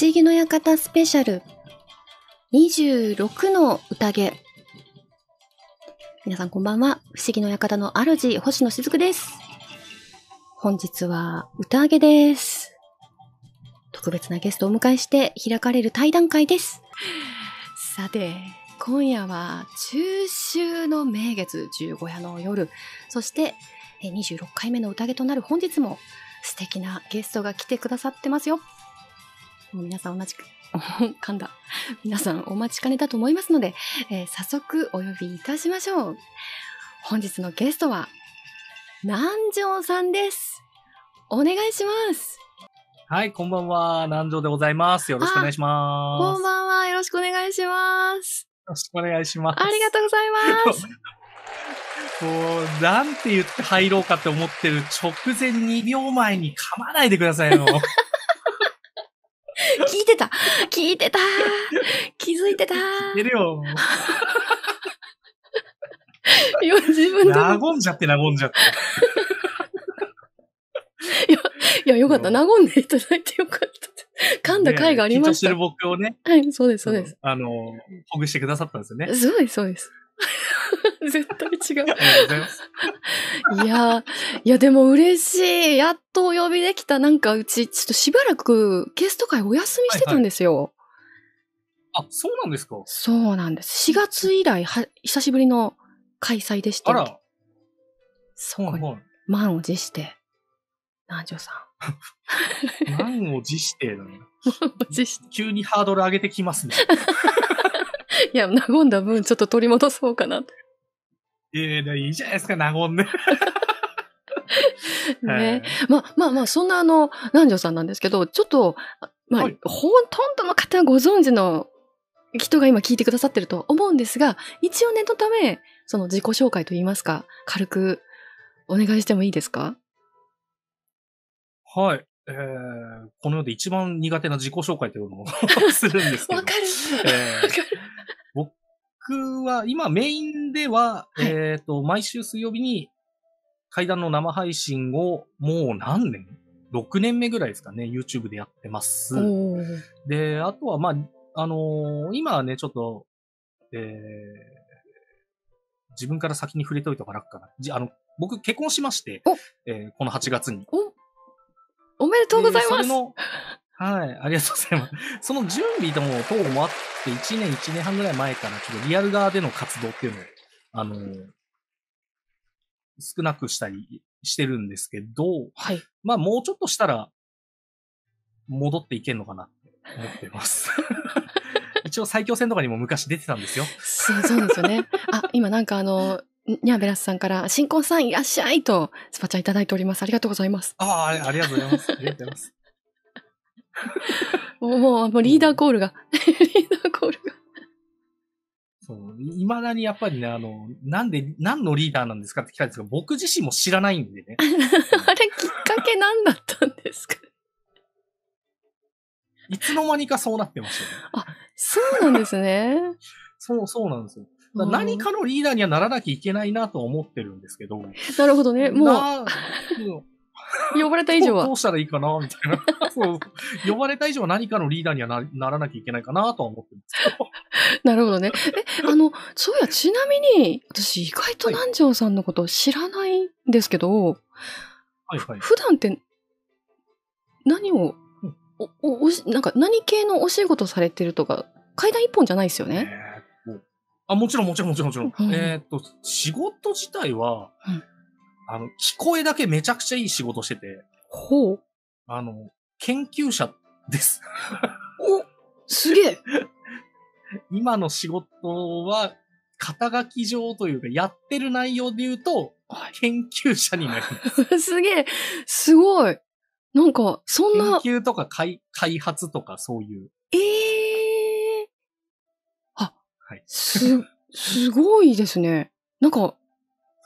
思議の館スペシャル26の宴。皆さんこんばんは。不思議の館の主、星野しずくです。本日は宴です。特別なゲストをお迎えして開かれる対談会です。さて、今夜は中秋の名月十五夜の夜、そして26回目の宴となる本日も素敵なゲストが来てくださってますよ。もう皆さん同じく、噛んだ。皆さんお待ちかねだと思いますので、えー、早速お呼びいたしましょう。本日のゲストは、南條さんです。お願いします。はい、こんばんは。南條でございます。よろしくお願いします。こんばんは。よろしくお願いします。よろしくお願いします。ありがとうございます。こ う、なんて言って入ろうかって思ってる直前2秒前に噛まないでくださいよ。聞いてた 気づいてた聞いてるよ。いや、自分で。和んじゃって、和んじゃって。いや、いや、よかった。和んでいただいてよかった。噛んだ回がありました。ね、緊張してる僕をね。はい、そうです、そうです。あの、ほぐしてくださったんですよね。そうです、そうです。絶対違う。いや、いやでも嬉しい。やっとお呼びできた。なんかうち、ちょっとしばらくゲスト会お休みしてたんですよ。はいはいあ、そうなんですかそうなんです。4月以来は、久しぶりの開催でして。あら。そこに、満を持して、南條さん。満を持してだね。満を持して。急にハードル上げてきますね。いや、和んだ分、ちょっと取り戻そうかないいじゃないですか、和んで。ね、まあまあまあ、そんなあの、南條さんなんですけど、ちょっと、まあ、はい、ほとんどの方はご存知の人が今聞いてくださってると思うんですが、一応念のため、その自己紹介といいますか、軽くお願いしてもいいですかはい。えー、この世で一番苦手な自己紹介というのを するんですけど。わかる。えー、は、今メインでは、はい、えっ、ー、と、毎週水曜日に階段の生配信をもう何年 ?6 年目ぐらいですかね、YouTube でやってます。で、あとは、まあ、あのー、今はね、ちょっと、えー、自分から先に触れておいた方が楽かな。じあの僕、結婚しまして、えー、この8月にお。おめでとうございます。それのはい、ありがとうございます。その準備とも、等もあって、1年、1年半ぐらい前から、ちょっとリアル側での活動っていうのを、あの、少なくしたりしてるんですけど、はい。まあ、もうちょっとしたら、戻っていけんのかなって思ってます。一応、最強戦とかにも昔出てたんですよ。そう、そうですよね。あ、今なんかあの、ニャーベラスさんから、新婚さんいらっしゃいと、スパちゃんいただいております。ありがとうございます。ああ、ありがとうございます。ありがとうございます。もう、もうリーダーコールが。リーダーコールが。そう、いまだにやっぱりね、あの、なんで、何のリーダーなんですかって聞かれて僕自身も知らないんでね。あれ、きっかけ何だったんですかいつの間にかそうなってましたね。あ、そうなんですね。そう、そうなんですよ。か何かのリーダーにはならなきゃいけないなと思ってるんですけど。なるほどね。もう。呼ばれた以上は。どうしたらいいかなみたいな。そう呼ばれた以上は何かのリーダーにはなならなきゃいけないかなとは思ってますけど。なるほどね。え、あの、そういや、ちなみに、私意外と南條さんのこと知らないんですけど、はいはい、普段って何を、おおおしなんか何系のお仕事されてるとか、階段一本じゃないですよね。えーあ、もちろん、もちろん、もちろん、もちろん。えっ、と、仕事自体は、うん、あの、聞こえだけめちゃくちゃいい仕事してて。ほう。あの、研究者ですおすげえ 今の仕事は、肩書き上というか、やってる内容で言うと、研究者になります。すげえすごいなんか、そんな。研究とか開開発とかそういう。ええー、あ、はい。す、すごいですね。なんか、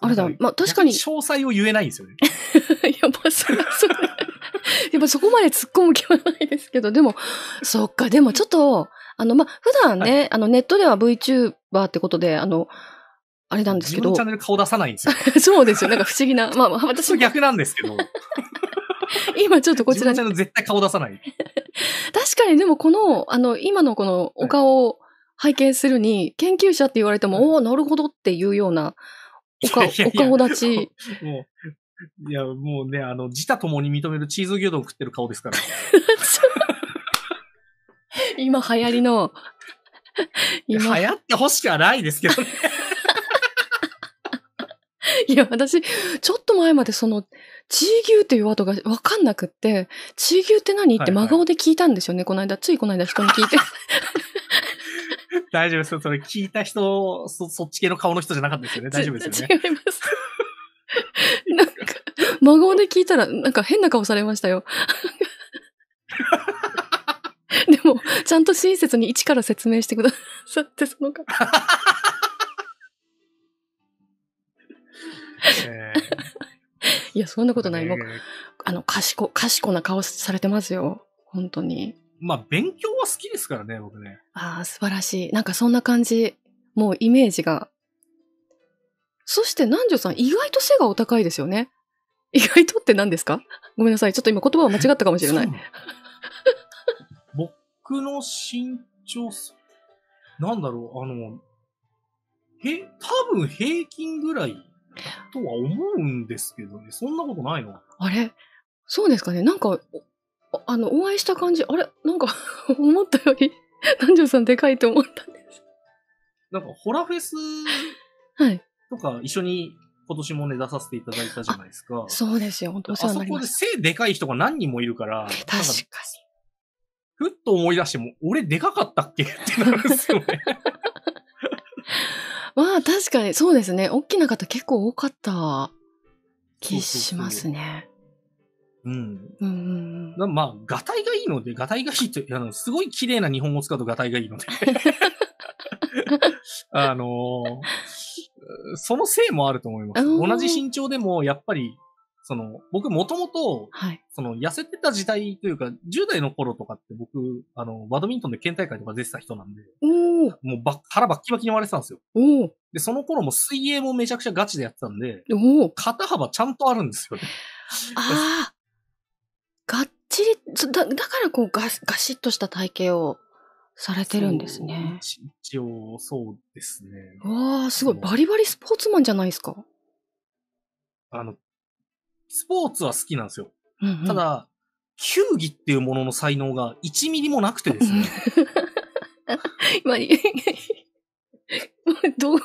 あれだ、まあ確かに。詳細を言えないんですよね。や、そそ やっぱそこまで突っ込む気はないですけど、でも、そっか、でもちょっと、あの、まあ、普段ね、はい、あの、ネットでは VTuber ってことで、あの、あれなんですけど。自分のチャンネル顔出さないんですよ。そうですよ。なんか不思議な。まあ、私逆なんですけど。今ちょっとこちらに。自分のチャンネル絶対顔出さない。確かに、でもこの、あの、今のこのお顔を拝見するに、はい、研究者って言われても、おお、なるほどっていうような、おか、お顔立ち。もう、いや、もうね、あの、自他共に認めるチーズ牛丼食ってる顔ですから。今流行りの、今。流行ってほしくはないですけどね。いや、私、ちょっと前までその、チー牛っていうワードがわかんなくって、チー牛って何って真顔で聞いたんですよね、はいはい、この間、ついこの間人に聞いて。大丈夫です。それ聞いた人、そ、そっち系の顔の人じゃなかったですよね。大丈夫ですよね。違います。なんか、孫で聞いたら、なんか変な顔されましたよ。でも、ちゃんと親切に一から説明してくださって、その方。いや、そんなことない。もう、あの、賢、賢な顔されてますよ。本当に。まあ、勉強は好きですからね、僕ね。ああ、素晴らしい。なんかそんな感じ。もうイメージが。そして、南條さん、意外と背がお高いですよね。意外とって何ですかごめんなさい。ちょっと今言葉を間違ったかもしれない。僕の身長、なんだろう、あの、へ、多分平均ぐらいとは思うんですけどね。そんなことないのあれそうですかね。なんか、あの、お会いした感じ、あれなんか 思ったより 南條さんでかいと思ったんです。なんか、ホラフェスとか一緒に今年もね、出させていただいたじゃないですか。そうですよ、本当そうなりまあそこで背でかい人が何人もいるから。確かに。ふっと思い出しても、俺でかかったっけってなるんですよね。まあ確かにそうですね。大きな方結構多かった気しますね。うん。うん、うん、まあ、がたいがいいので、がたいがいいとあの、すごい綺麗な日本語を使うとがたいがいいので。あのー、そのせいもあると思います。同じ身長でも、やっぱり、その、僕もともと、その、痩せてた時代というか、10代の頃とかって僕、あの、バドミントンで県大会とか出てた人なんで、もうば腹バッキバキに割れてたんですよ。で、その頃も水泳もめちゃくちゃガチでやってたんで、肩幅ちゃんとあるんですよね。ああ。ちり、だだからこうガガシッとした体型をされてるんですね。一応、そうですね。わあ、すごい。バリバリスポーツマンじゃないですか。あの、スポーツは好きなんですよ。うんうん、ただ、球技っていうものの才能が1ミリもなくてですね。今どう、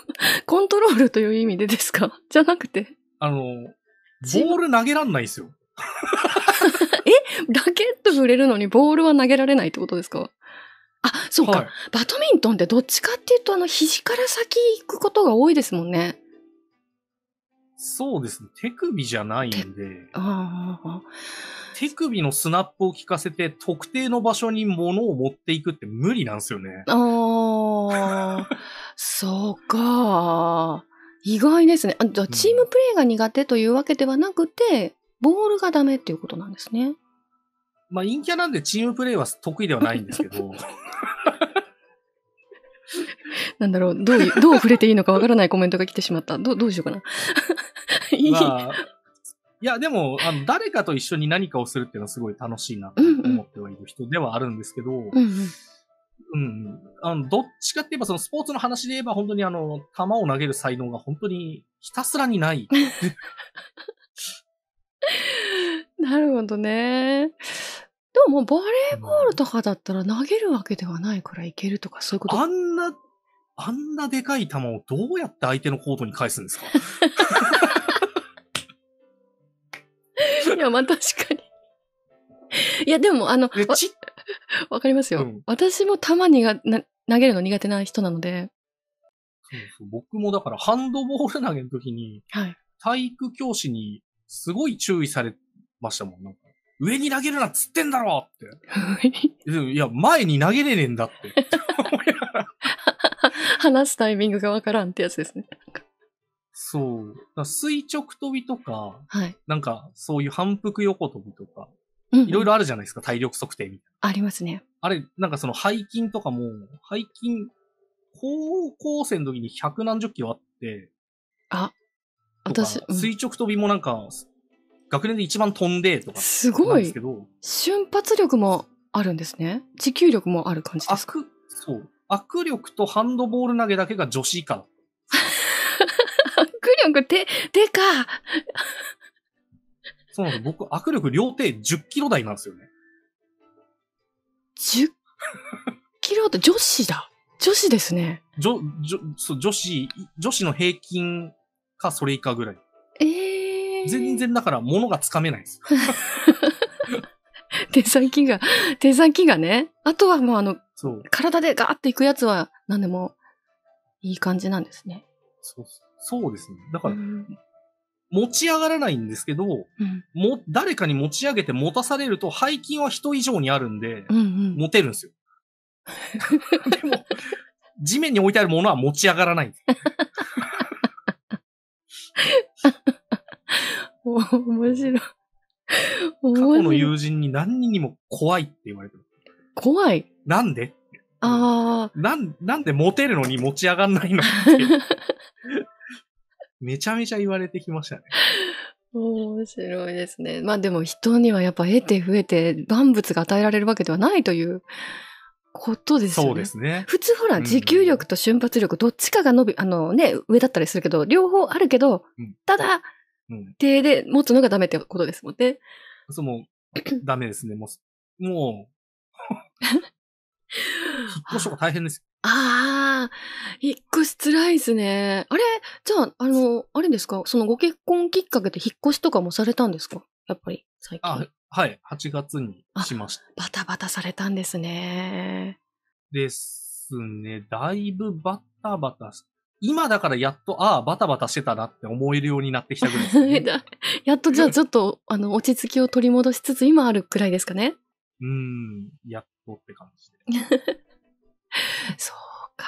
コントロールという意味でですかじゃなくて。あの、ボール投げらんないですよ。えラケット触れるのにボールは投げられないってことですかあ、そうか、はい、バドミントンってどっちかっていうと、あの、肘から先行くことが多いですもんね。そうですね。手首じゃないんで。手首のスナップを効かせて、特定の場所に物を持っていくって無理なんですよね。ああ、そうか。意外ですね。あじゃあチームプレーが苦手というわけではなくて、ボールがダメっていうことなんですね。まあ、陰キャなんでチームプレーは得意ではないんですけど。なんだろう、どう、どう触れていいのかわからないコメントが来てしまった。どう、どうしようかな。いい、まあ、いや、でも、あの、誰かと一緒に何かをするっていうのはすごい楽しいなと思ってはいる人ではあるんですけど、うん、うん、うん、あの、どっちかって言えば、そのスポーツの話で言えば、本当にあの、球を投げる才能が本当にひたすらにない。なるほどね。でももうバレーボールとかだったら投げるわけではないからいけるとかそういうことあんな、あんなでかい球をどうやって相手のコートに返すんですか いや、まあ確かに。いや、でもあの、わかりますよ。うん、私も球にがな投げるの苦手な人なので。そうそう僕もだからハンドボール投げと時に、はい、体育教師にすごい注意されましたもん。なんか上に投げるなっつってんだろうって。いや、前に投げれねえんだって。話すタイミングがわからんってやつですね。そう。垂直跳びとか、はい、なんかそういう反復横跳びとか、いろいろあるじゃないですか、体力測定みたいな。ありますね。あれ、なんかその背筋とかも、背筋、高校生の時に百何十キロあって、あ、私、うん、垂直飛びもなんか、学年で一番飛んでとかすごい。瞬発力もあるんですね。持久力もある感じですかそう。握力とハンドボール投げだけが女子以下。握力手、手か。そうなんです。僕、握力両手10キロ台なんですよね。10キロって女子だ。女子ですね。女、女、そう、女子、女子の平均かそれ以下ぐらい。ええー、全然だから物がつかめないです。手先が、手先がね。あとはもうあの、体でガーっていくやつは何でもいい感じなんですね。そう、そうですね。だから、持ち上がらないんですけど、うん、も、誰かに持ち上げて持たされると背筋は人以上にあるんで、うんうん、持てるんですよ。でも、地面に置いてあるものは持ち上がらない。お面白い。過去の友人に何人にも怖いって言われてる。怖いなんでああ。なん、なんでモテるのに持ち上がんないのって。めちゃめちゃ言われてきましたね。面白いですね。まあでも人にはやっぱ得て増えて万物が与えられるわけではないということですよね。そうですね。普通ほら、持久力と瞬発力、どっちかが伸び、うん、あのね、上だったりするけど、両方あるけど、うん、ただ、手で持つのがダメってことですもんね。そう、もう、ダメですね。もう、もう、引っ越しとか大変ですよ。ああ、引っ越し辛いですね。あれじゃあ、あの、あれですかそのご結婚きっかけで引っ越しとかもされたんですかやっぱり、最近。あ、はい。8月にしました。バタバタされたんですね。ですね。だいぶバタバタし今だからやっと、ああ、バタバタしてたなって思えるようになってきたぐらいです、ね、やっとじゃあちょっと、あの、落ち着きを取り戻しつつ、今あるくらいですかね。うん、やっとって感じで。そうか。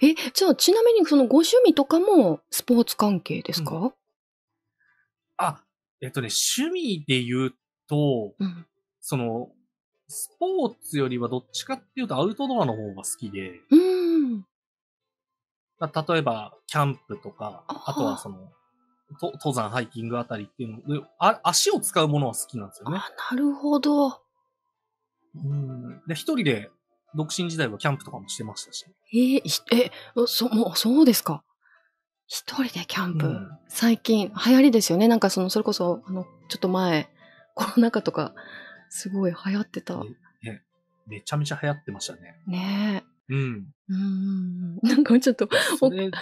え、じゃあちなみにそのご趣味とかもスポーツ関係ですか、うん、あ、えっとね、趣味で言うと、うん、その、スポーツよりはどっちかっていうとアウトドアの方が好きで、うん。まあ、例えば、キャンプとか、あとはその、と登山、ハイキングあたりっていうのあ、足を使うものは好きなんですよね。あ、なるほど。うん。で、一人で、独身時代はキャンプとかもしてましたし。ええー、え、そ、もう、そうですか。一人でキャンプ、うん、最近流行りですよね。なんかその、それこそ、あの、ちょっと前、コロナ禍とか、すごい流行ってた。ね、めちゃめちゃ流行ってましたね。ねえ。うん。うん。なんかちょっと、ごめんな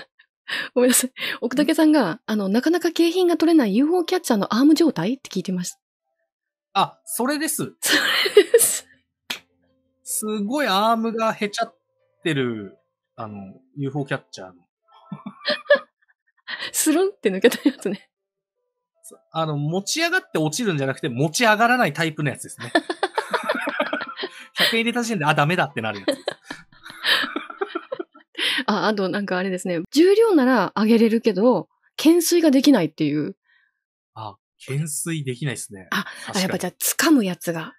さい。奥武さんが、あの、なかなか景品が取れない UFO キャッチャーのアーム状態って聞いてました。あ、それです。それです。すごいアームがへちゃってる、あの、UFO キャッチャーの。スルンって抜けたやつね。あの、持ち上がって落ちるんじゃなくて、持ち上がらないタイプのやつですね。100円入れた時点で、あ、ダメだってなるやつ。あ、あとなんかあれですね。重量なら上げれるけど、懸垂ができないっていう。あ、懸垂できないですね。あ、あやっぱじゃあ掴むやつが。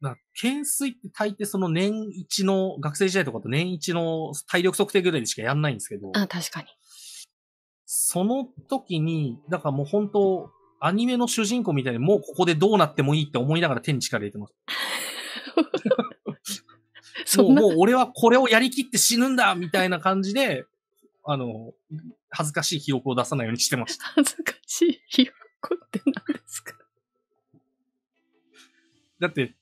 な懸垂って大抵その年一の、学生時代とかと年一の体力測定ぐらいでしかやんないんですけど。あ、確かに。その時に、だからもう本当、アニメの主人公みたいにもうここでどうなってもいいって思いながら手に力入れてます。もう、もう俺はこれをやりきって死ぬんだみたいな感じで、あの、恥ずかしい記憶を出さないようにしてました。恥ずかしい記憶って何ですかだって、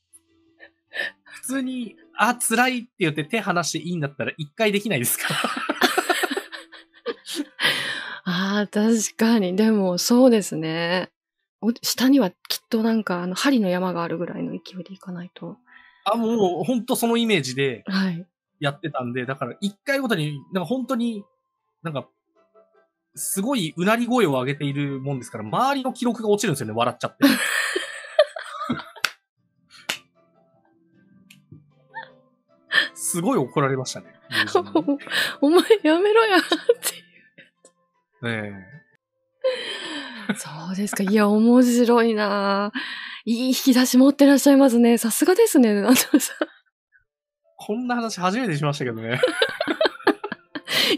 普通に、あ、辛いって言って手離していいんだったら一回できないですか ああ、確かに。でも、そうですね。下にはきっとなんか、あの、針の山があるぐらいの勢いでいかないと。あ、もう、本当そのイメージで、やってたんで、はい、だから、一回ごとに、なんか本当に、なんか、すごいうなり声を上げているもんですから、周りの記録が落ちるんですよね、笑っちゃって。すごい怒られましたね。お前やめろやっていう。ねえ。そうですか。いや、面白いないい引き出し持ってらっしゃいますね。さすがですね、さん。こんな話初めてしましたけどね。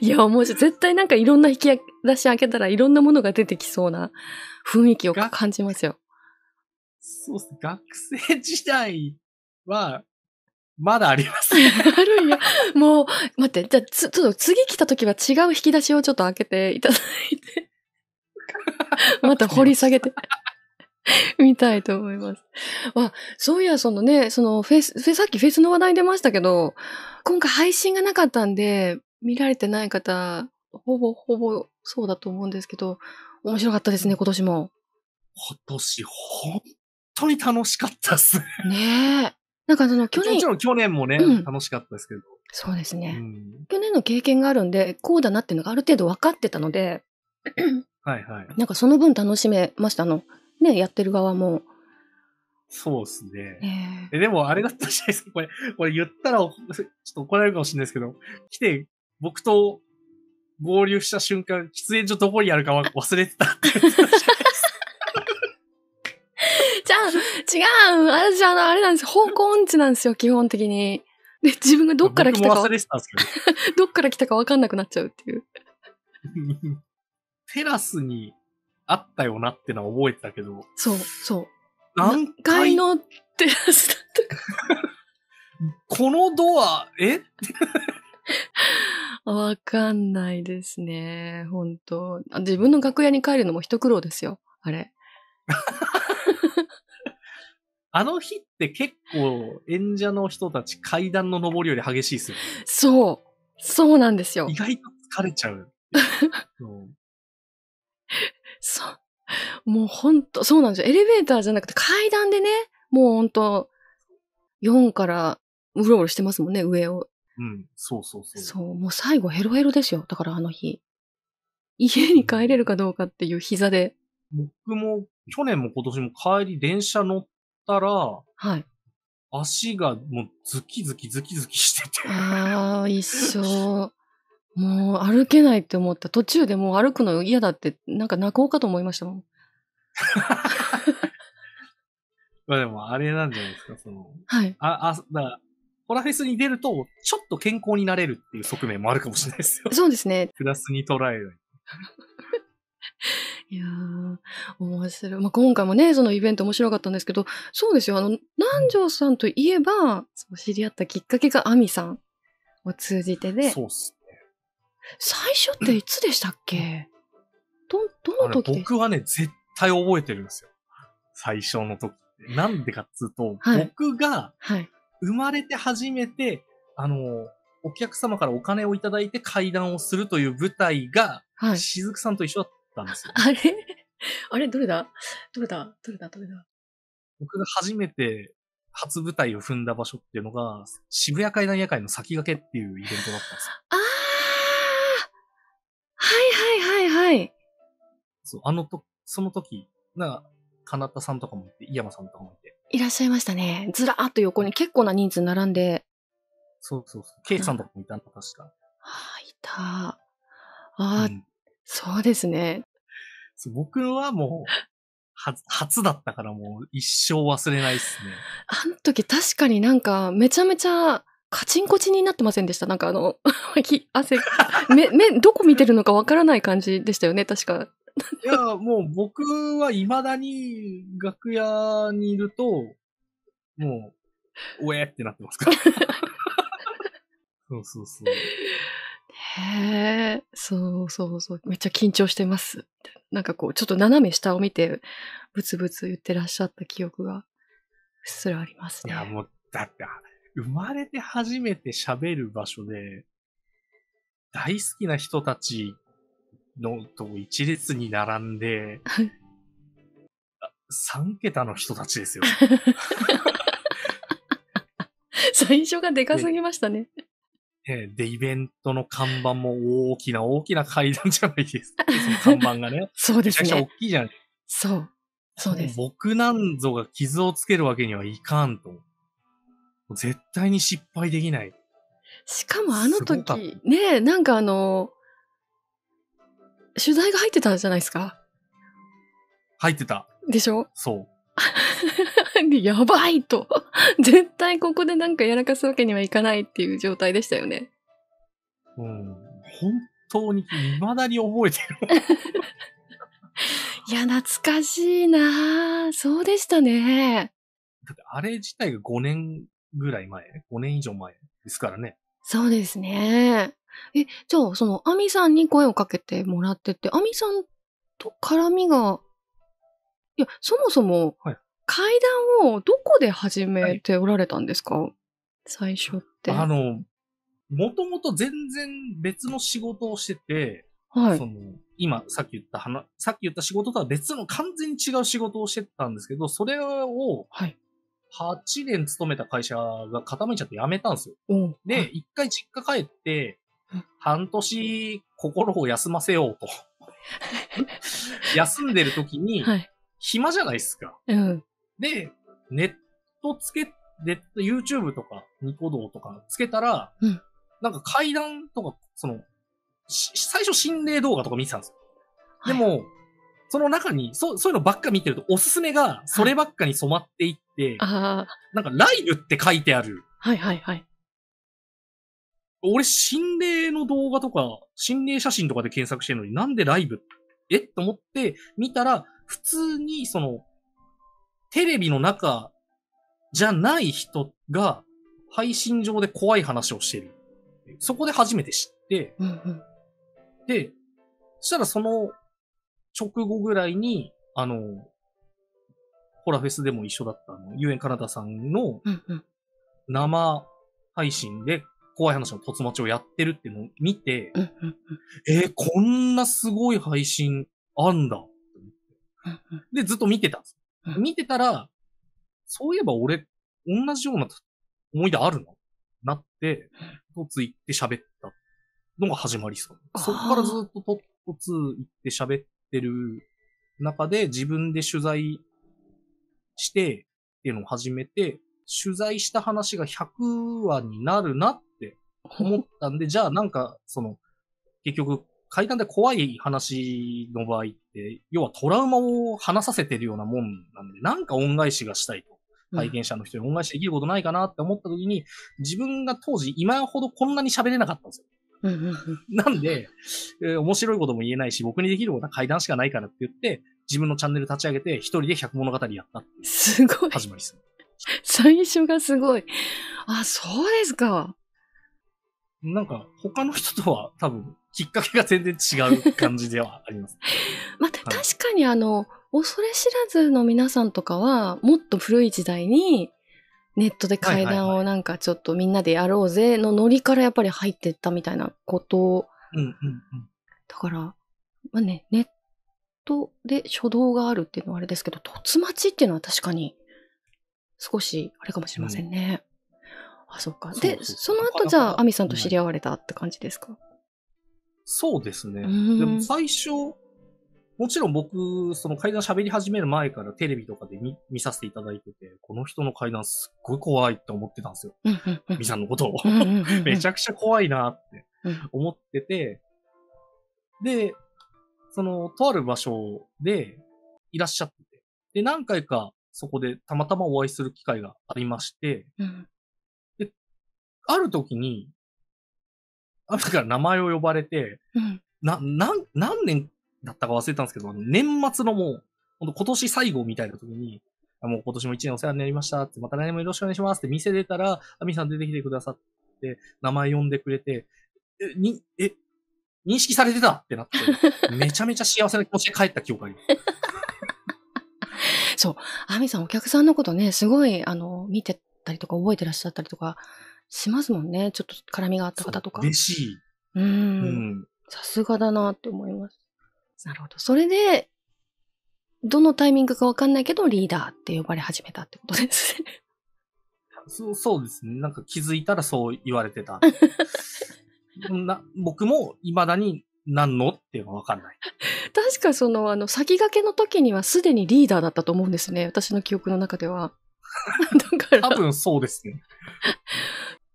いや、もう絶対なんかいろんな引き出し開けたらいろんなものが出てきそうな雰囲気を感じますよ。そうっす。学生時代は、まだあります、ね。あるんや。もう、待って、じゃあ、ちょっと次来た時は違う引き出しをちょっと開けていただいて。また掘り下げて。見たいと思います。あ、そういや、そのね、そのフェス、さっきフェスの話題出ましたけど、今回配信がなかったんで、見られてない方、ほぼほぼそうだと思うんですけど、面白かったですね、今年も。今年、本当に楽しかったっすね。ねえ。なんかその 去年。もちろん去年もね、うん、楽しかったですけど。そうですね、うん、去年の経験があるんで、こうだなっていうのがある程度分かってたので、はいはい。なんかその分楽しめました。あの、ね、やってる側も。そうですね。えー、でも、あれだったじゃないですか。これ、これ言ったら、ちょっと怒られるかもしれないですけど、来て、僕と合流した瞬間、喫煙所どこにあるかは忘れてたって言ってたじゃないですか。じゃ違う私、あの、あれなんですよ。方向音痴なんですよ、基本的に。で、自分がどっから来たか。忘れてたんですけど。どっから来たか分かんなくなっちゃうっていう。テラスにあったよなってのは覚えてたけど。そう、そう。何階のテラスだったか。このドア、え わかんないですね。本当自分の楽屋に帰るのも一苦労ですよ。あれ。あの日って結構演者の人たち階段の上りより激しいですよ、ね。そう。そうなんですよ。意外と疲れちゃう。そう。もうほんと、そうなんですよ。エレベーターじゃなくて階段でね、もうほんと、4からうろうろしてますもんね、上を。うん、そうそうそう。そう、もう最後ヘロヘロですよ。だからあの日。家に帰れるかどうかっていう膝で。僕も、去年も今年も帰り電車乗ったら、はい。足がもうズキズキズキズキしてて。ああ、一緒。もう歩けないって思った。途中でもう歩くの嫌だって、なんか泣こうかと思いましたもん。まあでも、あれなんじゃないですか、その。はい。あ、あ、だから、ホラフェスに出ると、ちょっと健康になれるっていう側面もあるかもしれないですよ。そうですね。プラスに捉えない。いやー、面白い。まあ、今回もね、そのイベント面白かったんですけど、そうですよ。あの、南條さんといえば、そう知り合ったきっかけがアミさんを通じてで、そうっす最初っていつでしたっけど、どの時僕はね、絶対覚えてるんですよ。最初の時。って。なんでかっつうと、はい、僕が、生まれて初めて、はい、あの、お客様からお金をいただいて会談をするという舞台が、はい、しずくさんと一緒だったんですよ。あれ あれどれだどれだどれだどれだ僕が初めて初舞台を踏んだ場所っていうのが、渋谷階段夜会の先駆けっていうイベントだったんですよ。ああはい。そう、あのと、その時、な、かなたさんとかもいて、井山さんとかもいて。いらっしゃいましたね。ずらーっと横に結構な人数並んで。そうそうそう。ケイさんとかもいたんだ、確か。ああ、いた。ああ、うん、そうですね。僕はもう、は、初だったからもう一生忘れないっすね。あの時確かになんかめちゃめちゃカチンコチンになってませんでした。なんかあの、汗、目、目、どこ見てるのかわからない感じでしたよね、確か。いや、もう僕は未だに楽屋にいると、もう、おえってなってますから。そうそうそう。へえ、そうそうそう。めっちゃ緊張してます。なんかこう、ちょっと斜め下を見て、ブツブツ言ってらっしゃった記憶が、うっすらありますね。いや、もう、だって、生まれて初めて喋る場所で、大好きな人たちのと一列に並んで、3桁の人たちですよ。最初がでかすぎましたね。で、イベントの看板も大きな大きな階段じゃないですか。その看板がね。そうですね。めちゃくちゃ大きいじゃないそう。そうです。僕なんぞが傷をつけるわけにはいかんと。絶対に失敗できない。しかもあの時、ねなんかあの、取材が入ってたじゃないですか。入ってた。でしょそう。やばいと。絶対ここでなんかやらかすわけにはいかないっていう状態でしたよね。うん。本当に、未だに覚えてる。いや、懐かしいなそうでしたね。だってあれ自体が5年ぐらい前、5年以上前ですからね。そうですね。え、じゃあ、その、アミさんに声をかけてもらってて、アミさんと絡みが、いや、そもそも、階段をどこで始めておられたんですか、はい、最初って。あの、もともと全然別の仕事をしてて、はい。その、今、さっき言った話、さっき言った仕事とは別の完全に違う仕事をしてたんですけど、それを、はい。8年勤めた会社が傾いちゃって辞めたんですよ。で、一回実家帰って、半年心を休ませようと。休んでる時に、暇じゃないですか。はいうん、で、ネットつけ、ネット、YouTube とか、ニコ動とかつけたら、うん、なんか階段とか、その、最初心霊動画とか見てたんですよ。でも、はい、その中に、そう、そういうのばっか見てると、おすすめが、そればっかに染まっていって、はい、なんか、ライブって書いてある。はいはいはい。俺、心霊の動画とか、心霊写真とかで検索してるのになんでライブえと思って見たら、普通に、その、テレビの中じゃない人が、配信上で怖い話をしてる。そこで初めて知って、で、そしたらその直後ぐらいに、あの、ホラフェスでも一緒だった、あの、えんかナダさんのん生配信で怖い話の突待ちをやってるっていうのを見て、えーこんなすごい配信あんだ。で、ずっと見てたんです。見てたら、そういえば俺、同じような思い出あるのなって、ト行って喋ったのが始まりそう。そっからずっとト行って喋っってる中で自分で取材してっていうのを始めて、取材した話が100話になるなって思ったんで、じゃあなんか、その、結局、階段で怖い話の場合って、要はトラウマを話させてるようなもんなんで、なんか恩返しがしたいと。体験者の人に恩返しできることないかなって思った時に、自分が当時今ほどこんなに喋れなかったんですよ。なんで、えー面白いことも言えないし、僕にできることは階段しかないからって言って、自分のチャンネル立ち上げて、一人で百物語やったってすごい。始まりです最初がすごい。あ、そうですか。なんか、他の人とは多分、きっかけが全然違う感じではあります。まあ、確かにあの、恐れ知らずの皆さんとかは、もっと古い時代に、ネットで階段をなんかちょっとみんなでやろうぜのノリからやっぱり入ってったみたいなことを、だから、まあね、ネットで初動があるっていうのはあれですけど、突待ちっていうのは確かに少しあれかもしれませんね。うん、あ、そうか。で、その後じゃあ、亜美さんと知り合われたって感じですか、そうですね。でも最初、もちろん僕、その階段喋り始める前からテレビとかで見見させていただいてて、この人の階段すっごい怖いって思ってたんですよ。ミさんのことを。めちゃくちゃ怖いなって思ってて、で、その、とある場所でいらっしゃってて、で、何回かそこでたまたまお会いする機会がありまして、で、ある時に、あるから名前を呼ばれて、うな、何年だったか忘れたんですけど、年末のもう、本当今年最後みたいな時に、もう今年も一年お世話になりましたって、また来年もよろしくお願いしますって店出たら、アミさん出てきてくださって、名前呼んでくれて、え、に、え、認識されてたってなって、めちゃめちゃ幸せな気持ちで帰った記憶があります。そう。アミさん、お客さんのことね、すごい、あの、見てたりとか、覚えてらっしゃったりとか、しますもんね。ちょっと絡みがあった方とか。嬉しい。うん。さすがだなって思います。なるほど。それで、どのタイミングかわかんないけど、リーダーって呼ばれ始めたってことですね。そうそうですね。なんか気づいたらそう言われてた。な僕も未だに何のっていうのはわかんない。確かその、あの、先駆けの時にはすでにリーダーだったと思うんですね。私の記憶の中では。だから。多分そうですね。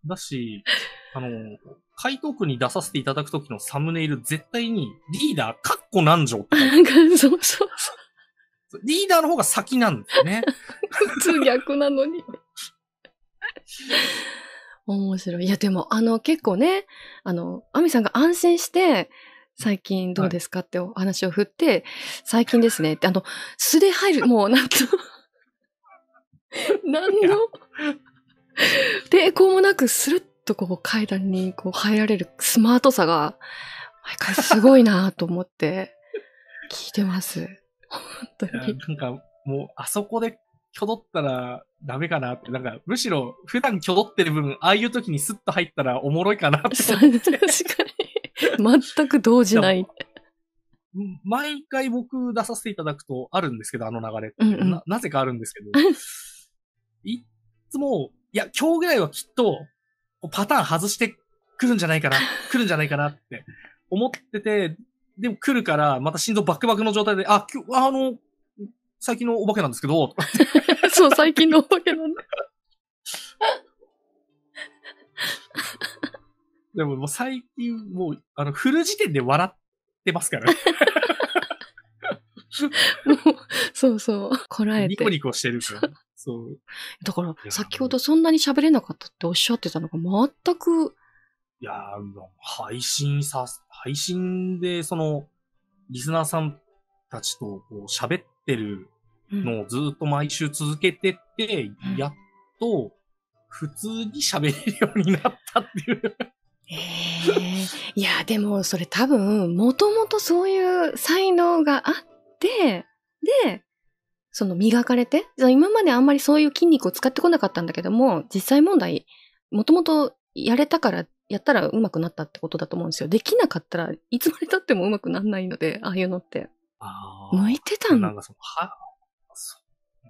だし、あの、回答句に出させていただくときのサムネイル、絶対にリーダー、かっこなんじょって。そうそうそう。リーダーの方が先なんですよね。普通逆なのに。面白い。いや、でも、あの、結構ね、あの、アミさんが安心して、最近どうですかってお話を振って、はい、最近ですねって、あの、素で入る、もう、なんと、何の抵抗もなく、スルッとこう階段にこう入られるスマートさが、毎回すごいなと思って、聞いてます。本当に。なんかもう、あそこできょどったらダメかなって、なんか、むしろ普段きょどってる分、ああいう時にスッと入ったらおもろいかなって確かに。全く動じない。毎回僕出させていただくとあるんですけど、あの流れって。うんうん、な、なぜかあるんですけど。いつも、いや、今日ぐらいはきっと、パターン外してくるんじゃないかな、来るんじゃないかなって思ってて、でも来るから、また心臓バックバックの状態で、あ、今日、あの、最近のお化けなんですけど、そう、最近のお化けなんだ。でもも最近もう、あの、振る時点で笑ってますから。もう、そうそう。こらえて。ニコニコしてるから。そう。だから、先ほどそんなに喋れなかったっておっしゃってたのが全く。いや配信さ、配信で、その、リスナーさんたちとこう喋ってるのをずっと毎週続けてって、うん、やっと、普通に喋れるようになったっていう。え えー、いや、でもそれ多分、もともとそういう才能があって、で、その磨かれて、今まであんまりそういう筋肉を使ってこなかったんだけども、実際問題、もともとやれたから、やったら上手くなったってことだと思うんですよ。できなかったらいつまで経っても上手くならないので、ああいうのって。向いてたんだ。なんかその、は、そ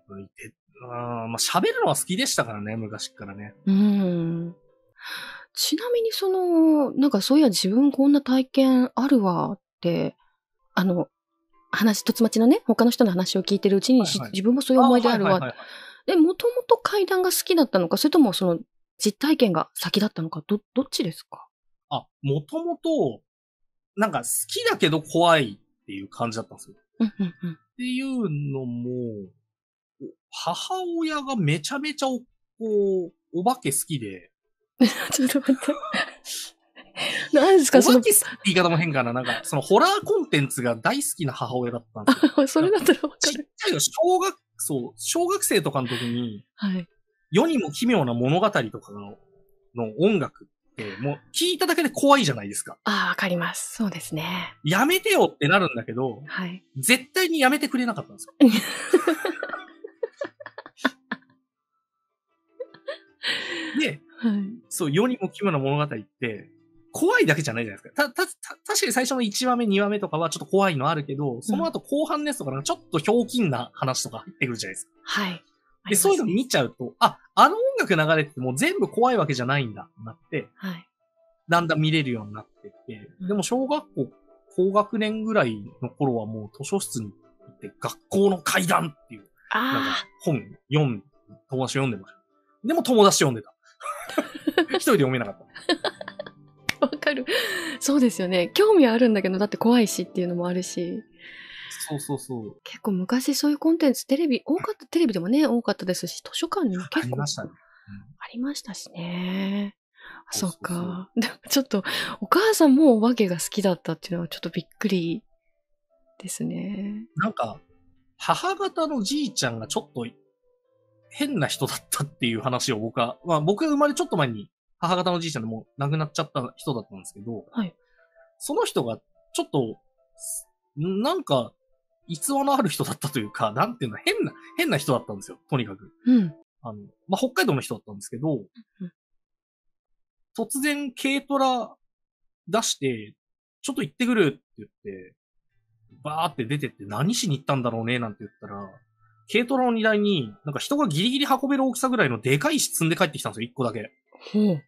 う、向いて、あまあ喋るのは好きでしたからね、昔からね。うん。ちなみにその、なんかそういや自分こんな体験あるわって、あの、話、とつまちのね、他の人の話を聞いてるうちに、はいはい、自分もそういう思い出あるわ。で、もともと階段が好きだったのか、それともその実体験が先だったのか、ど、どっちですかあ、もともと、なんか好きだけど怖いっていう感じだったんですよ。っていうのも、母親がめちゃめちゃお、こう、お化け好きで。ちょっと待って。何ですかその。お化けって言い方も変かな。なんか、そのホラーコンテンツが大好きな母親だったんですよ。それだったら分かる。ちっちゃい小学、そう、小学生とかの時に、はい。世にも奇妙な物語とかのの音楽って、もう聞いただけで怖いじゃないですか。ああ、わかります。そうですね。やめてよってなるんだけど、はい。絶対にやめてくれなかったんですよ。で、はい、そう、世にも奇妙な物語って、怖いだけじゃないじゃないですか。た、た、た、確かに最初の1話目、2話目とかはちょっと怖いのあるけど、その後後半ですとか、ちょっとひょうきんな話とか入ってくるじゃないですか。はい。で、そういうの見ちゃうと、あ、あの音楽流れてても全部怖いわけじゃないんだなって、はい。だんだん見れるようになってって、でも小学校、高学年ぐらいの頃はもう図書室に行って、学校の階段っていう、なんか本読ん、友達読んでました。でも友達読んでた。一人で読めなかった。わかる。そうですよね。興味あるんだけど、だって怖いしっていうのもあるし。そうそうそう。結構昔そういうコンテンツ、テレビ、多かった、テレビでもね、多かったですし、図書館にも結構。ありましたね。うん、ありましたしね。あ、そうか。でもちょっと、お母さんもお化けが好きだったっていうのはちょっとびっくりですね。なんか、母方のじいちゃんがちょっと変な人だったっていう話を僕は、まあ僕が生まれちょっと前に母方のじいちゃんでも亡くなっちゃった人だったんですけど、はい。その人がちょっと、なんか、逸話のある人だったというか、なんていうの、変な、変な人だったんですよ、とにかく。うん。あの、まあ、北海道の人だったんですけど、うん、突然軽トラ出して、ちょっと行ってくるって言って、バーって出てって何しに行ったんだろうね、なんて言ったら、軽トラの荷台に、なんか人がギリギリ運べる大きさぐらいのでかい石積んで帰ってきたんですよ、一個だけ。ほう。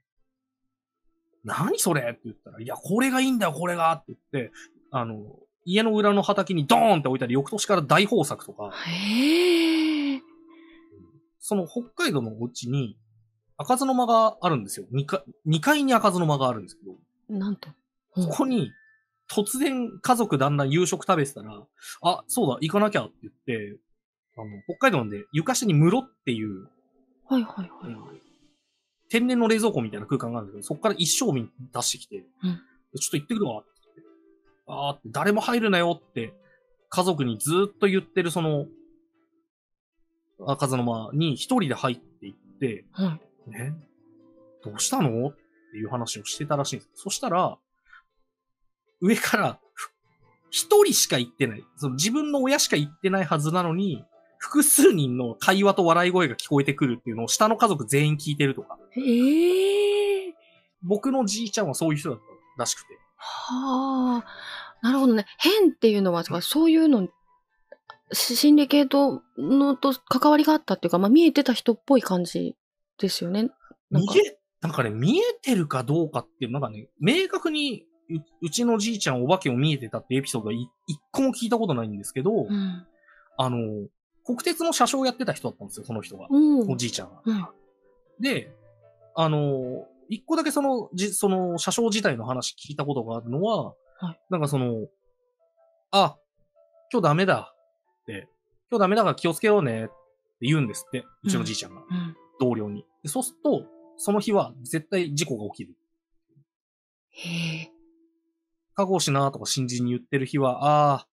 何それって言ったら、いや、これがいいんだよ、これがって言って、あの、家の裏の畑にドーンって置いたり、翌年から大豊作とか。へー。その北海道のお家に、開かずの間があるんですよ。2階、2階に開かずの間があるんですけど。なんと。そこに、突然家族だんだん夕食食べてたら、あ、そうだ、行かなきゃって言って、あの、北海道で床下に室っていう、はいはいはい、はいうん天然の冷蔵庫みたいな空間があるんだけど、そこから一升瓶出してきて、うん、ちょっと行ってくるわって言って、あーって誰も入るなよって、家族にずっと言ってるその、赤座の間に一人で入っていって、はね、どうしたのっていう話をしてたらしいんです。そしたら、上から、一人しか行ってない。その自分の親しか行ってないはずなのに、複数人の会話と笑い声が聞こえてくるっていうのを下の家族全員聞いてるとか。ええー、僕のじいちゃんはそういう人だったらしくて。はあ。なるほどね。変っていうのは、そういうの、心理系とのと関わりがあったっていうか、まあ、見えてた人っぽい感じですよね。なんか見え、なんかね、見えてるかどうかっていう、なんかね、明確にうちのじいちゃんお化けを見えてたってエピソードは一個も聞いたことないんですけど、うん、あの、国鉄の車掌をやってた人だったんですよ、この人が。おじいちゃんが。うん、で、あの、一個だけその、じ、その、車掌自体の話聞いたことがあるのは、はい、なんかその、あ、今日ダメだって、今日ダメだから気をつけようねって言うんですって、うちのじいちゃんが、うん、同僚に。でそうすると、その日は絶対事故が起きる。へえ。覚悟しなとか新人に言ってる日は、ああ、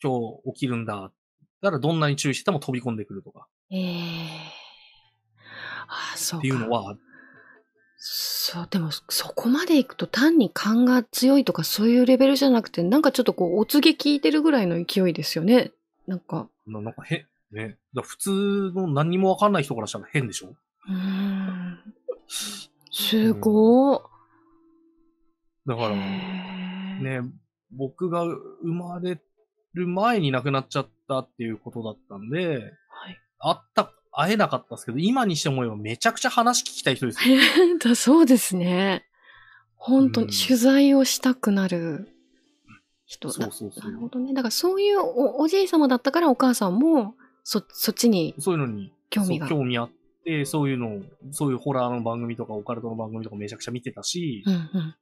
今日起きるんだ。だからどんなに注意しても飛び込んでくるとか。へえっていうのはそうでもそこまでいくと単に勘が強いとかそういうレベルじゃなくてなんかちょっとこうお告げ聞いてるぐらいの勢いですよねなんかなんかへね普通の何もわかんない人からしたら変でしょうんすごー、うん、だからね僕が生まれる前に亡くなっちゃったっていうことだったんで、はい、あった会えなかったですけど、今にして思えばめちゃくちゃ話聞きたい人ですよ。だそうですね。本当に取材をしたくなる人、うん、そうそうそうなるほどね。だからそういうおじい様だったからお母さんもそそっちにそういうのに興味が興味あって、そういうのを、そういうホラーの番組とかオカルトの番組とかめちゃくちゃ見てたし、うんうん、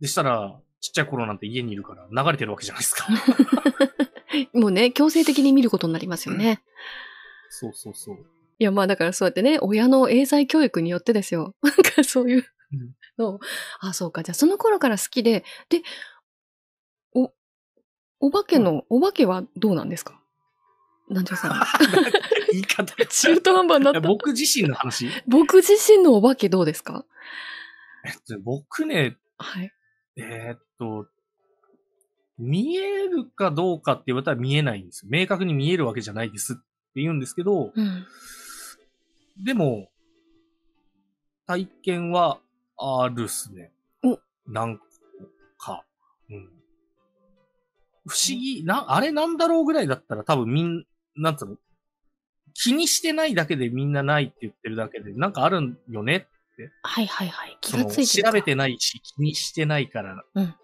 でしたら、ちっちゃい頃なんて家にいるから流れてるわけじゃないですか。もうね、強制的に見ることになりますよね。うんそうそうそう。いや、まあだからそうやってね、親の英才教育によってですよ。なんかそういうのを、あ、そうか。じゃあその頃から好きで、で、お、お化けの、お化けはどうなんですかなんちゅうさん。言い方。中途半端になった。僕自身の話僕自身のお化けどうですかえっと、僕ね、はい。えー、っと、見えるかどうかって言われたら見えないんです明確に見えるわけじゃないですっって言うんですけど、うん、でも、体験はあるっすね。おなんか、うん。不思議、な、あれなんだろうぐらいだったら多分みん、なんつうの、気にしてないだけでみんなないって言ってるだけで、なんかあるんよねって。はいはいはい。気がついて調べてないし、気にしてないから、うん、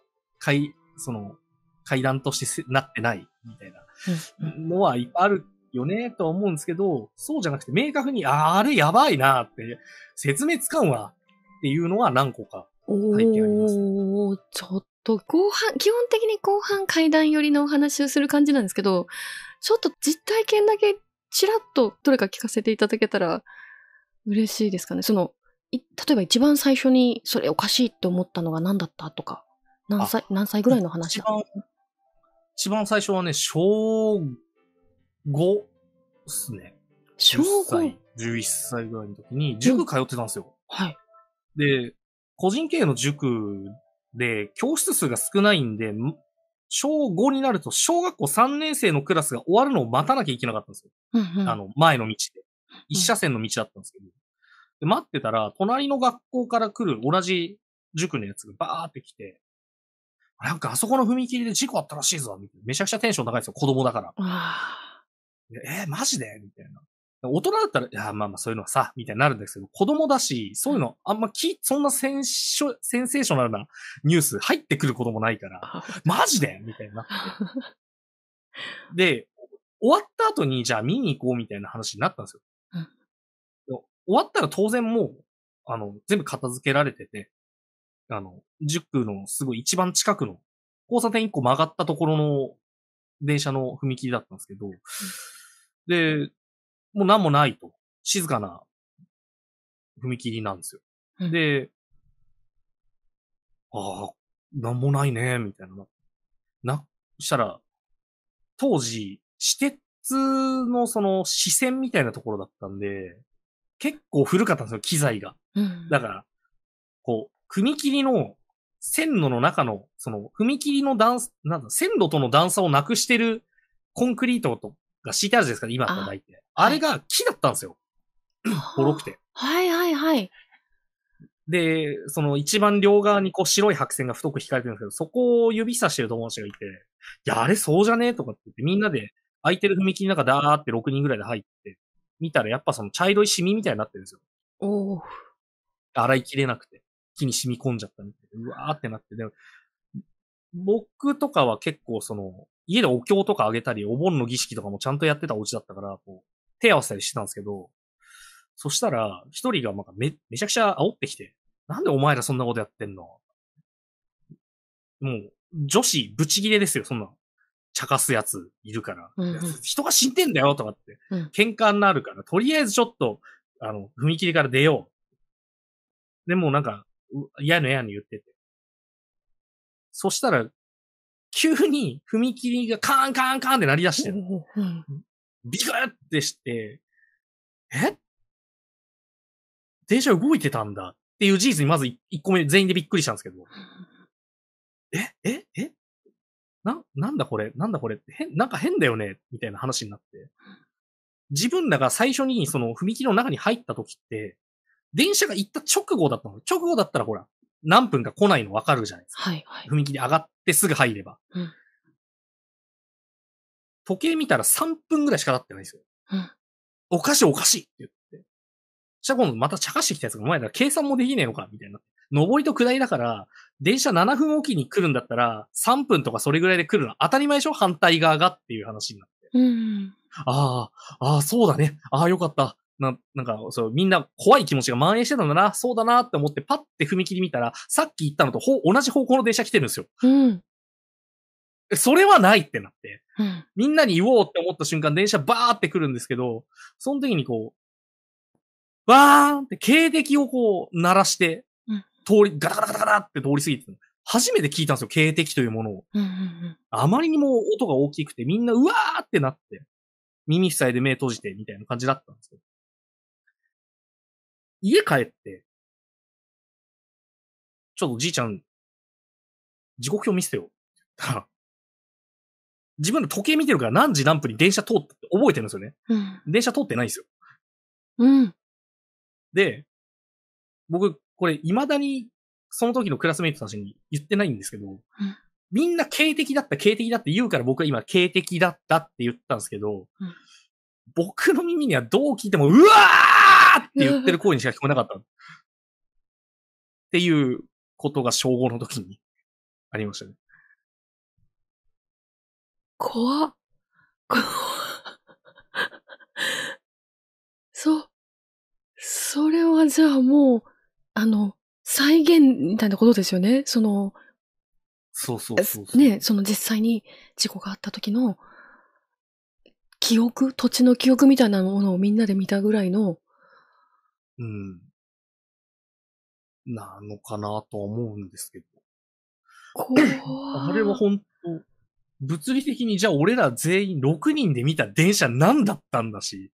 かい、その、階段としてなってないみたいなのはいっぱいあるよね、と思うんですけど、そうじゃなくて明確に、ああれやばいなって、説明つかんわっていうのは何個か体験あります。おちょっと後半、基本的に後半階段寄りのお話をする感じなんですけど、ちょっと実体験だけちらっとどれか聞かせていただけたら嬉しいですかね。その、例えば一番最初にそれおかしいって思ったのが何だったとか、何歳、何歳ぐらいの話だ一番最初はね、小5っすね。小 5? 歳、11歳ぐらいの時に塾通ってたんですよ。はい。で、個人経営の塾で教室数が少ないんで、小5になると小学校3年生のクラスが終わるのを待たなきゃいけなかったんですよ。うんあの、前の道で。一車線の道だったんですけど。で待ってたら、隣の学校から来る同じ塾のやつがバーって来て、なんかあそこの踏切で事故あったらしいぞ、みたいな。めちゃくちゃテンション高いですよ、子供だから。えー、マジでみたいな。大人だったら、いや、まあまあそういうのはさ、みたいになるんですけど、子供だし、そういうの、あんまき、そんなセンショ、センセーショナルなニュース入ってくることもないから、マジでみたいなで、終わった後に、じゃあ見に行こうみたいな話になったんですよ。終わったら当然もう、あの、全部片付けられてて、あの、塾のすごい一番近くの、交差点一個曲がったところの電車の踏切だったんですけど、で、もう何もないと。静かな踏切なんですよ。で、ああ、何もないね、みたいな。な、したら、当時、私鉄のその視線みたいなところだったんで、結構古かったんですよ、機材が。だから、こう、踏切の線路の中の、その、踏切の段、なんだ、線路との段差をなくしてるコンクリートとが敷いてあるじゃないですか、今の台って。あれが木だったんですよ。ボロくて。はいはいはい。で、その一番両側にこう白い白線が太く引かれてるんですけど、そこを指さしてる友達がいて、いや、あれそうじゃねえとかって言って、みんなで空いてる踏切の中ダーって6人ぐらいで入って、見たらやっぱその茶色いシミみたいになってるんですよ。おお。洗いきれなくて、木に染み込んじゃったみたいで、うわーってなって、でも僕とかは結構その、家でお経とかあげたり、お盆の儀式とかもちゃんとやってたお家だったから、こう、手合わせたりしてたんですけど、そしたら、一人がなんかめ、めちゃくちゃ煽ってきて、なんでお前らそんなことやってんのもう、女子、ブチギレですよ、そんな。茶化すやついるから。うんうん、人が死んでんだよ、とかって。うん、喧嘩になるから、とりあえずちょっと、あの、踏切から出よう。でもなんか、嫌の嫌に言ってて。そしたら、急に踏切がカーンカーンカーンって鳴り出してる。ビクってして、え電車動いてたんだっていう事実にまず1個目全員でびっくりしたんですけど。えええな、なんだこれなんだこれ変、なんか変だよねみたいな話になって。自分らが最初にその踏切の中に入った時って、電車が行った直後だったの。直後だったらほら、何分か来ないの分かるじゃないですか。はいはい。踏切上がってすぐ入れば。うん、時計見たら3分ぐらいしか経ってないですよ。うん、おかしいおかしいって言って。そしたら今度また茶化してきたやつがお前だから計算もできねえのかみたいな。上りと下りだから、電車7分おきに来るんだったら、3分とかそれぐらいで来るの当たり前でしょ反対側がっていう話になって。うん、ああ、ああ、そうだね。ああ、よかった。な、なんか、そう、みんな怖い気持ちが蔓延してたんだな、そうだなって思って、パッて踏切見たら、さっき行ったのとほ同じ方向の電車来てるんですよ。うん。それはないってなって、うん、みんなに言おうって思った瞬間、電車バーって来るんですけど、その時にこう、バーンって警笛をこう、鳴らして、うん。通り、ガラガラガラガラって通り過ぎて、初めて聞いたんですよ、警笛というものを。うんうんうん、あまりにも音が大きくて、みんなうわーってなって、耳塞いで目閉じてみたいな感じだったんですよ。家帰って、ちょっとじいちゃん、時刻表見せてよ。自分の時計見てるから何時何分に電車通って覚えてるんですよね。うん、電車通ってないんですよ。うん。で、僕、これ未だにその時のクラスメイトたちに言ってないんですけど、うん、みんな警的だった、警的だって言うから僕は今警的だったって言ったんですけど、うん、僕の耳にはどう聞いても、うわーーって言ってる声にしか聞こえなかった。っていうことが小5の時にありましたね。怖っ。怖っ。そ、それはじゃあもう、あの、再現みたいなことですよね。その、そうそうそうね、その実際に事故があった時の記憶、土地の記憶みたいなものをみんなで見たぐらいのうん。なのかなと思うんですけど。あれは本当物理的にじゃあ俺ら全員6人で見た電車何だったんだし。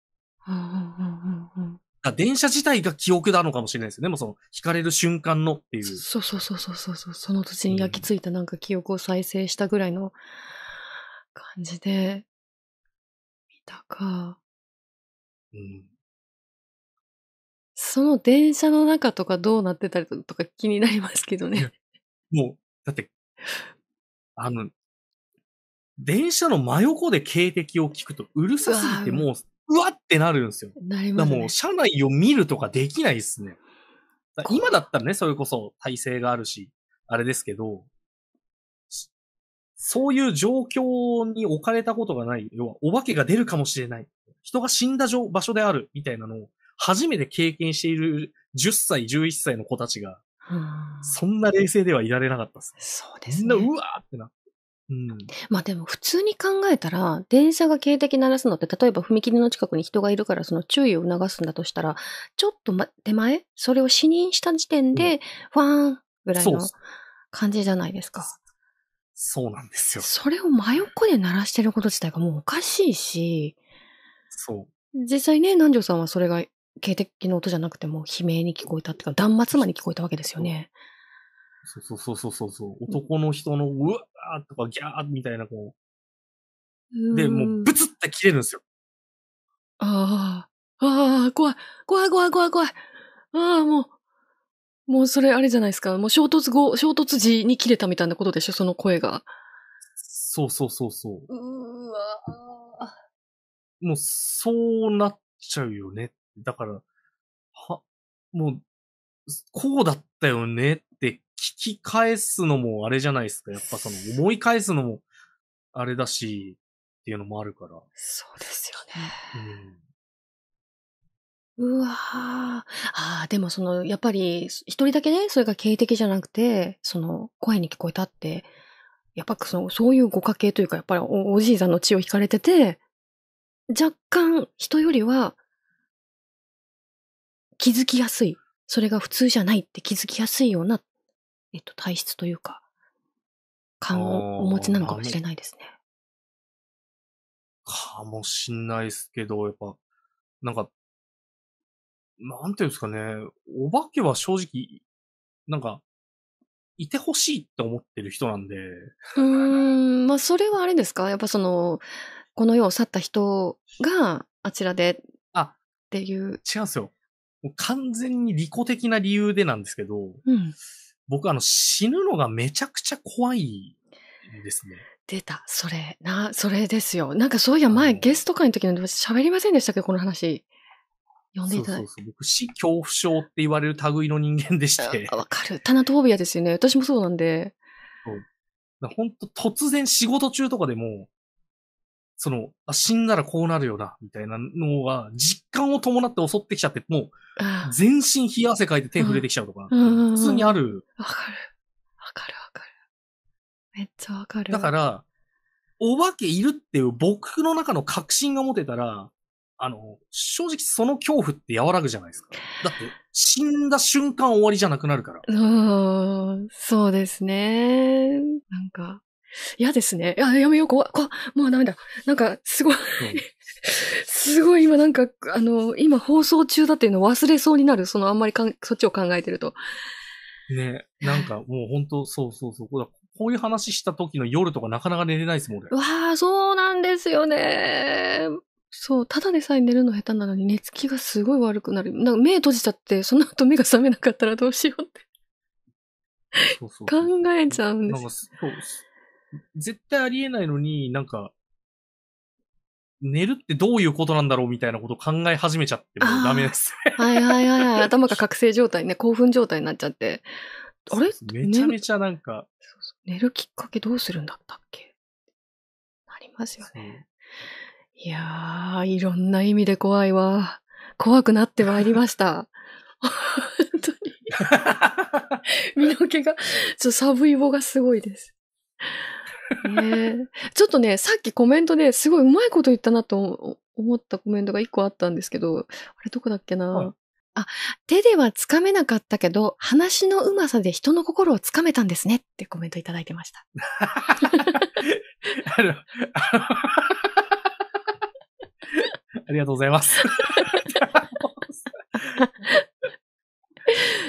電車自体が記憶なのかもしれないですよね。もうその、惹かれる瞬間のっていう。そうそうそうそうそうそう。その土地に焼き付いたなんか記憶を再生したぐらいの感じで、見たか。うん。その電車の中とかどうなってたりとか気になりますけどね。もう、だって、あの、電車の真横で警笛を聞くとうるさすぎてもう、うわってなるんですよ。なります、ね、もう車内を見るとかできないですね。だ今だったらね、それこそ体制があるし、あれですけど、そういう状況に置かれたことがない。要は、お化けが出るかもしれない。人が死んだ場所である、みたいなのを初めて経験している10歳、11歳の子たちが、そんな冷静ではいられなかったっす。そうですね。みんな、うわーってなって。うん、まあでも普通に考えたら電車が警笛鳴らすのって例えば踏切の近くに人がいるからその注意を促すんだとしたらちょっと、ま、手前それを視認した時点で、ファーンぐらいの感じじゃないですか。そうなんですよ。それを真横で鳴らしてること自体がもうおかしいし、そう。実際ね、南條さんはそれが警笛の音じゃなくても悲鳴に聞こえたっていうか、断末魔に聞こえたわけですよね。そうそうそうそうそう。男の人の、うわーとかギャーみたいな、こう。で、もう、ブツって切れるんですよ。ああ、ああ、怖い、怖い、怖い、怖い、怖い。ああ、もう、もうそれあれじゃないですか。もう衝突後、衝突時に切れたみたいなことでしょ、その声が。そうそうそうそう。うわもう、そうなっちゃうよねだから、は、もう、こうだったよねって聞き返すのもあれじゃないですか。やっぱその思い返すのもあれだし、っていうのもあるから。そうですよね。うん、うわぁ。ああ、でもその、やっぱり、一人だけね、それが経営的じゃなくて、その、声に聞こえたって、やっぱその、そういうご家系というか、やっぱりおじいさんの血を引かれてて、若干人よりは気づきやすい、それが普通じゃないって気づきやすいような、えっと、体質というか、感をお持ちなのかもしれないですね。かもしんないですけど、やっぱ、なんか、なんていうんですかね、お化けは正直、なんか、いてほしいって思ってる人なんで。うん、まあそれはあれですかやっぱその、この世を去った人があちらであっていう。違うんですよ。完全に利己的な理由でなんですけど、うん、僕あの死ぬのがめちゃくちゃ怖いですね。出た。それ、な、それですよ。なんかそういや前、ゲスト会の時の喋りませんでしたっけこの話。読んでいただいて。そうそうそう僕、死恐怖症って言われる類の人間でして。わかる。棚トービアですよね。私もそうなんで。本当突然仕事中とかでも、その、あ死んだらこうなるよな、みたいなのが、実感を伴って襲ってきちゃって、もう、全身冷や汗かいて手触れてきちゃうとか、普通にある。わかる。わかるわかる。めっちゃわかる。だから、お化けいるっていう僕の中の確信が持てたら、あの、正直その恐怖って和らぐじゃないですか。だって、死んだ瞬間終わりじゃなくなるから。うん、そうですね。なんか、嫌ですね。あ、やめよう、怖わ、もうダメだ。なんか、すごい すごい今なんか、あの、今放送中だっていうの忘れそうになる。そのあんまりかん、そっちを考えてると。ね、なんかもう本当、そうそうそう。こういう話した時の夜とかなかなか寝れないですもんね。わあ、そうなんですよね。そう、ただでさえ寝るの下手なのに寝つきがすごい悪くなる。なんか目閉じちゃって、その後 目が覚めなかったらどうしようって。そうそうそう考えちゃうんですよ。絶対ありえないのに、なんか、寝るってどういうことなんだろうみたいなことを考え始めちゃってもうダメです。はいはいはいはい。頭が覚醒状態ね、興奮状態になっちゃって。あれめちゃめちゃなんかそうそう。寝るきっかけどうするんだったっけありますよね。いやー、いろんな意味で怖いわ。怖くなってまいりました。本当に。身の毛が、ちょ、っサブイボがすごいです。ね、ちょっとね、さっきコメントですごいうまいこと言ったなと思ったコメントが一個あったんですけど、あれどこだっけな、はい、あ、手ではつかめなかったけど、話のうまさで人の心をつかめたんですねってコメントいただいてました。あの、ありがとうございます。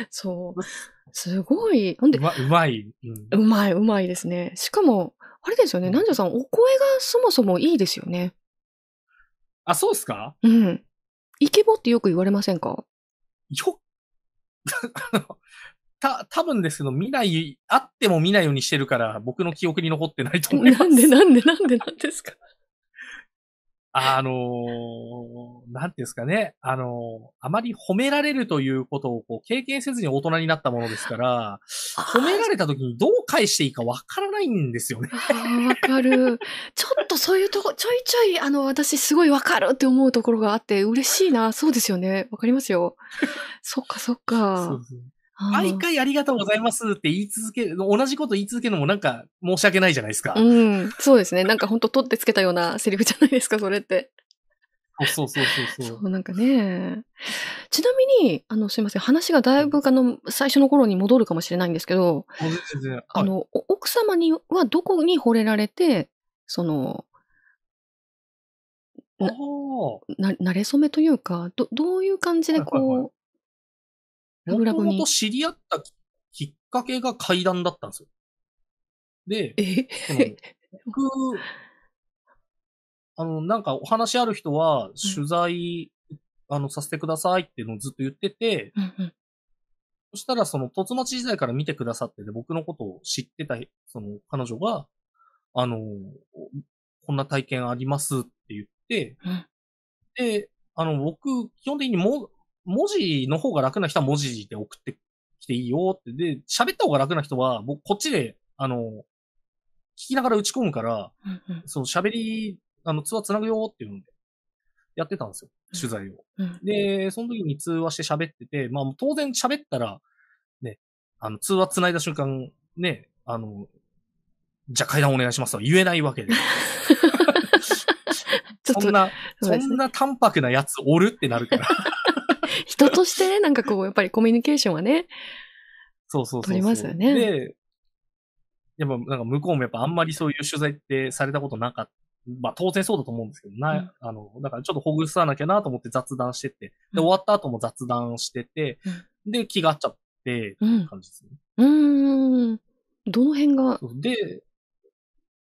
そう。すごい。なんで、うまうまい、うん、うまい、うまいですね。しかも、あれですよね、南條さん、お声がそもそもいいですよね。あ、そうっすかうん。イケボってよく言われませんかよ、あの、た、多分ですけど、見ない、あっても見ないようにしてるから、僕の記憶に残ってないと思います。なんでなんでなんでなんですかあのー、なんていうんですかね、あのー、あまり褒められるということをこう経験せずに大人になったものですから、褒められた時にどう返していいかわからないんですよね。わかる。ちょっとそういうとこ、ちょいちょい、あの、私すごいわかるって思うところがあって、嬉しいな。そうですよね。わかりますよ。そっかそっか。そう毎回ありがとうございますって言い続ける、同じこと言い続けるのもなんか申し訳ないじゃないですか。うん。そうですね。なんか本当取ってつけたような セリフじゃないですか、それって。そうそうそうそう。そう、なんかね。ちなみに、あの、すいません。話がだいぶ、あの、最初の頃に戻るかもしれないんですけど、あの、奥様にはどこに惚れられて、その、な、な、れそめというか、ど、どういう感じでこう、ラブもと知り合ったきっかけが階段だったんですよ。で、僕、あの、なんかお話ある人は取材、うん、あの、させてくださいっていうのをずっと言ってて、うんうん、そしたらその、とつまち時代から見てくださってて、僕のことを知ってた、その、彼女が、あの、こんな体験ありますって言って、うん、で、あの、僕、基本的にも、文字の方が楽な人は文字で送ってきていいよって。で、喋った方が楽な人は、僕こっちで、あの、聞きながら打ち込むから、そうその喋り、あの、通話つなぐよっていうので、やってたんですよ。取材を。で、その時に通話して喋ってて、まあ当然喋ったら、ね、あの、通話つないだ瞬間、ね、あの、じゃあ階段お願いしますは言えないわけで。そんな、そんな淡白なやつおるってなるから。人としてね、なんかこう、やっぱりコミュニケーションはね、そうそうそう取りますよね。で、やっぱなんか向こうもやっぱあんまりそういう取材ってされたことなかった。まあ当然そうだと思うんですけど、な、うん、あの、だからちょっとほぐさなきゃなと思って雑談してて、で、終わった後も雑談してて、うん、で、気が合っちゃって、感じですね。うん、ん。どの辺がで、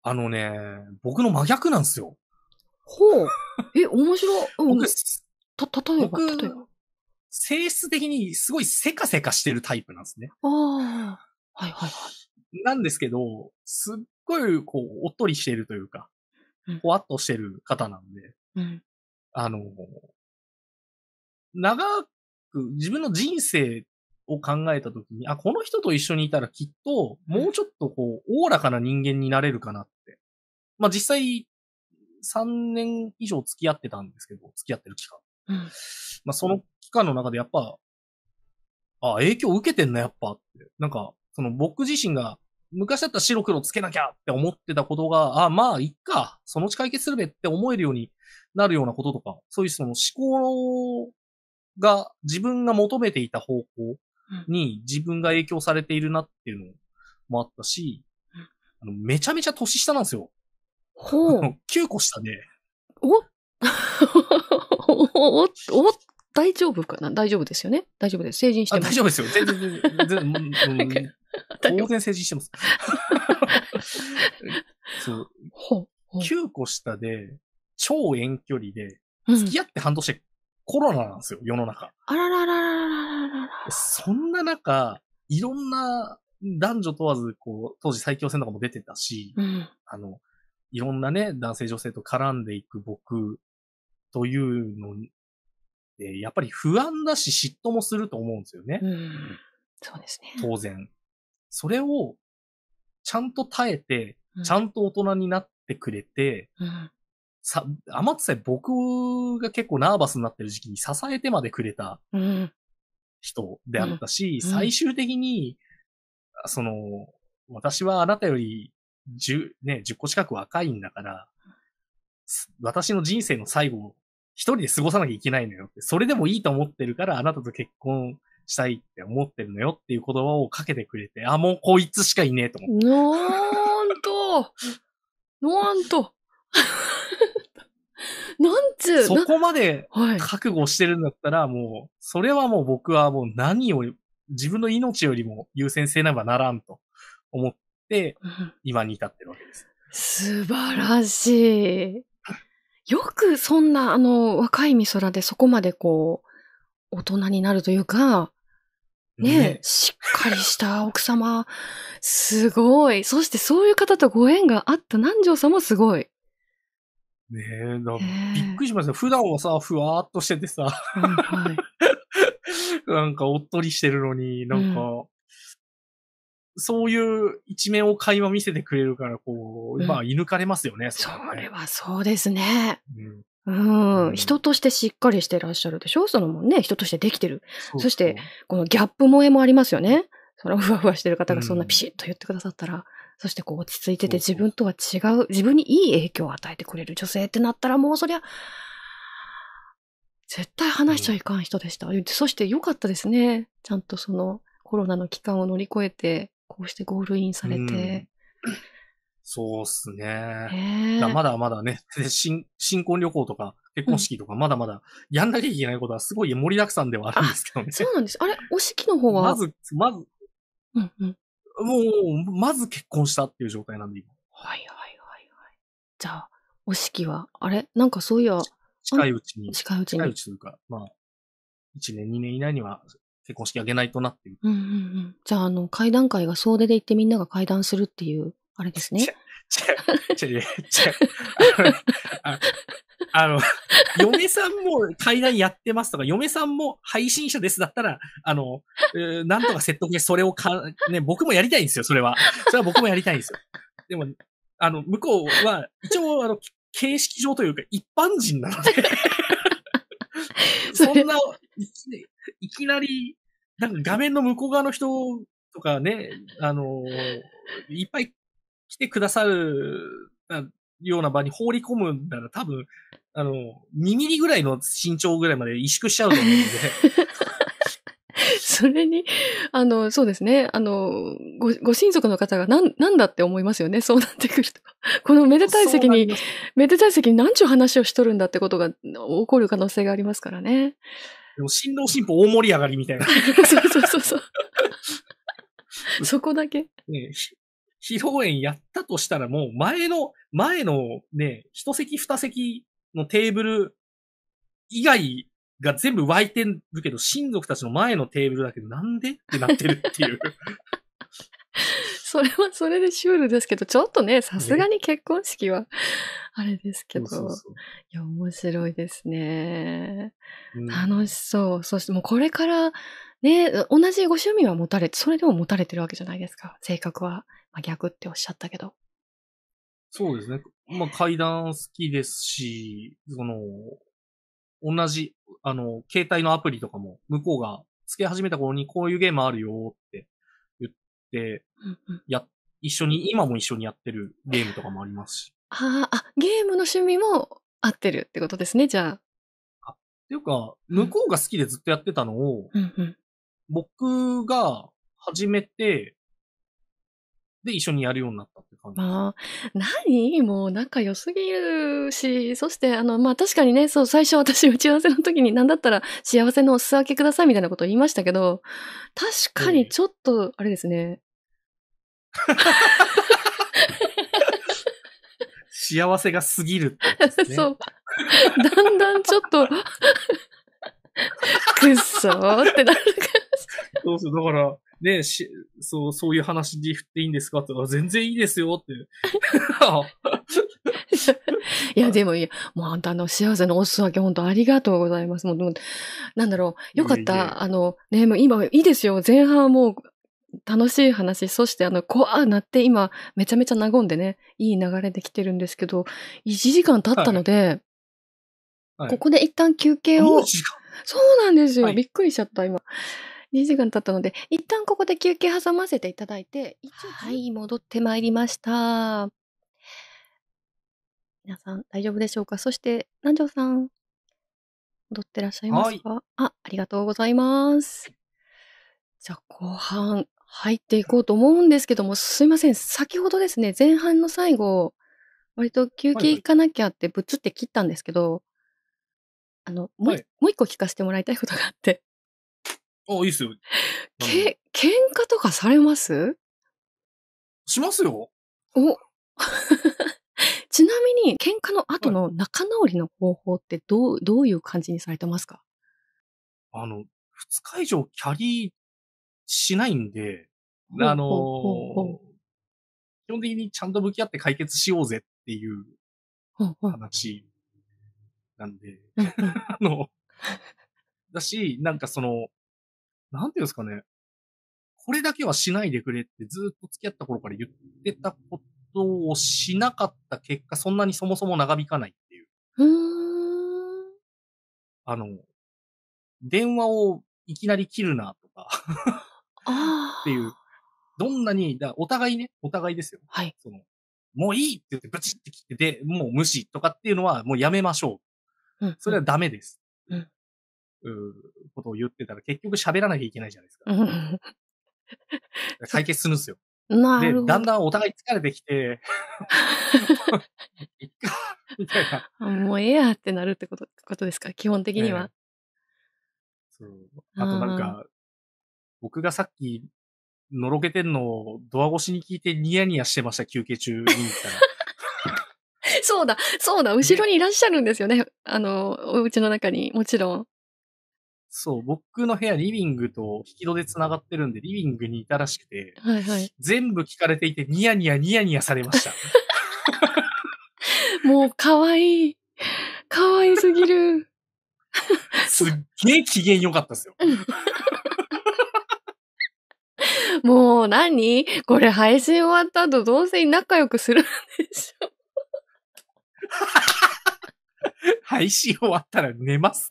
あのね、僕の真逆なんですよ。ほう。え、面白い。うん、僕、た、例えば、例えば。性質的にすごいせかせかしてるタイプなんですね。ああ。はいはいはい。なんですけど、すっごいこう、おっとりしてるというか、ほわっとしてる方なんで、うん、あの、長く自分の人生を考えたときに、あ、この人と一緒にいたらきっと、もうちょっとこう、おおらかな人間になれるかなって。まあ、実際、3年以上付き合ってたんですけど、付き合ってる期間。まあ、その期間の中でやっぱ、あ、影響受けてんな、やっぱって。なんか、その僕自身が、昔だったら白黒つけなきゃって思ってたことが、あ、まあ、いっか、そのうち解決するべって思えるようになるようなこととか、そういうその思考が自分が求めていた方向に自分が影響されているなっていうのもあったし、あのめちゃめちゃ年下なんですよ。ほう。9 個下で。おお、お、お、大丈夫かな大丈夫ですよね大丈夫です。成人してます。大丈夫ですよ。全然、全然、全然 当然成人してます。そう。ほう9個下で、超遠距離で、付き合って半年、コロナなんですよ、世の中。あららららららら。そんな中、いろんな男女問わず、こう、当時最強戦とかも出てたし、うん、あの、いろんなね、男性女性と絡んでいく僕というので、やっぱり不安だし嫉妬もすると思うんですよね。うん、そうですね。当然。それをちゃんと耐えて、ちゃんと大人になってくれて、うん、さ、甘つさえ僕が結構ナーバスになってる時期に支えてまでくれた人であったし、うん、最終的に、その、私はあなたより10、ね、10個近く若いんだから、私の人生の最後一人で過ごさなきゃいけないのよって、それでもいいと思ってるから、あなたと結婚したいって思ってるのよっていう言葉をかけてくれて、あ、もうこいつしかいねえと思って。なんと、なんと。なんつう。そこまで覚悟してるんだったら、もう、それはもう僕はもう何を、自分の命よりも優先せねばならんと思って、今に至ってるわけです。素晴らしい。よくそんな、あの、若い美空でそこまでこう、大人になるというか、ね、ねしっかりした奥様、すごい。そしてそういう方とご縁があった南條さんもすごい。ねえ、だびっくりしました。普段はさ、ふわーっとしててさ、はいはい、なんかおっとりしてるのに、なんか、うん、そういう一面を会話見せてくれるから、こう、まあ、射抜かれますよね。うん、そそれはそうですね。うんうん、人としてしっかりしてらっしゃるでしょそのもんね、人としてできてる。そして、このギャップ萌えもありますよね。そのふわふわしてる方がそんなピシッと言ってくださったら、うん、そしてこう落ち着いてて自分とは違う、自分にいい影響を与えてくれる女性ってなったらもうそりゃ、絶対話しちゃいかん人でした。うん、そして良かったですね。ちゃんとそのコロナの期間を乗り越えて、こうしてゴールインされて。そうっすね。だまだまだね新、新婚旅行とか結婚式とか、まだまだやんなきゃいけないことはすごい盛りだくさんではあるんですけどね。そうなんです。あれ、お式の方はまず、まず、うんうん、もう、まず結婚したっていう状態なんで今。はいはいはいはい。じゃあ、お式は、あれなんかそういや、近いうちに。近いうちに。近いうちというか、まあ、1年、2年以内には結婚式あげないとなっていう。うんうんうん、じゃあ、あの、会談会が総出で行ってみんなが会談するっていう、あれですね。ちゃ、ちゃ、ちゃ、ああの、嫁さんも階段やってますとか、嫁さんも配信者ですだったら、あの、えー、なんとか説得でそれをか、ね、僕もやりたいんですよ、それは。それは僕もやりたいんですよ。でも、あの、向こうは、一応、あの、形式上というか、一般人なので そんな、いきなり、なんか画面の向こう側の人とかね、あの、いっぱい来てくださるような場に放り込むなら多分、あの、2ミリぐらいの身長ぐらいまで萎縮しちゃうと思うんで。それに、あの、そうですね、あの、ご、ご親族の方がなん、なんだって思いますよね、そうなってくると。このめでたい席に、めでたい席に何ちゅう話をしとるんだってことが起こる可能性がありますからね。でも、新郎新婦大盛り上がりみたいな。そうそうそうそう。そこだけ。ね披露宴やったとしたらもう前の、前のね、一席二席のテーブル以外が全部湧いてるけど、親族たちの前のテーブルだけど、なんでってなってるっていう それはそれでシュールですけど、ちょっとね、さすがに結婚式は、あれですけど、そうそうそういや、面白いですね。うん、楽しそう。そしてもうこれから、ね、同じご趣味は持たれて、それでも持たれてるわけじゃないですか。性格は、まあ、逆っておっしゃったけど。そうですね。まあ、階段好きですし、その、同じ、あの、携帯のアプリとかも、向こうが付け始めた頃にこういうゲームあるよって、や、一緒に、今も一緒にやってるゲームとかもありますし。ああ、ゲームの趣味も合ってるってことですね、じゃあ。っていうか、向こうが好きでずっとやってたのを、うんうん、僕が始めて、で、一緒にやるようになったまあ何もう仲良すぎるし、そしてあの、まあ確かにね、そう、最初私打ち合わせの時に何だったら幸せのお裾分けくださいみたいなこと言いましたけど、確かにちょっと、あれですね。幸せがすぎるって、ね、そう。だんだんちょっと くっそーってなるから。そうそう、だから、ね、し、そう、そういう話で振っていいんですかって全然いいですよって。いや、でもいや、もうあんたの幸せのおすそ分け、本当ありがとうございます。もう、もなんだろう、よかった。いいあの、ね、もう今、いいですよ。前半もう、楽しい話、そしてあの、こわなって今、めちゃめちゃ和んでね、いい流れできてるんですけど、1時間経ったので、はいはい、ここで一旦休憩を。そうなんですよ。はい、びっくりしちゃった、今。2時間経ったので、一旦ここで休憩挟ませていただいて、一応、はい、戻ってまいりました。皆さん大丈夫でしょうかそして、南條さん、戻ってらっしゃいますか、はい、あ、ありがとうございます。じゃあ、後半入っていこうと思うんですけども、すいません。先ほどですね、前半の最後、割と休憩行かなきゃってぶつって切ったんですけど、はいはい、あの、もうはい、もう一個聞かせてもらいたいことがあって。あ、いいっすよ。け、喧嘩とかされますしますよ。お。ちなみに、喧嘩の後の仲直りの方法ってどう、どういう感じにされてますかあの、二日以上キャリーしないんで、あの基本的にちゃんと向き合って解決しようぜっていう話なんで、あの、だし、なんかその、なんていうんですかね。これだけはしないでくれってずっと付き合った頃から言ってたことをしなかった結果、そんなにそもそも長引かないっていう。うあの、電話をいきなり切るなとかっていう、どんなに、だお互いね、お互いですよ。はい。その、もういいって言ってブチって切ってで、もう無視とかっていうのはもうやめましょう。うん、それはダメです。うん。うんことを言ってたら結局喋らなきゃいけないじゃないですか。うん、解決するんですよ。で、だんだんお互い疲れてきて、いっか、みたいな。もうええやってなるってことことですか、基本的には。えー、そう。あとなんか、僕がさっき、のろけてんのをドア越しに聞いてニヤニヤしてました、休憩中に。そうだ、そうだ、後ろにいらっしゃるんですよね。あの、お家の中に、もちろん。そう、僕の部屋、リビングと引き戸で繋がってるんで、リビングにいたらしくて、はいはい、全部聞かれていて、ニヤニヤニヤニヤされました。もう、かわいい。かわいすぎる。すっげえ機嫌良かったですよ。もう何これ配信終わった後どうせ仲良くするんでしょ 配信終わったら寝ます。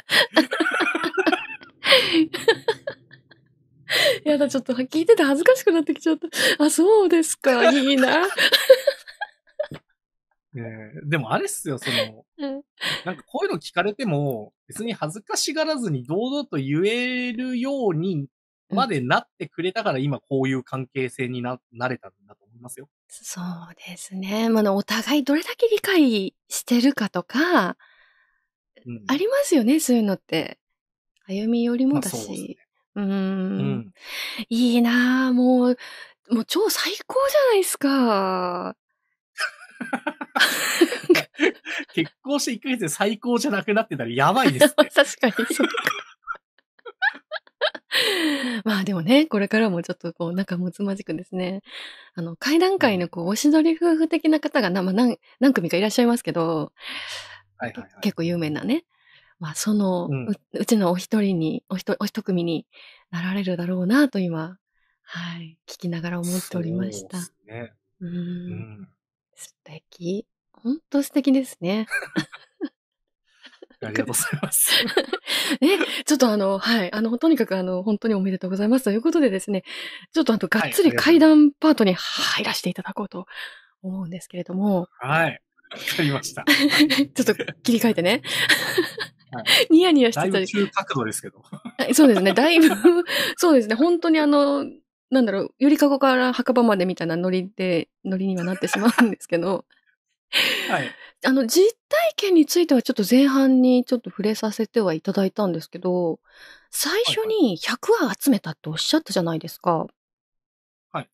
やだ、ちょっと聞いてて恥ずかしくなってきちゃった。あ、そうですか、いいな。え ー、でもあれっすよ、その、うん、なんかこういうの聞かれても、別に恥ずかしがらずに堂々と言えるようにまでなってくれたから、今こういう関係性にな、なれたんだと思いますよ。そうですね。まあ、お互いどれだけ理解してるかとか、うん、ありますよね、そういうのって。歩み寄りもだし。まあうね、うん、うん。いいなぁ、もう、もう超最高じゃないですか。結婚して1ヶ月で最高じゃなくなってたらやばいです、ね、確かに、そうか。まあでもね、これからもちょっとこう仲つまじくですね、あの、階談階のこう、おしどり夫婦的な方がな、まあ、何、何組かいらっしゃいますけど、はいはいはい、結構有名なね、まあ、その、うんうちのお一人に、お一、お一組になられるだろうなと今、はい、聞きながら思っておりました。そうですね。うん。うん、素敵。本当素敵ですね。ありがとうございます。え、ちょっとあの、はい、あの、とにかくあの、本当におめでとうございますということでですね、ちょっとあと、がっつり階段パートに入らせていただこうと思うんですけれども。はい。わかりました。ちょっと切り替えてね。ニヤニヤしてたり。だいぶ角度ですけど。そうですね。だいぶ、そうですね。本当にあの、なんだろう、ゆりかごから墓場までみたいなノリで、ノリにはなってしまうんですけど。はい。あの、実体験についてはちょっと前半にちょっと触れさせてはいただいたんですけど、最初に100話集めたっておっしゃったじゃないですか。はい。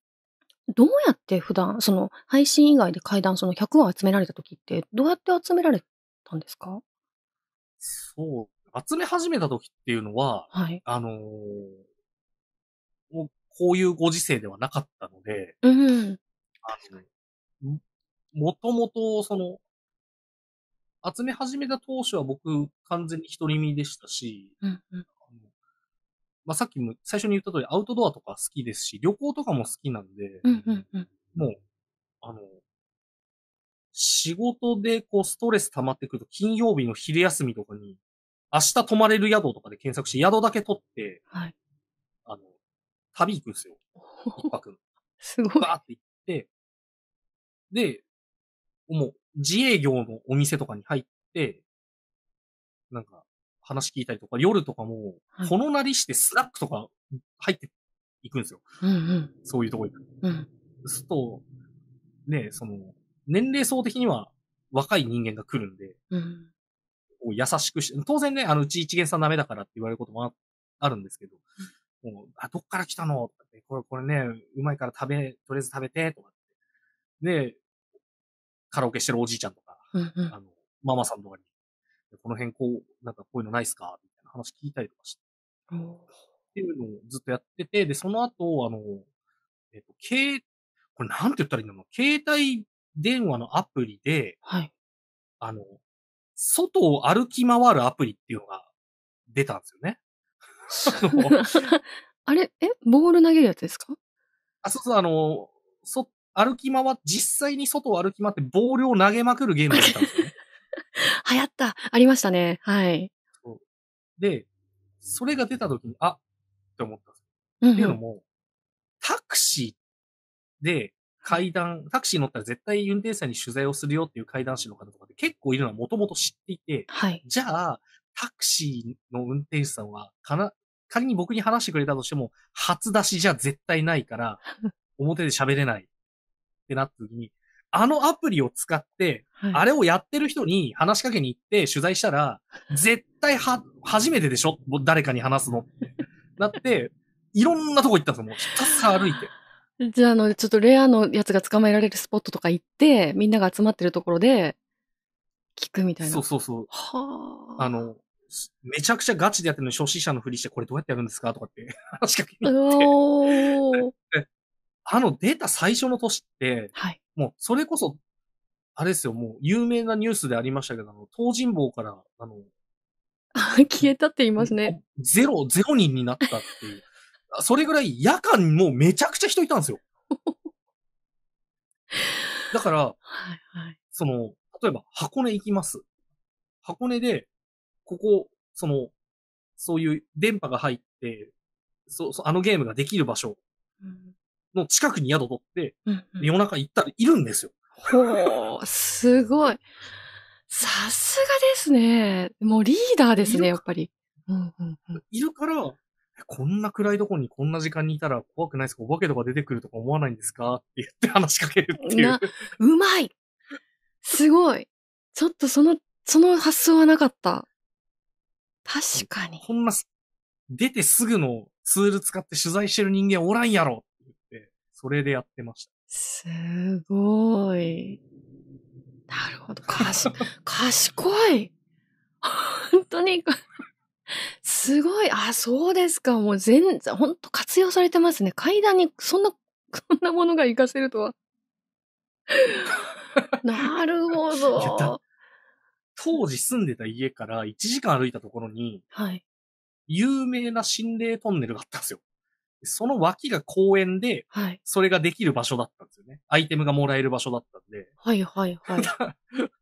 どうやって普段、その配信以外で階段、その100話集められた時って、どうやって集められたんですかそう、集め始めた時っていうのは、はい、あのー、もうこういうご時世ではなかったので、うん、あのもともと、その、集め始めた当初は僕、完全に独り身でしたし、うんあのまあ、さっきも最初に言った通り、アウトドアとか好きですし、旅行とかも好きなんで、うんうんうん、もう、あの、仕事でこうストレス溜まってくると、金曜日の昼休みとかに、明日泊まれる宿とかで検索して、宿だけ取って、はい、あの、旅行くんですよ。一泊 すごい。バーって行って、で、もう、自営業のお店とかに入って、なんか、話聞いたりとか、夜とかも、このなりしてスラックとか入っていくんですよ。うんそういうとこ行く。うん、すると、ね、その、年齢層的には若い人間が来るんで、うん、こう優しくして、当然ね、あの、うち一元さんダメだからって言われることもあるんですけど、もう、あ、どっから来たのこれ、これね、うまいから食べ、とりあえず食べて、とかって。で、カラオケしてるおじいちゃんとか、うんうん、あの、ママさんとかに、この辺こう、なんかこういうのないっすかみたいな話聞いたりとかして。っていうのをずっとやってて、で、その後、あの、えっ、と、携、これなんて言ったらいいんだろう携帯電話のアプリで、はい。あの、外を歩き回るアプリっていうのが出たんですよね。あれ、え、ボール投げるやつですかあ、そうそう、あの、そ、歩き回実際に外を歩き回ってボールを投げまくるゲームだったんですよね。流行った。ありましたね。はい。で、それが出た時に、あって思ったんですよ。うん、っていうのも、タクシーで階段、タクシー乗ったら絶対運転手さんに取材をするよっていう怪談師の方とかで結構いるのはもともと知っていて、はい、じゃあ、タクシーの運転手さんは、かな、仮に僕に話してくれたとしても、初出しじゃ絶対ないから、表で喋れないってなった時に、あのアプリを使って、はい、あれをやってる人に話しかけに行って取材したら、絶対は、初めてでしょ誰かに話すのって。なって、いろんなとこ行ったんですよ。もうひたすら歩いて。じゃあ、あの、ちょっとレアのやつが捕まえられるスポットとか行って、みんなが集まってるところで、聞くみたいな。そうそうそう。はあ。あの、めちゃくちゃガチでやってるのに初心者のふりして、これどうやってやるんですかとかって 話かけて。あの、出た最初の年って、はい、もう、それこそ、あれですよ、もう、有名なニュースでありましたけど、あの、東尋坊から、あの、消えたって言いますね。ゼロ、ゼロ人になったっていう。それぐらい夜間もうめちゃくちゃ人いたんですよ。だから、はいはい、その、例えば箱根行きます。箱根で、ここ、その、そういう電波が入って、そう、そあのゲームができる場所の近くに宿取って、うんうん、夜中行ったらいるんですよ。ほー、すごい。さすがですね。もうリーダーですね、やっぱり。うんうんうん、いるから、こんな暗いとこにこんな時間にいたら怖くないですかお化けとか出てくるとか思わないんですかって言って話しかけるっていう。うまいすごいちょっとその、その発想はなかった。確かに。こんな、出てすぐのツール使って取材してる人間おらんやろって言って、それでやってました。すごい。なるほど。かし、賢い。本当に、すごい。あ、そうですか。もう全然、ほんと活用されてますね。階段にそんな、こ んなものが活かせるとは。なるほど。当時住んでた家から1時間歩いたところに、はい。有名な心霊トンネルがあったんですよ。その脇が公園で、はい。それができる場所だったんですよね。アイテムがもらえる場所だったんで。はいはいはい。ワン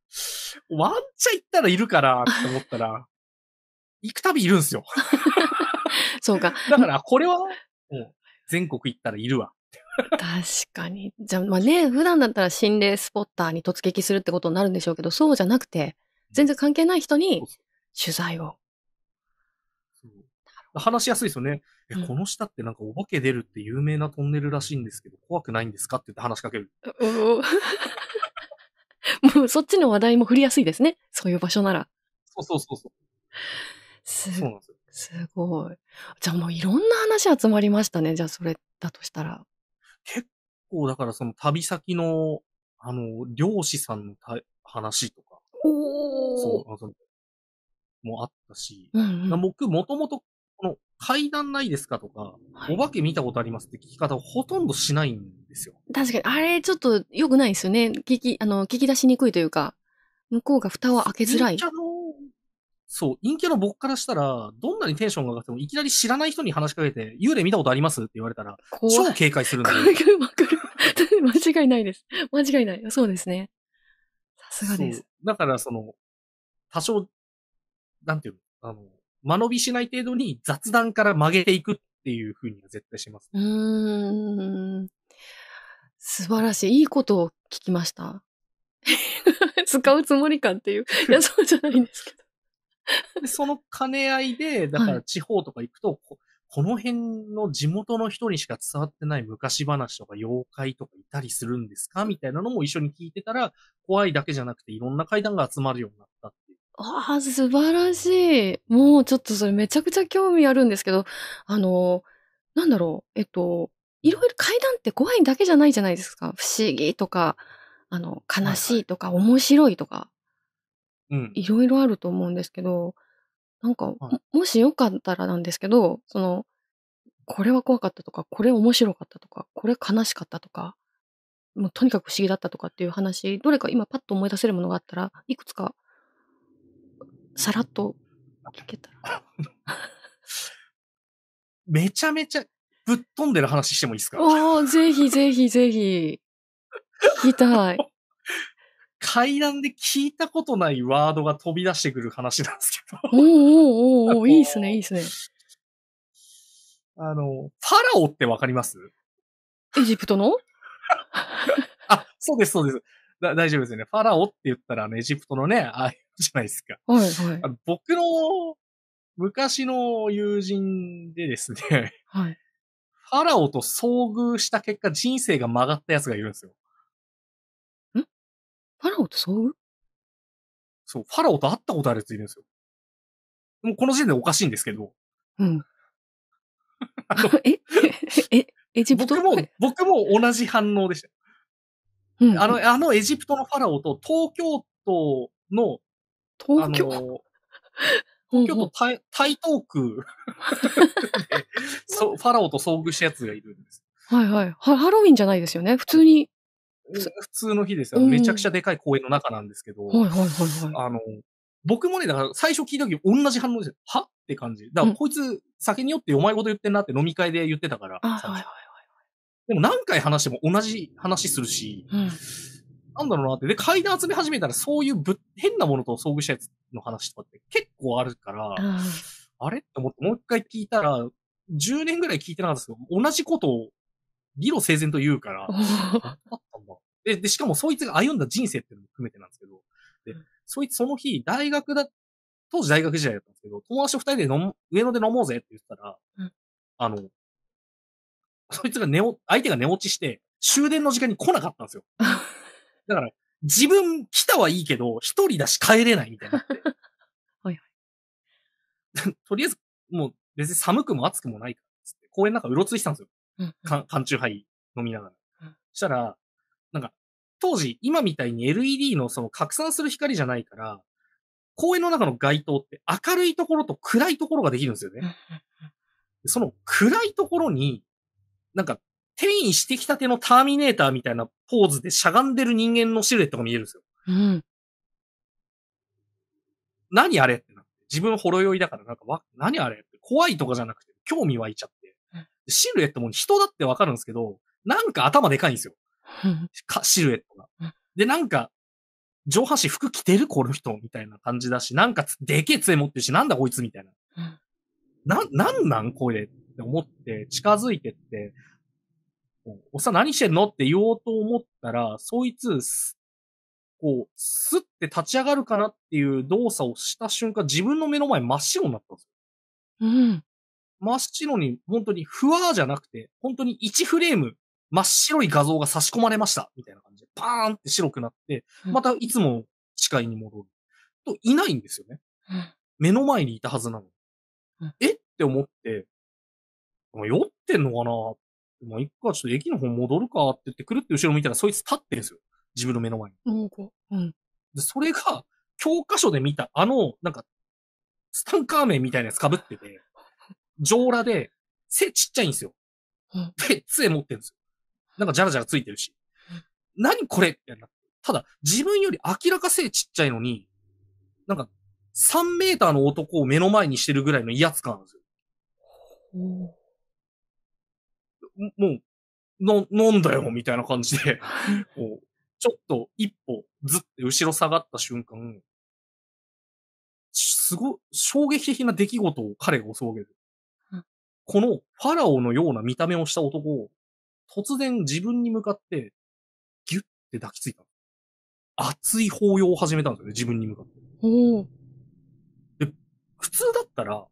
チャン行ったらいるからって思ったら、行くたびいるんですよ。そうか。だから、これは、うん、全国行ったらいるわ。確かに。じゃあ、まあね、普段だったら心霊スポッターに突撃するってことになるんでしょうけど、そうじゃなくて、全然関係ない人に取材を。話しやすいですよね。え、うん、この下ってなんかお化け出るって有名なトンネルらしいんですけど、怖くないんですかって言って話しかける。もうそっちの話題も振りやすいですね。そういう場所なら。そうそうそうそう。すそうなんですよ。すごい。じゃあもういろんな話集まりましたね。じゃあそれだとしたら。結構だからその旅先の、あの、漁師さんのた話とか。おそうその、もあったし。うんうん、僕もともと、この階段ないですかとか、はい、お化け見たことありますって聞き方をほとんどしないんですよ。確かに、あれちょっと良くないですよね。聞き、あの、聞き出しにくいというか、向こうが蓋を開けづらい。そう、陰キャの僕からしたら、どんなにテンションが上がっても、いきなり知らない人に話しかけて、幽霊見たことありますって言われたら、超警戒するんだよ。わかる。間違いないです。間違いない。そうですね。さすがです。だから、その、多少、なんていうの、あの、間延びしない程度に雑談から曲げていくっていうふうには絶対します、ね、うん。素晴らしい。いいことを聞きました。使うつもりかっていう。いや、そうじゃないんですけど。その兼ね合いで、だから地方とか行くと、はいこ、の辺の地元の人にしか伝わってない昔話とか妖怪とかいたりするんですかみたいなのも一緒に聞いてたら、怖いだけじゃなくていろんな階段が集まるようになったっていう。ああ、素晴らしい。もうちょっとそれめちゃくちゃ興味あるんですけど、あの、なんだろう、えっと、いろいろ階段って怖いだけじゃないじゃないですか。不思議とか、あの、悲しいとか、面白いとか。いろいろあると思うんですけど、なんか、もしよかったらなんですけど、その、これは怖かったとか、これ面白かったとか、これ悲しかったとか、もうとにかく不思議だったとかっていう話、どれか今パッと思い出せるものがあったら、いくつか、さらっと聞けたら。めちゃめちゃぶっ飛んでる話してもいいですかああ、ぜひぜひぜひ。聞きたい。階段で聞いたことないワードが飛び出してくる話なんですけど。おおおおいいっすね、いいっすね。あの、ファラオってわかりますエジプトの あ、そうです、そうです。大丈夫ですよね。ファラオって言ったら、ね、エジプトのね、ああいうじゃないですか。はいはい、あの僕の昔の友人でですね、はい、ファラオと遭遇した結果人生が曲がったやつがいるんですよ。ァラオと遭遇そう、ファラオと会ったことあるやついるんですよ。もうこの時点でおかしいんですけど。うん。え え、エジプト僕も、僕も同じ反応でした。うん、あの、あのエジプトのファラオと東京都の、東京 東京都台台東区そファラオと遭遇したやつがいるんです。はいはい。ハロウィンじゃないですよね。普通に普通の日ですよ。めちゃくちゃでかい公園の中なんですけど、はいはいはいはい、あの、僕もね、だから最初聞いた時同じ反応ですよ。はって感じ。だからこいつ酒に酔ってお前ごと言ってんなって飲み会で言ってたから。はいはいはい、でも何回話しても同じ話するし、うん、なんだろうなって。で、階段集め始めたらそういうぶ変なものと遭遇したやつの話とかって結構あるから、うん、あれって思ってもう一回聞いたら、10年ぐらい聞いてなかったんですけど、同じことを理路整然と言うから、あったんだ。で、で、しかもそいつが歩んだ人生っていうのも含めてなんですけど、で、そいつその日、大学だ、当時大学時代だったんですけど、友達と二人で飲む、上野で飲もうぜって言ったら、あの、そいつが寝お、相手が寝落ちして、終電の時間に来なかったんですよ。だから、自分来たはいいけど、一人だし帰れないみたいになって。はいはい。とりあえず、もう別に寒くも暑くもないから、公園なんかうろついてたんですよ。缶、うん、中杯飲みながら。したら、なんか、当時、今みたいに LED のその拡散する光じゃないから、公園の中の街灯って明るいところと暗いところができるんですよね。その暗いところに、なんか、転移してきたてのターミネーターみたいなポーズでしゃがんでる人間のシルエットが見えるんですよ。うん。何あれってなって。自分ほろ酔いだから、なんかわ、何あれって怖いとかじゃなくて、興味湧いちゃっシルエットも人だってわかるんですけど、なんか頭でかいんですよ。かシルエットが。で、なんか、上半身服着てるこの人みたいな感じだし、なんかでけえ杖持ってるし、なんだこいつみたいな。な、なんなんこれって思って近づいてって、おっさん何してんのって言おうと思ったら、そいつ、こう、スッて立ち上がるかなっていう動作をした瞬間、自分の目の前真っ白になったんですよ。うん。真っ白に、本当にふわーじゃなくて、本当に1フレーム、真っ白い画像が差し込まれました、みたいな感じで、パーンって白くなって、またいつも視界に戻る。と、いないんですよね。目の前にいたはずなのに。えって思って、酔ってんのかなまあ、いっか、ちょっと駅の方戻るかって言って、くるって後ろ見たら、そいつ立ってるんですよ。自分の目の前に。うん。で、それが、教科書で見た、あの、なんか、ツタンカーメンみたいなやつ被ってて、上裸で、背ちっちゃいんですよ。で、杖持ってるんですよ。なんかじゃらじゃらついてるし。何これてなっな。ただ、自分より明らか背ちっちゃいのに、なんか、3メーターの男を目の前にしてるぐらいの威圧感なんですよ。もう、の、なんだよみたいな感じで こう、ちょっと一歩ずって後ろ下がった瞬間、すご、衝撃的な出来事を彼が襲うわけです。このファラオのような見た目をした男を、突然自分に向かって、ギュッて抱きついた。熱い抱擁を始めたんですよね、自分に向かって。で、普通だったら、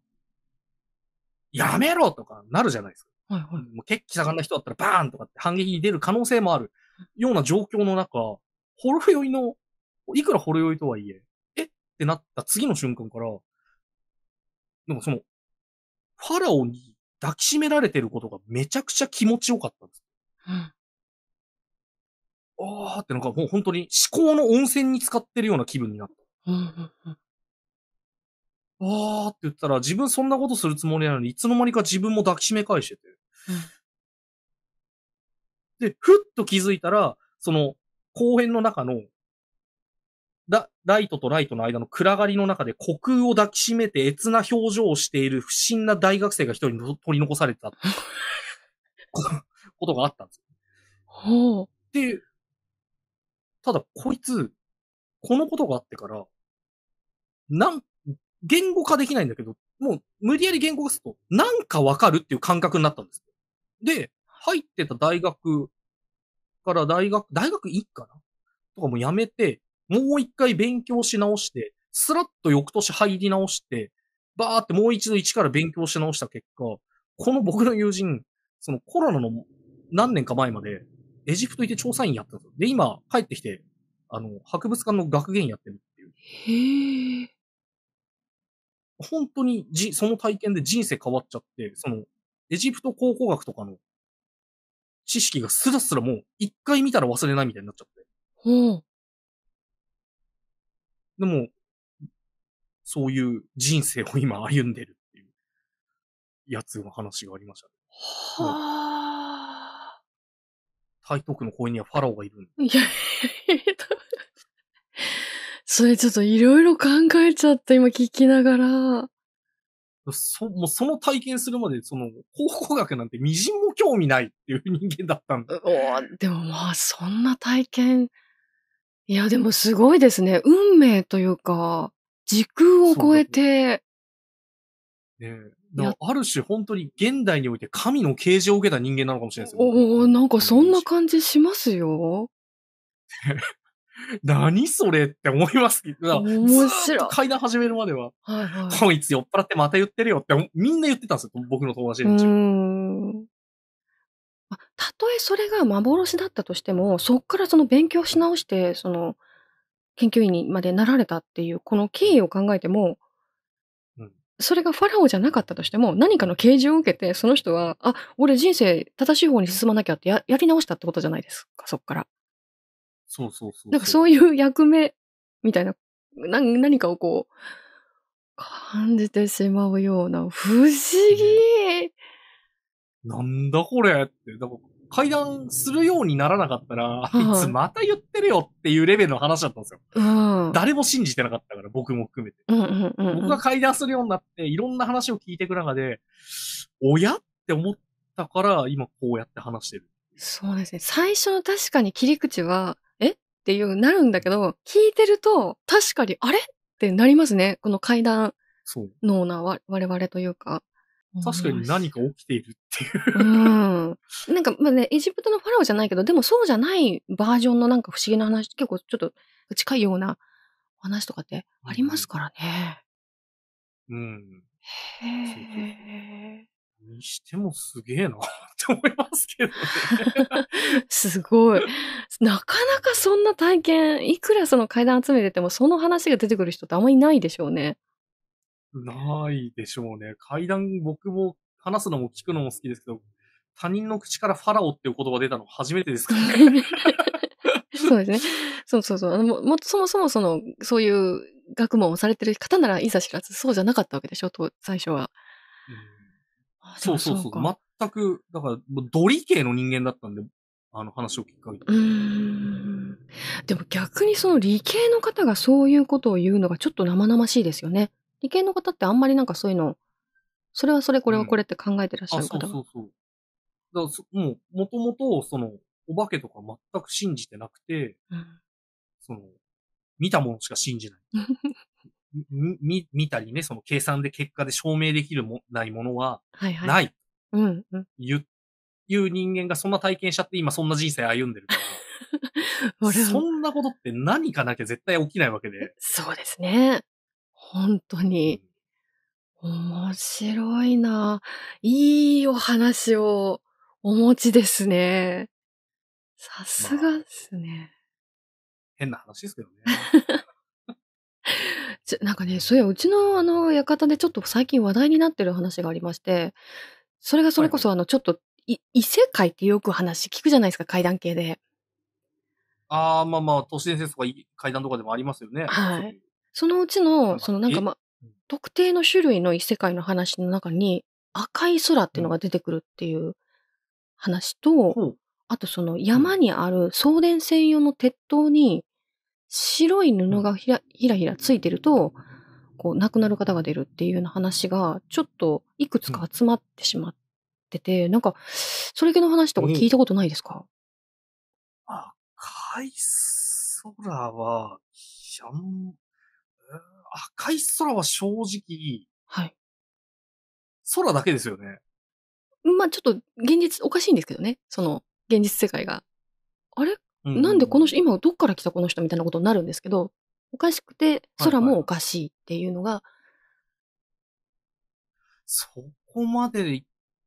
やめろとかなるじゃないですか。はいはい。もう血気盛んな人だったらバーンとかって反撃に出る可能性もあるような状況の中、ほろ酔いの、いくらほろ酔いとはいえ、えってなった次の瞬間から、でもその、ファラオに抱きしめられてることがめちゃくちゃ気持ちよかったんです。うん。あーってんかもう本当に思考の温泉に使ってるような気分になった。うん。あーって言ったら自分そんなことするつもりなのにいつの間にか自分も抱きしめ返してて。うん、で、ふっと気づいたら、その公園の中のラライトとライトの間の暗がりの中で虚空を抱きしめて越な表情をしている不審な大学生が一人取り残されたことがあったんですよ。ほう。で、ただこいつ、このことがあってから、なん、言語化できないんだけど、もう無理やり言語化すると、なんかわかるっていう感覚になったんです。で、入ってた大学から大学、大学いかなとかも辞めて、もう一回勉強し直して、スラッと翌年入り直して、バーってもう一度一から勉強し直した結果、この僕の友人、そのコロナの何年か前まで、エジプト行って調査員やってたと。で今帰ってきて、あの、博物館の学芸員やってるっていう。へ本当にじ、その体験で人生変わっちゃって、その、エジプト考古学とかの知識がスラスラもう一回見たら忘れないみたいになっちゃって。ほう。でも、そういう人生を今歩んでるっていうやつの話がありましたね。はあ。台東区の公園にはファラオがいるんいや、えと、それちょっといろいろ考えちゃった、今聞きながら。そ、もうその体験するまで、その、考古学なんて微塵も興味ないっていう人間だったんだ。おでもまあ、そんな体験いや、でもすごいですね。運命というか、時空を超えて。ねある種本当に現代において神の啓示を受けた人間なのかもしれないですよ、お、おなんかそんな感じしますよ。何それって思いますけど、面白い。階段始めるまでは、はいはい、こいつ酔っ払ってまた言ってるよってみんな言ってたんですよ、僕の友達連中。たとえそれが幻だったとしても、そこからその勉強し直して、その、研究員にまでなられたっていう、この経緯を考えても、うん、それがファラオじゃなかったとしても、何かの啓示を受けて、その人は、あ、俺人生正しい方に進まなきゃってややり直したってことじゃないですか、そこから。そうそうそうなんかそういう役目みたいな、な何かをこう、感じてしまうような、不思議、うんなんだこれって、だから階段するようにならなかったら、あいつまた言ってるよっていうレベルの話だったんですよ。うん、誰も信じてなかったから、僕も含めて。僕が階段するようになって、いろんな話を聞いていく中で、親って思ったから、今こうやって話してる。そうですね。最初の確かに切り口は、えっていうなるんだけど、聞いてると、確かに、あれってなりますね。この階段のな我々というか。確かに何か起きているっていう。うん。なんか、まあね、エジプトのファラオじゃないけど、でもそうじゃないバージョンのなんか不思議な話、結構ちょっと近いような話とかってありますからね。うん。へえ。にしてもすげえなって思いますけどねすごい。なかなかそんな体験、いくらその階段集めてても、その話が出てくる人ってあんまりいないでしょうね。ないでしょうね。階段、僕も話すのも聞くのも好きですけど、他人の口からファラオっていう言葉出たの初めてですからね。そうですね。そうそうそう。あのもそもそもその、そういう学問をされてる方ならいざ知らず、そうじゃなかったわけでしょ、と最初は。うそうそうそう。全く、だから、ドリ系の人間だったんで、あの話を聞くけり。でも逆にその理系の方がそういうことを言うのがちょっと生々しいですよね。理系の方ってあんまりなんかそういうの、それはそれ、これはこれって考えてらっしゃる方うん、そうそうそう。だからもう、もともと、その、お化けとか全く信じてなくて、うん、その、見たものしか信じない。見見たりね、その計算で結果で証明できるもないものは、ない。はいはい、うん、うん。いう人間がそんな体験しちゃって今そんな人生歩んでるから。そんなことって何かなきゃ絶対起きないわけで。そうですね。本当に。面白いな。いいお話をお持ちですね。さすがですね、まあ、変な話ですけどね。なんかね、そういううちのあの、館でちょっと最近話題になってる話がありまして、それがそれこそ、あの、ちょっと、異世界ってよく話聞くじゃないですか、階段系で。ああ、まあまあ、都市伝説とか階段とかでもありますよね。はい。そのうちの、そのなんかまあ、特定の種類の異世界の話の中に、赤い空っていうのが出てくるっていう話と、うん、あとその山にある送電専用の鉄塔に、白い布がひらひらひらついてると、こう、亡くなる方が出るっていうような話が、ちょっといくつか集まってしまってて、うん、なんか、それ系の話とか聞いたことないですか、うん、赤い空は、赤い空は正直、はい。空だけですよね。まあちょっと現実おかしいんですけどね。その、現実世界が。あれ、うんうん、なんでこの人、今どっから来たこの人みたいなことになるんですけど、おかしくて、空もおかしいっていうのが、はいはい、そこまで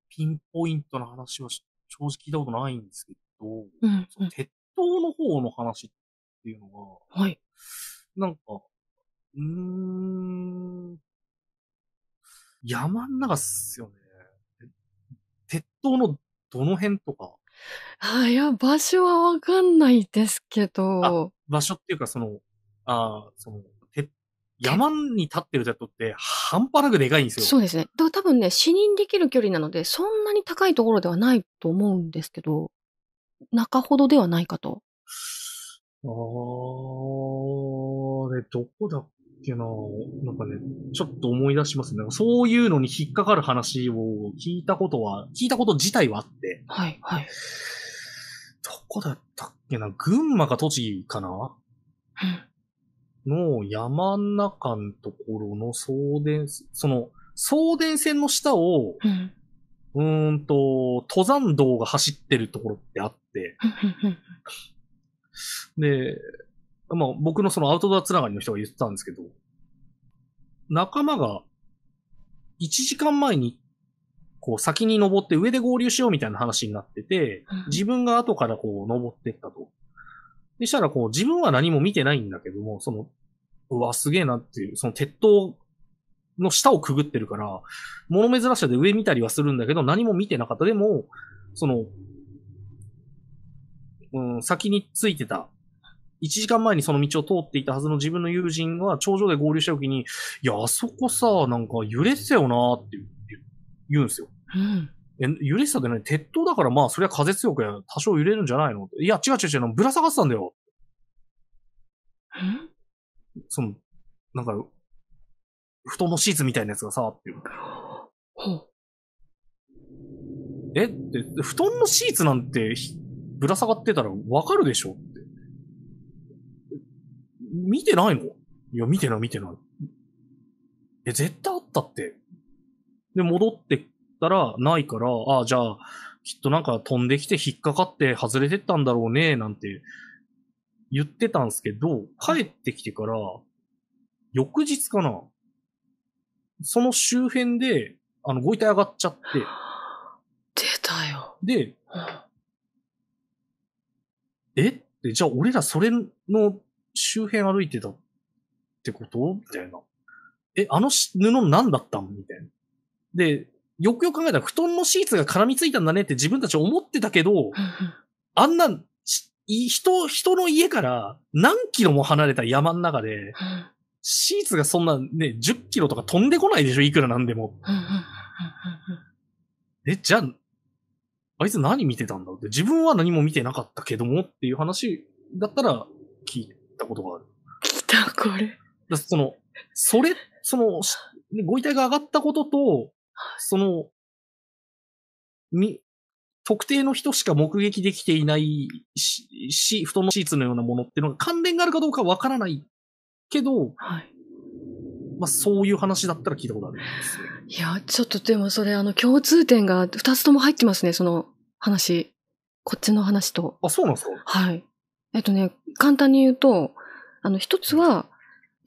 ピンポイントな話は正直聞いたことないんですけど、うんうん、鉄塔の方の話っていうのが、はい。なんか、うーん。山ん中っすよね。鉄塔のどの辺とか。あ、いや、場所はわかんないですけど。場所っていうか、その、あその、山に立ってるジェットって半端なくでかいんですよ。そうですね。だ多分ね、視認できる距離なので、そんなに高いところではないと思うんですけど、中ほどではないかと。あー、ね、どこだっけな。なんかね、ちょっと思い出しますね。そういうのに引っかかる話を聞いたことは、聞いたこと自体はあって。はい、はい。どこだったっけな群馬か栃木かな、うん、の山ん中のところの送電、その、送電線の下を、ううんと、登山道が走ってるところってあって、で、まあ僕のそのアウトドアつながりの人が言ってたんですけど、仲間が1時間前にこう先に登って上で合流しようみたいな話になってて、自分が後からこう登ってったと。でしたらこう自分は何も見てないんだけども、その、うわ、すげえなっていう、その鉄塔の下をくぐってるから、物珍しさで上見たりはするんだけど、何も見てなかった。でも、その、うん、先についてた1時間前にその道を通っていたはずの自分の友人が頂上で合流した時に、いや、あそこさ、なんか揺れてたよなって言うんですよ。うんえ、揺れてたけどね、鉄塔だからまあ、そりゃ風強くや、多少揺れるんじゃないのいや、違う違う違う、ぶら下がってたんだよ。んその、なんか、布団のシーツみたいなやつがさ、っていう。えって、布団のシーツなんて、ぶら下がってたらわかるでしょ見てないのいや、見てない、見てない。え、絶対あったって。で、戻ってったら、ないから、ああ、じゃあ、きっとなんか飛んできて引っかかって外れてったんだろうね、なんて言ってたんすけど、帰ってきてから、翌日かな。その周辺で、あの、ご遺体上がっちゃって。出たよ。で、えって、じゃあ俺らそれの周辺歩いてたってことみたいな。え、あの布何だったんみたいな。で、よくよく考えたら布団のシーツが絡みついたんだねって自分たち思ってたけど、あんな、人、人の家から何キロも離れた山の中で、シーツがそんなね、10キロとか飛んでこないでしょいくらなんでも。え、じゃあ、あいつ何見てたんだって、自分は何も見てなかったけどもっていう話だったら聞いたことがある。来た、これ。だその、それ、その、ご遺体が上がったことと、その、み、特定の人しか目撃できていないし、し布団のシーツのようなものっていうのが関連があるかどうかわからないけど、はい、まあそういう話だったら聞いたことあるんですよ。いや、ちょっとでもそれあの共通点が2つとも入ってますね、その話。こっちの話と。あ、そうなんですかはい。えっとね、簡単に言うと、あの、一つは、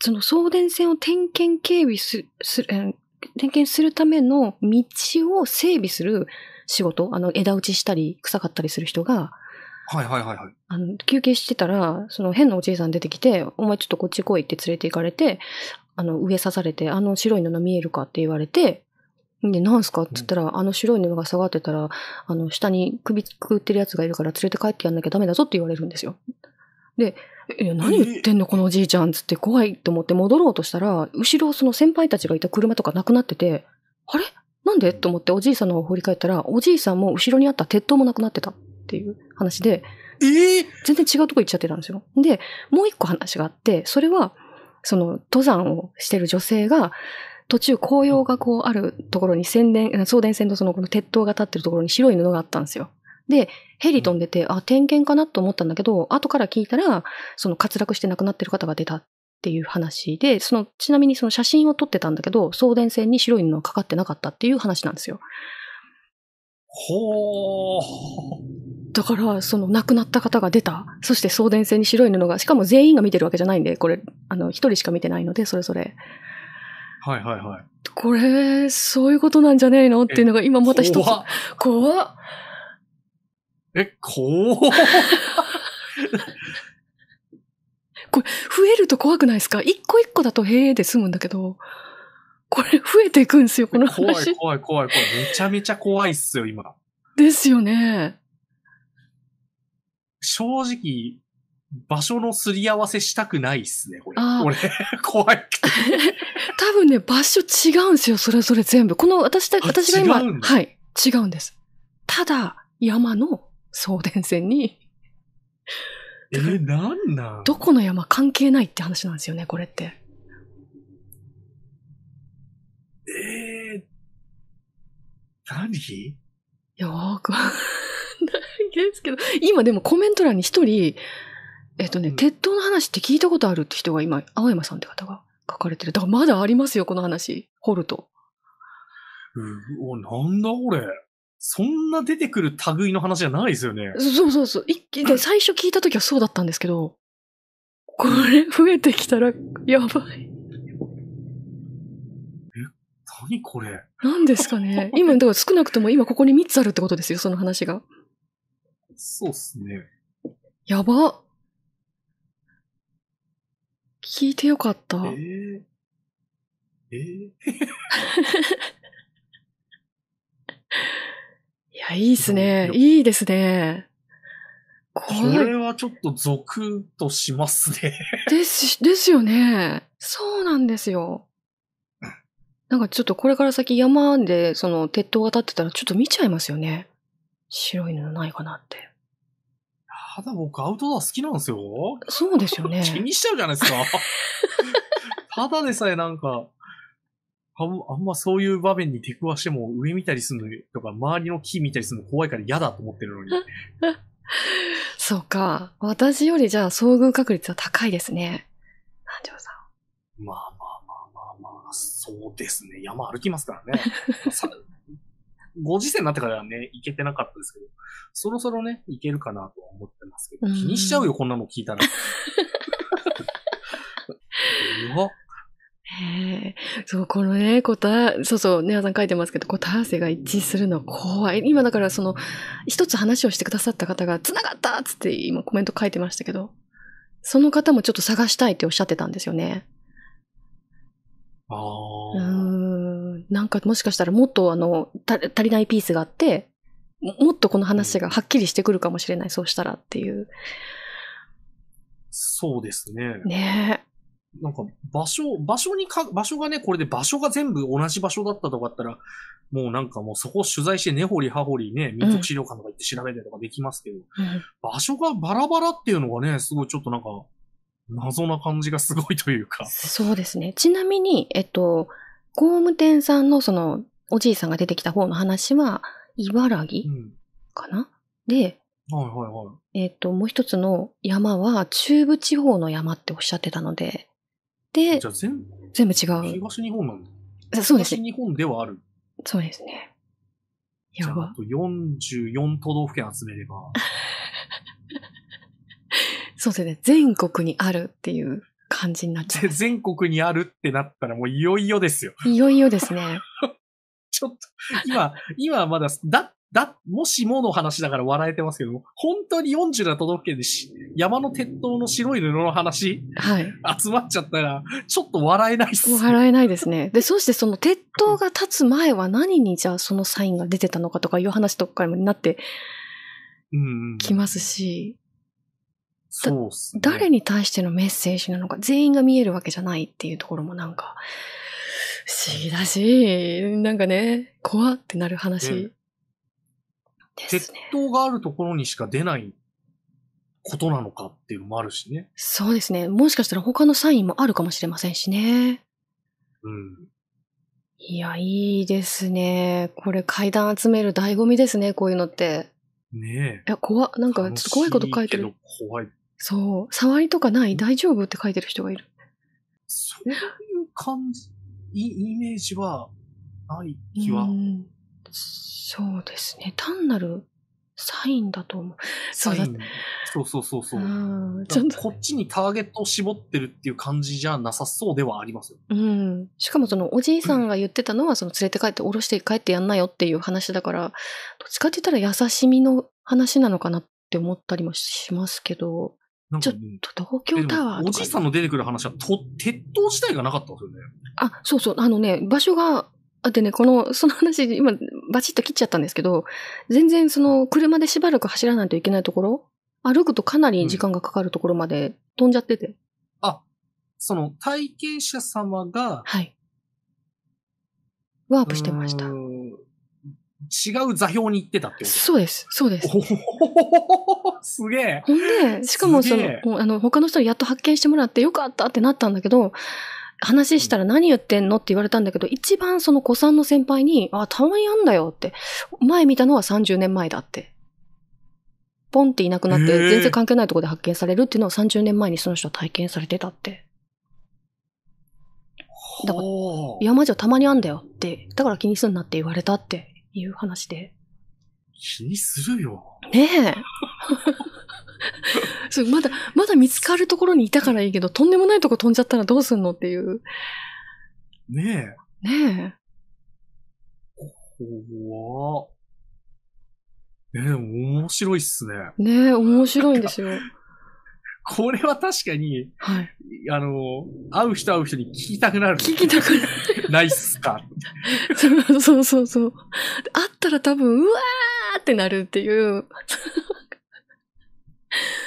その送電線を点検警備すする、点検するための道を整備する仕事、あの、枝打ちしたり、臭かったりする人が、はいはいはいはい。あの、休憩してたら、その変なおじいさん出てきて、お前ちょっとこっち来いって連れて行かれて、あの、上刺されて、あの白いの見えるかって言われて、で、すかって言ったら、あの白い布が下がってたら、あの、下に首くくってる奴がいるから連れて帰ってやんなきゃダメだぞって言われるんですよ。で、何言ってんのこのおじいちゃんつって怖いと思って戻ろうとしたら、後ろその先輩たちがいた車とかなくなってて、あれなんでと思っておじいさんの方を振り返ったら、おじいさんも後ろにあった鉄塔もなくなってたっていう話で、えー、全然違うとこ行っちゃってたんですよ。で、もう一個話があって、それは、その登山をしてる女性が、途中紅葉がこうあるところに宣伝、送電線とそのこの鉄塔が立ってるところに白い布があったんですよ。で、ヘリ飛んでて、あ、点検かなと思ったんだけど、後から聞いたら、その滑落して亡くなってる方が出たっていう話で、その、ちなみにその写真を撮ってたんだけど、送電線に白い布がかかってなかったっていう話なんですよ。ほー。だから、その亡くなった方が出た。そして送電線に白い布が、しかも全員が見てるわけじゃないんで、これ、あの、一人しか見てないので、それぞれ。はいはいはい。これ、そういうことなんじゃねえのっていうのが今また一つ。怖っ。怖え、怖っ。これ、増えると怖くないですか一個一個だと平えで済むんだけど、これ増えていくんですよ、この話。怖い怖い怖い怖い。めちゃめちゃ怖いっすよ、今。ですよね。正直、場所のすり合わせしたくないっすね、これ。俺、怖い。多分ね、場所違うんですよ、それぞれ全部。この私た、私が今、はい、違うんです。ただ、山の送電線に、えなんなんどこの山関係ないって話なんですよね、これって。えー、何よーくわかんないですけど、今でもコメント欄に一人、えっとね、鉄塔の話って聞いたことあるって人が今、青山さんって方が書かれてる。だからまだありますよ、この話。掘ると。うお、なんだこれ。そんな出てくる類の話じゃないですよね。そうそうそう。一気で、最初聞いた時はそうだったんですけど、これ増えてきたら、やばい。え、何これ何ですかね今、だから少なくとも今ここに3つあるってことですよ、その話が。そうっすね。やば。聞いてよかった。えー、えー、いや、いいっすね。いいですね。これはちょっとゾクッとしますね。です、ですよね。そうなんですよ。なんかちょっとこれから先山でその鉄塔が立ってたらちょっと見ちゃいますよね。白いのないかなって。ただ僕アウトドア好きなんですよ。そうですよね。気にしちゃうじゃないですか。ただでさえなんか、あんあんまそういう場面に出くわしても上見たりするのとか、周りの木見たりするの怖いから嫌だと思ってるのに。そうか。私よりじゃあ遭遇確率は高いですね。南條さん。まあまあまあまあまあ、そうですね。山歩きますからね。ご時世になってからはね、行けてなかったですけど、そろそろね、行けるかなと思ってますけど、気にしちゃうよ、こんなの聞いたら。うわ へえ、そう、このね、答え、そうそう、ネアさん書いてますけど、答え合わせが一致するのは怖い。今だからその、一つ話をしてくださった方が、繋がったっつって今コメント書いてましたけど、その方もちょっと探したいっておっしゃってたんですよね。ああ。うん。なんかもしかしたらもっとあの、足りないピースがあって、もっとこの話がはっきりしてくるかもしれない、うん、そうしたらっていう。そうですね。ねなんか、場所、場所にか、場所がね、これで場所が全部同じ場所だったとかあったら、もうなんかもうそこを取材して根掘り葉掘りね、民族資料館とか行って調べてとかできますけど、うん、場所がバラバラっていうのがね、すごいちょっとなんか、謎な感じがすごいというか。そうですね。ちなみに、えっと、工務店さんのその、おじいさんが出てきた方の話は、茨城かな、うん、で、はいはいはい。えっ、ー、と、もう一つの山は、中部地方の山っておっしゃってたので、で、じゃ全全部違う。東日本なんだ。そうですね。東日本ではある。そうですね。やば。じゃあ、あと44都道府県集めれば。そうですね。全国にあるっていう。感じになっちゃう。全国にあるってなったらもういよいよですよ。いよいよですね。ちょっと、今、今まだ、だ、だ、もしもの話だから笑えてますけど本当に47都道府県でし、山の鉄塔の白い布の話、はい。集まっちゃったら、ちょっと笑えないっす、笑えないですね。で、そしてその鉄塔が立つ前は何にじゃあそのサインが出てたのかとかいう話とかにもなってきますし、そうっす、ね、誰に対してのメッセージなのか、全員が見えるわけじゃないっていうところもなんか、不思議だし、なんかね、怖ってなる話ですね。鉄塔があるところにしか出ないことなのかっていうのもあるしね。そうですね。もしかしたら他のサインもあるかもしれませんしね。うん。いや、いいですね。これ階段集める醍醐味ですね、こういうのって。ねえ。いや、怖なんかちょっと怖いこと書いてる。怖いそう。触りとかない大丈夫って書いてる人がいる。そういう感じ、イイメージはない気は。そうですね。単なるサインだと思う。サイン。そうそうそうそう。ちとこっちにターゲットを絞ってるっていう感じじゃなさそうではありますうん。しかもそのおじいさんが言ってたのは、その連れて帰って、おろして帰ってやんなよっていう話だから、どっちかって言ったら優しみの話なのかなって思ったりもしますけど。なんかちょっと東京タワー、おじいさんの出てくる話は、と、鉄塔自体がなかったんですよね。あ、そうそう。あのね、場所が、あってね、この、その話、今、バチッと切っちゃったんですけど、全然その、車でしばらく走らないといけないところ、歩くとかなり時間がかかるところまで飛んじゃってて。うん、あ、その、体験者様が、はい。ワープしてました。違う座標に行ってたってことそうです、そうです。おすげえ。ほんで、しかもその、あの、他の人にやっと発見してもらってよかったってなったんだけど、話したら何言ってんのって言われたんだけど、一番その子さんの先輩に、あ、たまにあんだよって、前見たのは30年前だって。ポンっていなくなって、全然関係ないところで発見されるっていうのを30年前にその人は体験されてたって。だから、山じゃたまにあんだよって、だから気にすんなって言われたっていう話で。気にするよ。ねえ。そうまだ、まだ見つかるところにいたからいいけど、とんでもないとこ飛んじゃったらどうすんのっていう。ねえ。ねえ。怖ねえ、面白いっすね。ねえ、面白いんですよ。これは確かに、はい、あの、会う人会う人に聞きたくなる。聞きたくなる。ないっすか。そうそうそう。会ったら多分、うわーってなるっていう。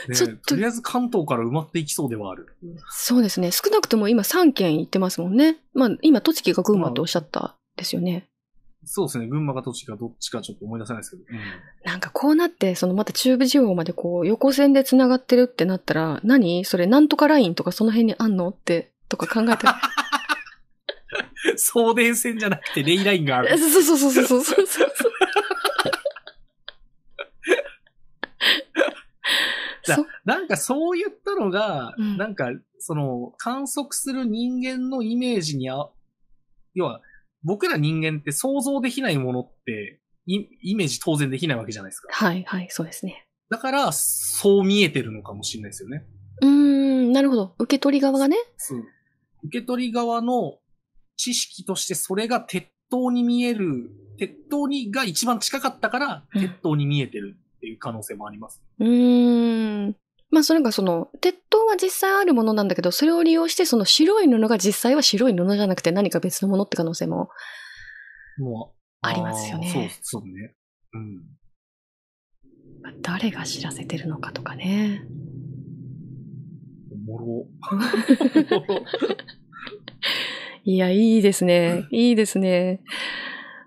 ね、ちょっと。とりあえず関東から埋まっていきそうではある。そうですね。少なくとも今3県行ってますもんね。まあ、今、栃木が群馬とおっしゃったですよね。そうですね。群馬か栃木かどっちかちょっと思い出せないですけど。うん、なんかこうなって、そのまた中部地方までこう横線で繋がってるってなったら、何それなんとかラインとかその辺にあんのって、とか考えて。送電線じゃなくてレイラインがある。そうそうそうそうそうそう なんかそういったのが、うん、なんかその観測する人間のイメージにあ、要は僕ら人間って想像できないものってイ、メージ当然できないわけじゃないですか。はい、はい、そうですね。だから、そう見えてるのかもしれないですよね。うん、なるほど。受け取り側がね。そう。受け取り側の知識としてそれが鉄塔に見える、鉄塔にが一番近かったから、鉄塔に見えてるっていう可能性もあります。うん、うまあそれがその、鉄塔は実際あるものなんだけど、それを利用してその白い布が実際は白い布じゃなくて何か別のものって可能性も、もう、ありますよね。そう、そうね。うん。誰が知らせてるのかとかね。おもろ。いや、いいですね。いいですね。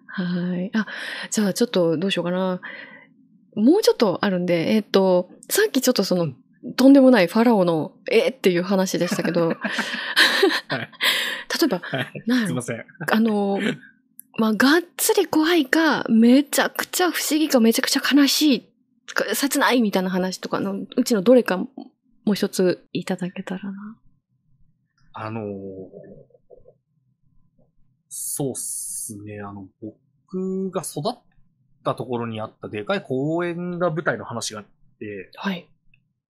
はい。あ、じゃあちょっとどうしようかな。もうちょっとあるんで、えっ、ー、と、さっきちょっとその、とんでもないファラオの、えっていう話でしたけど、はい、例えば、はい、なすいません。あの、まあ、がっつり怖いか、めちゃくちゃ不思議か、めちゃくちゃ悲しい、切ないみたいな話とかの、うちのどれかもう一ついただけたらな。あのー、そうっすね、あの、僕が育ったところにあったでかい公園が舞台の話があって、はい。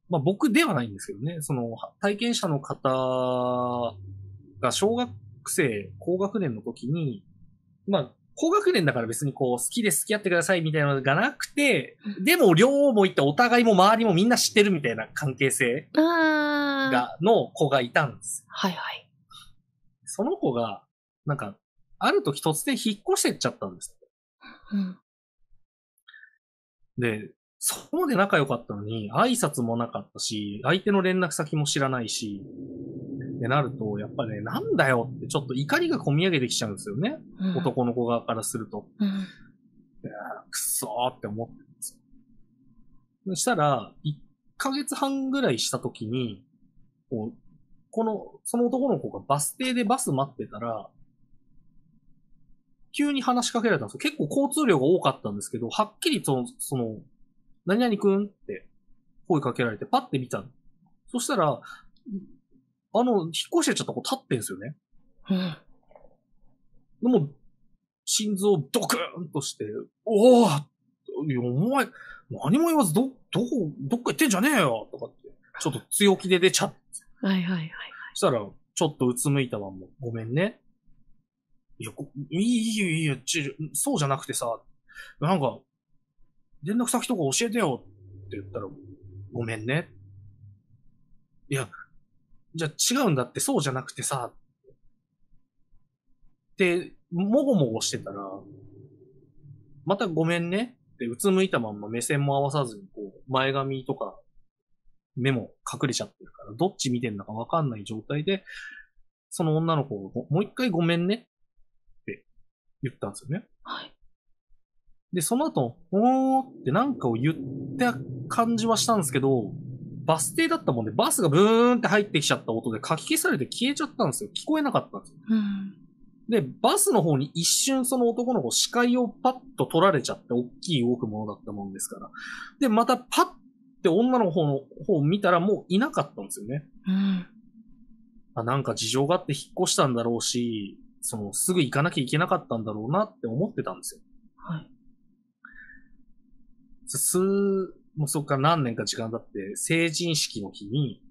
まあ僕ではないんですけどね、その体験者の方が小学生、高学年の時に、まあ高学年だから別にこう好きで付き合ってくださいみたいなのがなくて、でも両方も行ってお互いも周りもみんな知ってるみたいな関係性が、の子がいたんです。はいはい。その子が、なんか、ある時突然引っ越してっちゃったんです。うん。で、そこまで仲良かったのに、挨拶もなかったし、相手の連絡先も知らないし、ってなると、やっぱね、なんだよって、ちょっと怒りがこみ上げてきちゃうんですよね。うん、男の子側からすると。うん、くそーって思ってるんですよ。そしたら、1ヶ月半ぐらいした時に、こう、この、その男の子がバス停でバス待ってたら、急に話しかけられたんですよ。結構交通量が多かったんですけど、はっきりその、その、何々くんって声かけられて、パッて見たの。そしたら、あの、引っ越しちゃった子立ってんすよね。でも、心臓ドクーンとして、おおお前、何も言わず、ど、どこ、どっか行ってんじゃねえよとかって、ちょっと強気で出ちゃって。はいはいはい、そしたら、ちょっとうつむいたまま、ごめんね。いや、いいよいいよ、そうじゃなくてさ、なんか、連絡先とか教えてよって言ったら、ごめんね。いや、じゃあ違うんだって、そうじゃなくてさ、って、もごもごしてたら、またごめんねってうつむいたまんま目線も合わさずに、こう、前髪とか目も隠れちゃってるから、どっち見てんだかわかんない状態で、その女の子をもう一回ごめんねって言ったんですよね。はい。で、その後、おーってなんかを言った感じはしたんですけど、バス停だったもんで、バスがブーンって入ってきちゃった音でかき消されて消えちゃったんですよ。聞こえなかったんですよ。うん、で、バスの方に一瞬その男の子視界をパッと取られちゃって、大きい動くものだったもんですから。で、またパッって女の方の方を見たらもういなかったんですよね。うん。あ、なんか事情があって引っ越したんだろうし、その、すぐ行かなきゃいけなかったんだろうなって思ってたんですよ。はい。数、もうそっから何年か時間経って、成人式の日に、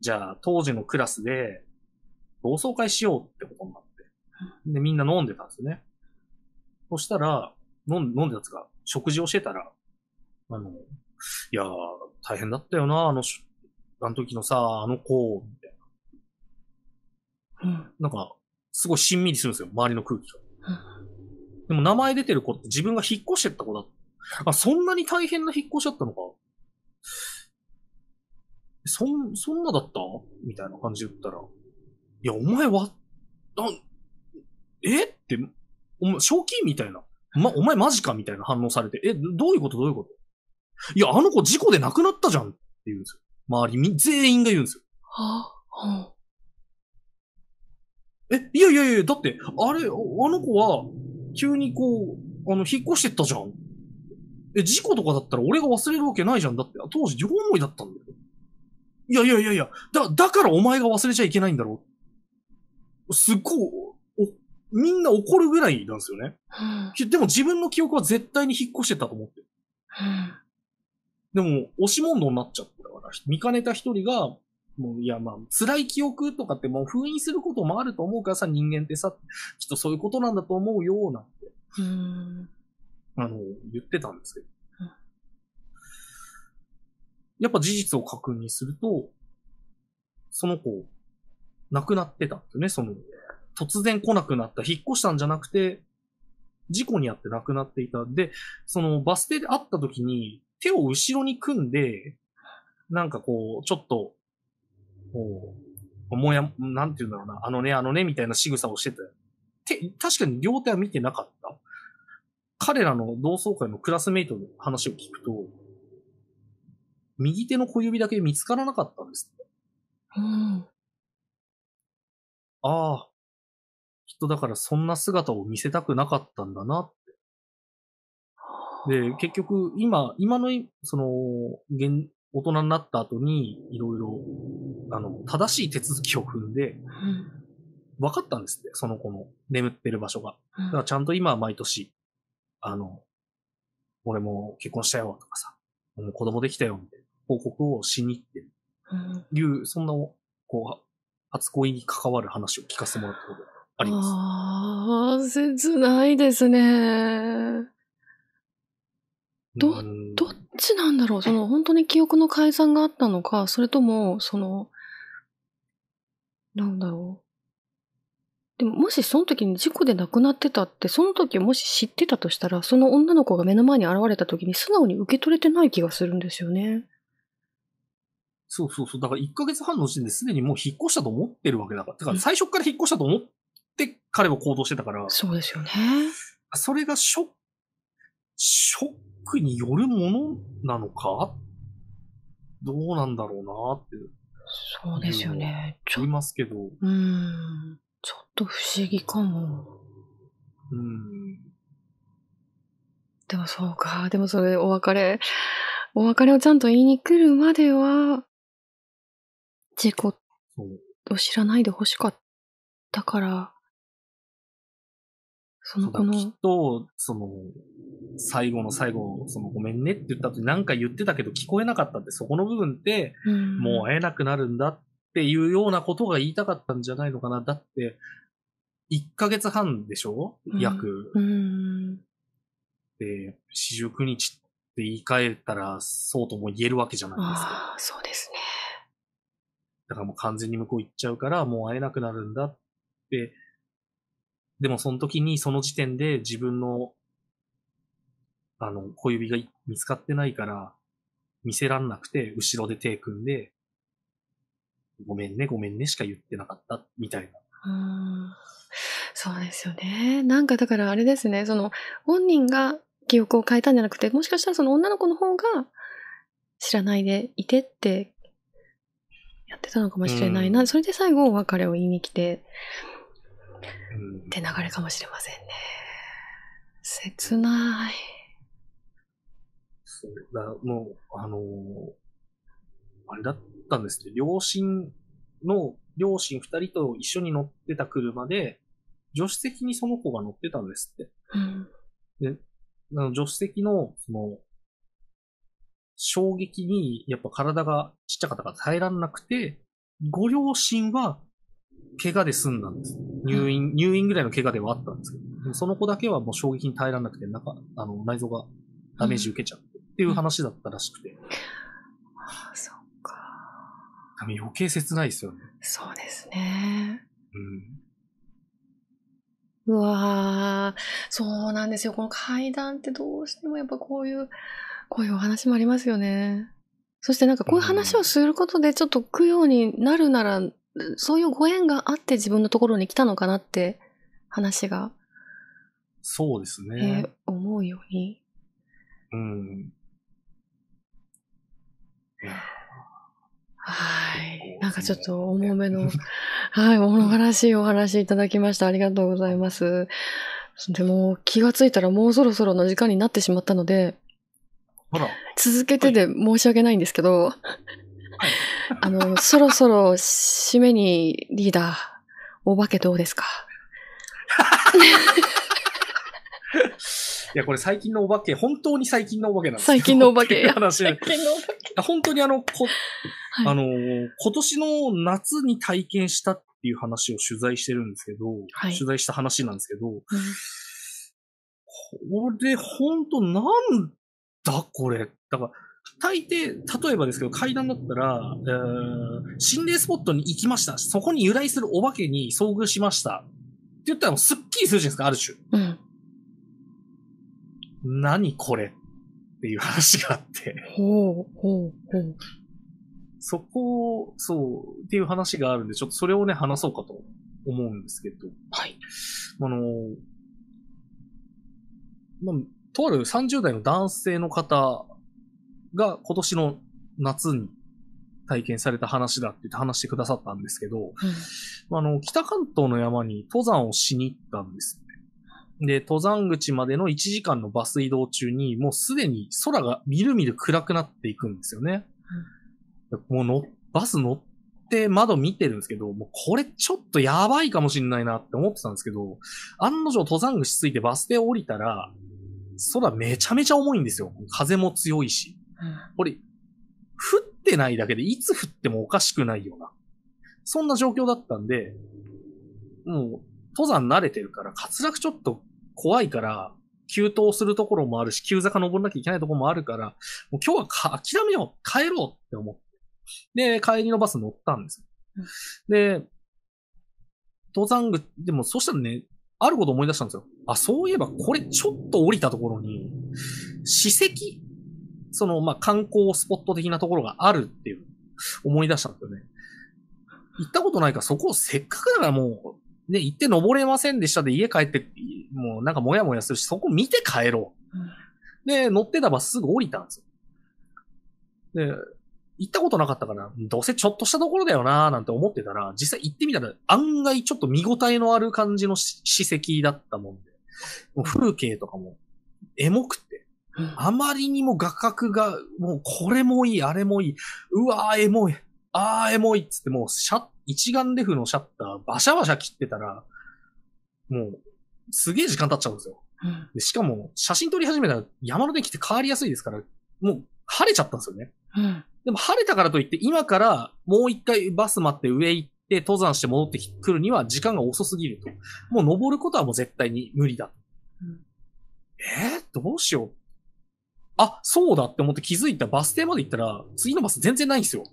じゃあ当時のクラスで、同窓会しようってことになって。で、みんな飲んでたんですよね。そしたら、飲ん飲んでたやつが、食事をしてたら、あの、いやー、大変だったよな、あの、あの時のさ、あの子、みたいな。なんか、すごいしんみりするんですよ、周りの空気が。でも名前出てる子って自分が引っ越してった子だっあ、そんなに大変な引っ越しだったのか。そん、そんなだったみたいな感じで言ったら、いや、お前は、あ、えって、お前、正気みたいな。ま、お前マジかみたいな反応されて、え、どういうことどういうこといや、あの子事故で亡くなったじゃんって言うんですよ。周りみ、全員が言うんですよ。はぁ、はあ、え、いやいやいや、だって、あれ、あの子は、急にこう、あの、引っ越してったじゃん。え、事故とかだったら俺が忘れるわけないじゃん。だって、当時両思いだったんだよ。いやいやいやいや、だ、だからお前が忘れちゃいけないんだろう。すっごい、お、みんな怒るぐらいなんですよね。でも自分の記憶は絶対に引っ越してたと思ってでも、押し問答になっちゃったから、見かねた一人が、もう、いや、まあ、辛い記憶とかってもう封印することもあると思うからさ、人間ってさ、きっとそういうことなんだと思うよ、なんて。あの、言ってたんですけど。やっぱ事実を確認すると、その子、亡くなってたんですよね、その、突然来なくなった、引っ越したんじゃなくて、事故にあって亡くなっていた。で、そのバス停で会った時に、手を後ろに組んで、なんかこう、ちょっと、こう、もや、なんていうんだろうな、あのね、あのね、みたいな仕草をしてた。て、確かに両手は見てなかった。彼らの同窓会のクラスメイトの話を聞くと、右手の小指だけ見つからなかったんですうん、ああ、きっとだからそんな姿を見せたくなかったんだなって。で、結局、今、今の、その、現、大人になった後に、いろいろ、あの、正しい手続きを踏んで、分かったんですって、その子の眠ってる場所が。だからちゃんと今は毎年、あの、俺も結婚したよとかさ、もう子供できたよみたいな報告をしに行ってる。いう、そんな、こう、初恋に関わる話を聞かせてもらったことがあります。ああ、切ないですね。ど、どっちなんだろうその、本当に記憶の改ざんがあったのか、それとも、その、なんだろうでももしその時に事故で亡くなってたって、その時もし知ってたとしたら、その女の子が目の前に現れた時に素直に受け取れてない気がするんですよね。そうそうそう。だから1ヶ月半のうちですでにもう引っ越したと思ってるわけだから。だから最初から引っ越したと思って彼は行動してたから。そうですよね。それがショック、ショックによるものなのかどうなんだろうなって。そうですよね。ちょいますけど。うん。ちょっと不思議かも。うん。でもそうか。でもそれ、お別れ、お別れをちゃんと言いに来るまでは、事故を知らないでほしかったから、その子の。きっと、その、最後の最後、そのごめんねって言った後に何か言ってたけど聞こえなかったって、そこの部分って、もう会えなくなるんだっっていうようなことが言いたかったんじゃないのかな。だって、1ヶ月半でしょ約。うん、で、四十九日って言い換えたら、そうとも言えるわけじゃないですか。そうですね。だからもう完全に向こう行っちゃうから、もう会えなくなるんだって。でもその時に、その時点で自分の、あの、小指が見つかってないから、見せらんなくて、後ろで手組んで、ごめんね、ごめんねしか言ってなかったみたいな。そうですよね。なんかだからあれですね、その本人が記憶を変えたんじゃなくて、もしかしたらその女の子の方が知らないでいてってやってたのかもしれないな。うん、それで最後お別れを言いに来て、うん、って流れかもしれませんね。切ない。そうだ、もう、あのー、あれだっったんです両親の、両親二人と一緒に乗ってた車で、助手席にその子が乗ってたんですって。で、あの助手席の、その、衝撃に、やっぱ体がちっちゃかったから耐えらんなくて、ご両親は、怪我で済んだんです。入院、入院ぐらいの怪我ではあったんですけど、その子だけはもう衝撃に耐えられなくて、中、あの、内臓がダメージ受けちゃって、っていう話だったらしくて。うん、ああ、そ多分余計切ないですよね。そうですね。うん。うわそうなんですよ。この階段ってどうしてもやっぱこういう、こういうお話もありますよね。そしてなんかこういう話をすることでちょっと供養になるなら、うん、そういうご縁があって自分のところに来たのかなって話が。そうですね。えー、思うように。うん。なんかちょっと重めの、はい、物悲しいお話いただきました。ありがとうございます。でも、気がついたらもうそろそろの時間になってしまったので、続けてで申し訳ないんですけど、はい、あの、そろそろ締めにリーダー、お化けどうですかいや、これ最近のお化け、本当に最近のお化けなんです最近のお化け。話。最近のお化け。本当にあの、こ、はい、あの、今年の夏に体験したっていう話を取材してるんですけど、はい、取材した話なんですけど、うん、これ、ほんと、なんだこれ。だから、大抵、例えばですけど、階段だったら、えー、心霊スポットに行きました。そこに由来するお化けに遭遇しました。って言ったらもうすっきりするじゃないですか、ある種。うん。何これっていう話があって。ほう、ほう、ほう。そこを、そう、っていう話があるんで、ちょっとそれをね、話そうかと思うんですけど。はい。あの、まあ、とある30代の男性の方が今年の夏に体験された話だって言って話してくださったんですけど、うん、あの、北関東の山に登山をしに行ったんですで、登山口までの1時間のバス移動中に、もうすでに空がみるみる暗くなっていくんですよね。もうの、バス乗って窓見てるんですけど、もうこれちょっとやばいかもしんないなって思ってたんですけど、案の定登山口ついてバス停降りたら、空めちゃめちゃ重いんですよ。風も強いし。これ、降ってないだけでいつ降ってもおかしくないような。そんな状況だったんで、もう、登山慣れてるから、滑落ちょっと怖いから、急登するところもあるし、急坂登らなきゃいけないところもあるから、もう今日はか諦めよう、帰ろうって思っで、帰りのバス乗ったんですよ。で、登山口、でもそしたらね、あること思い出したんですよ。あ、そういえばこれちょっと降りたところに、史跡その、まあ、観光スポット的なところがあるっていう、思い出したんですよね。行ったことないから、そこをせっかくだからもう、ね、行って登れませんでしたで家帰って、もうなんかもやもやするし、そこ見て帰ろう。で、乗ってたバスすぐ降りたんですよ。で、行ったことなかったかな。どうせちょっとしたところだよなーなんて思ってたら、実際行ってみたら案外ちょっと見応えのある感じの史跡だったもんで、もう風景とかもエモくて、あまりにも画角が、もうこれもいい、あれもいい、うわーエモい、あーエモいっつってもうシャ一眼レフのシャッターバシャバシャ切ってたら、もうすげえ時間経っちゃうんですよ。でしかも写真撮り始めたら山の電気って変わりやすいですから、もう晴れちゃったんですよね。うんでも晴れたからといって、今からもう一回バス待って上行って、登山して戻ってくるには時間が遅すぎると。もう登ることはもう絶対に無理だ。うん、えー、どうしよう。あ、そうだって思って気づいたバス停まで行ったら、次のバス全然ないんですよ。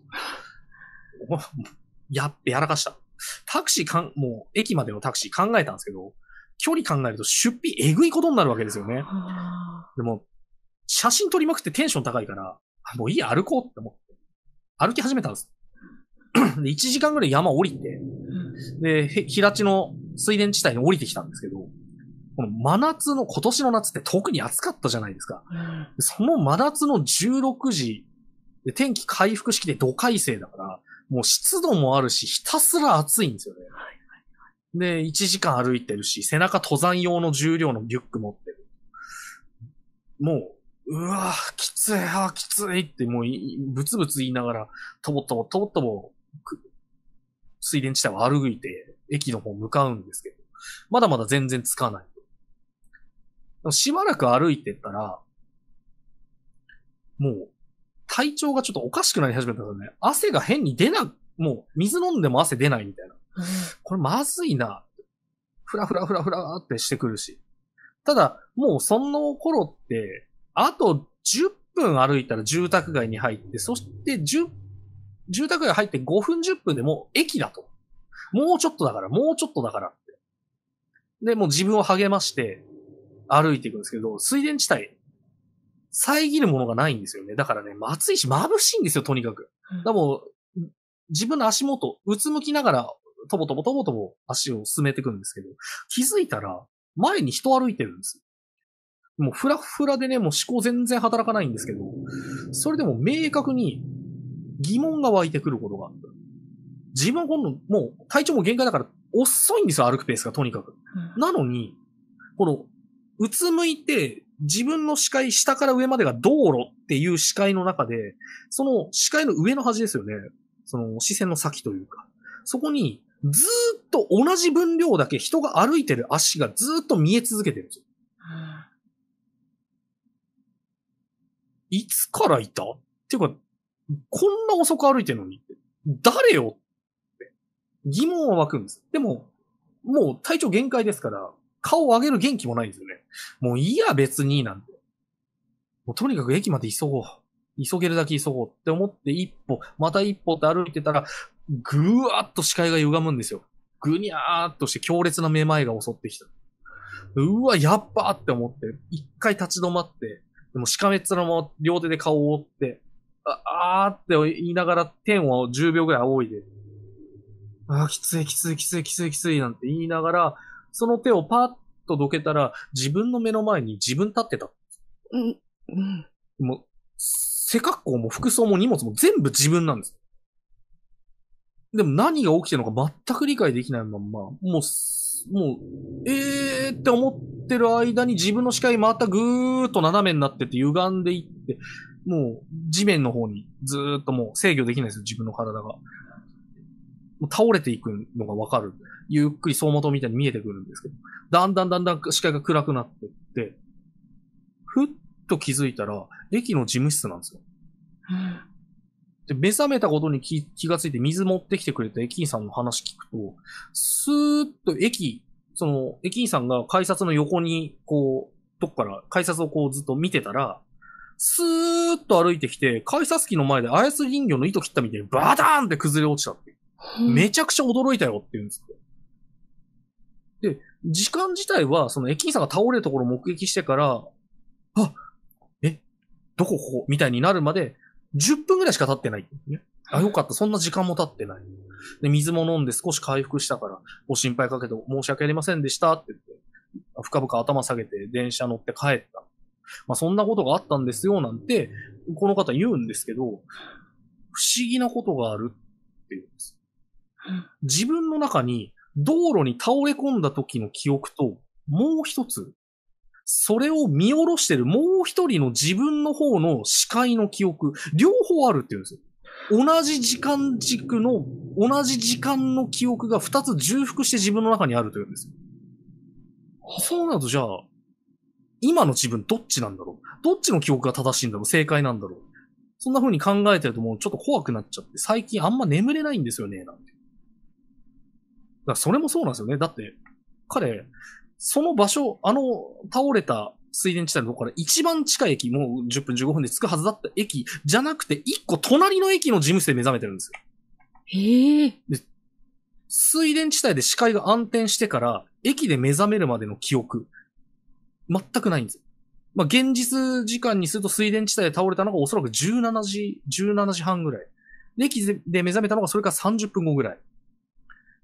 やっべ、やらかした。タクシーかん、もう駅までのタクシー考えたんですけど、距離考えると出費えぐいことになるわけですよね。でも、写真撮りまくってテンション高いから、もういい歩こうって思って。歩き始めたんです。で、1時間ぐらい山降りて、で、平地の水田地帯に降りてきたんですけど、この真夏の、今年の夏って特に暑かったじゃないですか。その真夏の16時、で天気回復式で土快晴だから、もう湿度もあるし、ひたすら暑いんですよね。で、1時間歩いてるし、背中登山用の重量のリュック持ってる。もう、うわきつい、あきついって、もう、ぶつぶつ言いながら、とぼとぼ、とぼとぼ、水田地帯を歩いて、駅の方向かうんですけど、まだまだ全然つかない。しばらく歩いてったら、もう、体調がちょっとおかしくなり始めたんだよね。汗が変に出な、もう、水飲んでも汗出ないみたいな。これまずいな。ふらふらふらふらってしてくるし。ただ、もうその頃って、あと10分歩いたら住宅街に入って、そして10、住宅街入って5分10分でもう駅だと。もうちょっとだから、もうちょっとだからって。で、もう自分を励まして歩いていくんですけど、水田地帯、遮るものがないんですよね。だからね、暑いし眩しいんですよ、とにかく。だもう、自分の足元、うつむきながら、とぼとぼとぼとぼ足を進めていくんですけど、気づいたら、前に人歩いてるんですもうフラフラでね、もう思考全然働かないんですけど、それでも明確に疑問が湧いてくることがある。自分は今の、もう体調も限界だから遅いんですよ、歩くペースがとにかく。なのに、この、うつむいて自分の視界下から上までが道路っていう視界の中で、その視界の上の端ですよね。その視線の先というか。そこにずっと同じ分量だけ人が歩いてる足がずっと見え続けてるんですよ。いつからいたっていうか、こんな遅く歩いてるのに、誰よって疑問は湧くんです。でも、もう体調限界ですから、顔を上げる元気もないんですよね。もういいや、別に、なんて。もうとにかく駅まで急ごう。急げるだけ急ごうって思って一歩、また一歩って歩いてたら、ぐわっと視界が歪むんですよ。ぐにゃーっとして強烈なめまいが襲ってきた。うわ、やっばーって思って、一回立ち止まって、でもしかめっ面も両手で顔を覆って、あ、あーって言いながら天を10秒ぐらい仰いで、あーきついきついきついきついきついなんて言いながら、その手をパッとどけたら自分の目の前に自分立ってた。うん、うん。もう、背格好も服装も荷物も全部自分なんです。でも何が起きてるのか全く理解できないまんま、もうもう、えーって思ってる間に自分の視界またぐーっと斜めになってて歪んでいって、もう地面の方にずーっともう制御できないですよ、自分の体が。もう倒れていくのがわかる。ゆっくり相馬灯みたいに見えてくるんですけど、だんだんだんだん視界が暗くなってって、ふっと気づいたら、駅の事務室なんですよ。で、目覚めたことに気気がついて水持ってきてくれた駅員さんの話聞くと、スーッと駅、その、駅員さんが改札の横に、こう、どっから改札をこうずっと見てたら、スーッと歩いてきて、改札機の前でイス人形の糸切ったみたいにバターンって崩れ落ちたって。めちゃくちゃ驚いたよって言うんですで、時間自体は、その駅員さんが倒れるところを目撃してから、あえ、どこここみたいになるまで、10分ぐらいしか経ってない、あ、よかった。そんな時間も経ってない。で、水も飲んで少し回復したから、ご心配かけて申し訳ありませんでしたって言って、深々頭下げて電車乗って帰った。まあ、そんなことがあったんですよなんて、この方言うんですけど、不思議なことがあるって言うんです。自分の中に道路に倒れ込んだ時の記憶と、もう一つそれを見下ろしてるもう一人の自分の方の視界の記憶、両方あるって言うんですよ。同じ時間軸の、同じ時間の記憶が2つ重複して自分の中にあるというんですよ。そうなるとじゃあ、今の自分どっちなんだろうどっちの記憶が正しいんだろう正解なんだろうそんな風に考えてるともうちょっと怖くなっちゃって、最近あんま眠れないんですよね、なんて。だからそれもそうなんですよね。だって、彼、その場所、あの倒れた水田地帯のところから一番近い駅、もう10分15分で着くはずだった駅じゃなくて、一個隣の駅の事務室で目覚めてるんですよ。へえ。で、水田地帯で視界が暗転してから、駅で目覚めるまでの記憶、全くないんですよ。まあ、現実時間にすると水田地帯で倒れたのがおそらく17時、17時半ぐらい。駅で目覚めたのがそれから30分後ぐらい。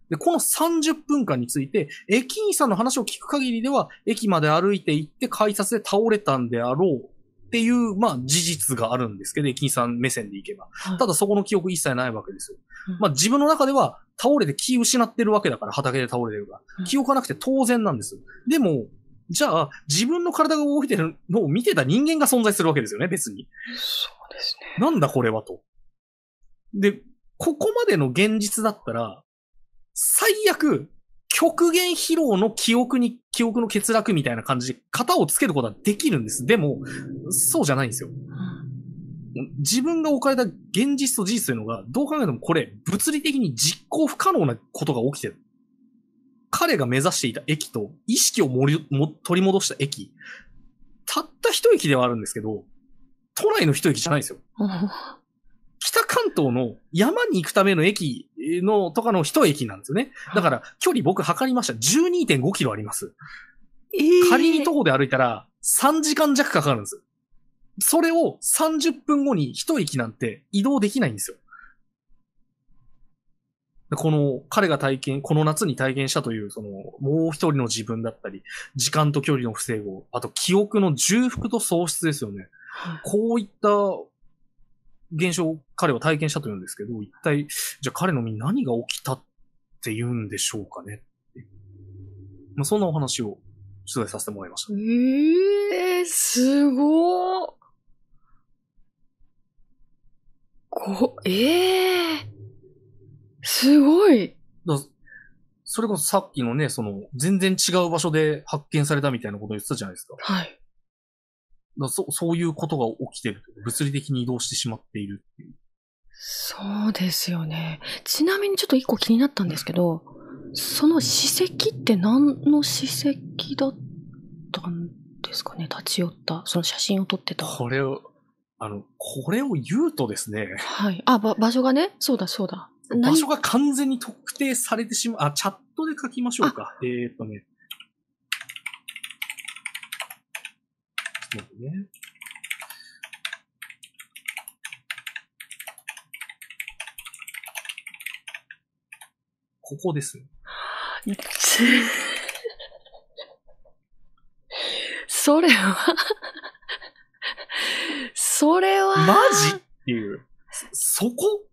で、この30分間について、駅員さんの話を聞く限りでは、駅まで歩いて行って改札で倒れたんであろうっていう、まあ、事実があるんですけど、駅員さん目線でいけば。ただそこの記憶一切ないわけですよ。まあ、自分の中では倒れて気失ってるわけだから、畑で倒れてるから。記憶がなくて当然なんです。でも、じゃあ、自分の体が動いてるのを見てた人間が存在するわけですよね、別に。そうですね。なんだこれはと。で、ここまでの現実だったら、最悪、極限疲労の記憶に、記憶の欠落みたいな感じで、型をつけることはできるんです。でも、そうじゃないんですよ。自分が置かれた現実と事実というのが、どう考えてもこれ、物理的に実行不可能なことが起きてる。彼が目指していた駅と、意識をもりも取り戻した駅、たった一駅ではあるんですけど、都内の一駅じゃないんですよ。北関東の山に行くための駅の、とかの一駅なんですよね。だから、距離僕測りました。12.5キロあります。えー、仮に徒歩で歩いたら、3時間弱かかるんです。それを30分後に一駅なんて移動できないんですよ。この彼が体験、この夏に体験したという、その、もう一人の自分だったり、時間と距離の不整合、あと記憶の重複と喪失ですよね。こういった現象彼は体験したというんですけど、一体、じゃあ彼の身に何が起きたって言うんでしょうかねまあ、そんなお話を取材させてもらいました。ええー、すごこ、ええー、すごいだそれこそさっきのね、その、全然違う場所で発見されたみたいなこと言ってたじゃないですか。はい。だそそういうことが起きてる。物理的に移動してしまっているっていう。そうですよね。ちなみにちょっと一個気になったんですけど、その史跡って何の史跡だったんですかね立ち寄った、その写真を撮ってた。これを、あの、これを言うとですね。はい。あ、場所がね、そうだそうだ。場所が完全に特定されてしまう。あ、チャットで書きましょうか。えー、っとね。ちょっと待ってね。ここです それはそれは。マジっていう。そこ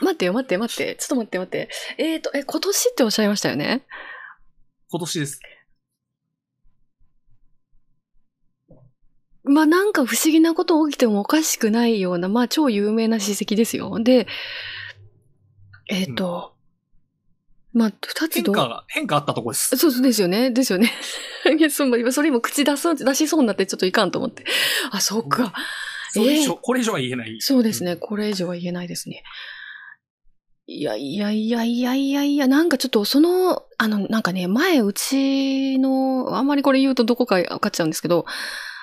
待ってよ、待って待って。ちょっと待って待って。えっ、ー、と、え、今年っておっしゃいましたよね今年です。まあなんか不思議なこと起きてもおかしくないような、まあ超有名な史跡ですよ。で、えっ、ー、と、うんまあ、二つ変化が、変化あったとこです。そうですよね。ですよね。いや、そそれ今口出そう、出しそうになってちょっといかんと思って。あ、そうか。えー、これ以上は言えない。そうですね。これ以上は言えないですね。いやいやいやいやいやいや、なんかちょっとその、あの、なんかね、前うちの、あんまりこれ言うとどこか分かっちゃうんですけど、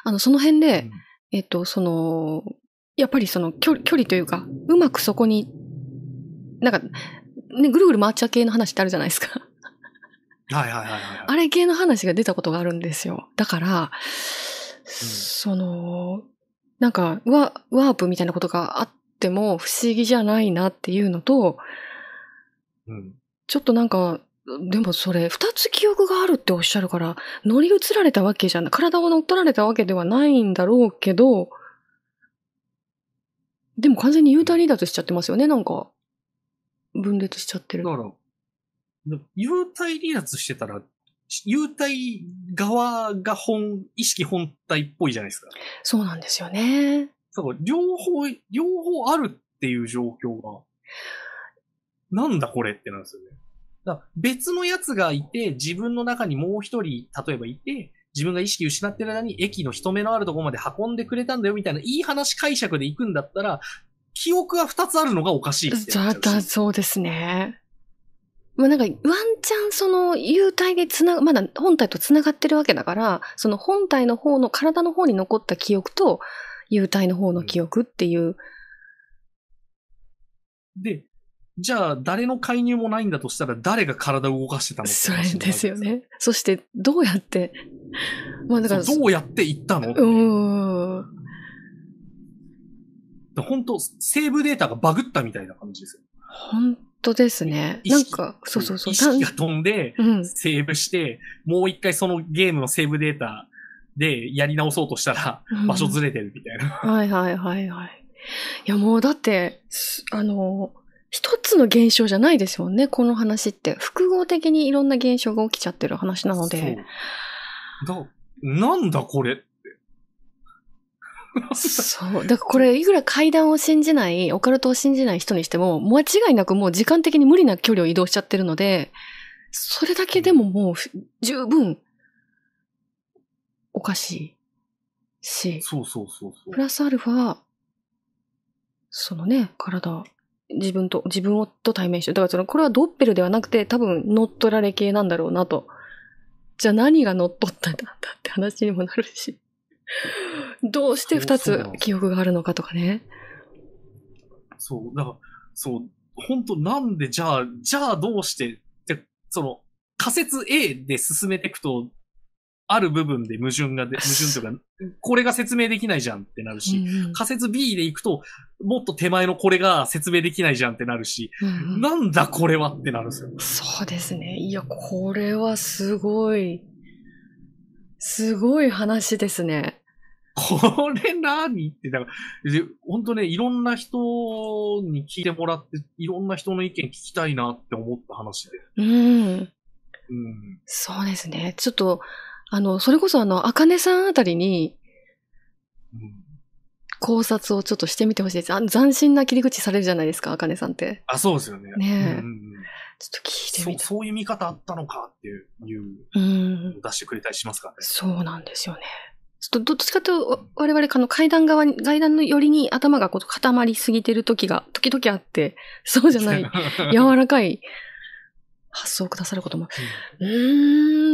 あの、その辺で、うん、えっと、その、やっぱりその距距離というか、うまくそこに、なんか、ね、ぐるぐる抹茶系の話ってあるじゃないですか。はいはいはい、はい。あれ系の話が出たことがあるんですよ。だから、うん、その、なんかワ、ワープみたいなことがあっても不思議じゃないなっていうのと、うん、ちょっとなんか、でもそれ、二つ記憶があるっておっしゃるから、乗り移られたわけじゃない、体を乗っ取られたわけではないんだろうけど、でも完全にー体離脱しちゃってますよね、なんか。分裂しちゃってる。だから、幽体離脱してたら、幽体側が本、意識本体っぽいじゃないですか。そうなんですよね。だから、両方、両方あるっていう状況が、なんだこれってなんですよね。だ別のやつがいて、自分の中にもう一人、例えばいて、自分が意識失ってる間に駅の人目のあるところまで運んでくれたんだよみたいないい話解釈で行くんだったら、記憶が二つあるのがおかしいってだ、だ、そうですね。まあなんか、ワンチャンその、幽体でつなが、まだ本体と繋がってるわけだから、その本体の方の、体の方に残った記憶と、幽体の方の記憶っていう。うん、で、じゃあ、誰の介入もないんだとしたら、誰が体を動かしてたのそれですよね。そして、どうやって、まあだから。どうやって行ったのうん。本当セーブデータがバグったみたいな感じですよ。本当ですね。なんか、そうそうそう。意識が飛んで、セーブして、うん、もう一回そのゲームのセーブデータでやり直そうとしたら、場所ずれてるみたいな、うん、はいはいはいはい。いやもうだって、あの、一つの現象じゃないですもんね、この話って。複合的にいろんな現象が起きちゃってる話なので。そう。だ、なんだこれそう。だからこれ、いくら階段を信じない、オカルトを信じない人にしても、間違いなくもう時間的に無理な距離を移動しちゃってるので、それだけでももう十分おかしいし、そうそうそうそう。プラスアルファ、そのね、体、自分と、自分をと対面してだからその、これはドッペルではなくて、多分乗っ取られ系なんだろうなと。じゃあ何が乗っ取ったんだって話にもなるし。どうして二つ記憶があるのかとかね。そう、だから、そう、本当なんでじゃあ、じゃあどうしてって、その、仮説 A で進めていくと、ある部分で矛盾がで、矛盾というか、これが説明できないじゃんってなるし、うん仮説 B で行くと、もっと手前のこれが説明できないじゃんってなるし、うん、なんだこれはってなるんですよ。そうですね。いや、これはすごい、すごい話ですね。これ何って、だから、本当ね、いろんな人に聞いてもらって、いろんな人の意見聞きたいなって思った話で。うん。うん、そうですね。ちょっと、あの、それこそあの、あかねさんあたりに、考察をちょっとしてみてほしいです。斬新な切り口されるじゃないですか、あかねさんって。あ、そうですよね。ねえ。ちょっと聞いてみて。そういう見方あったのかっていう、う、ん、出してくれたりしますからね。そうなんですよね。ちょっとどっちかとと、我々、あの、階段側に、階段の寄りに頭がこう固まりすぎてる時が、時々あって、そうじゃない、柔らかい発想をくださることも。うん、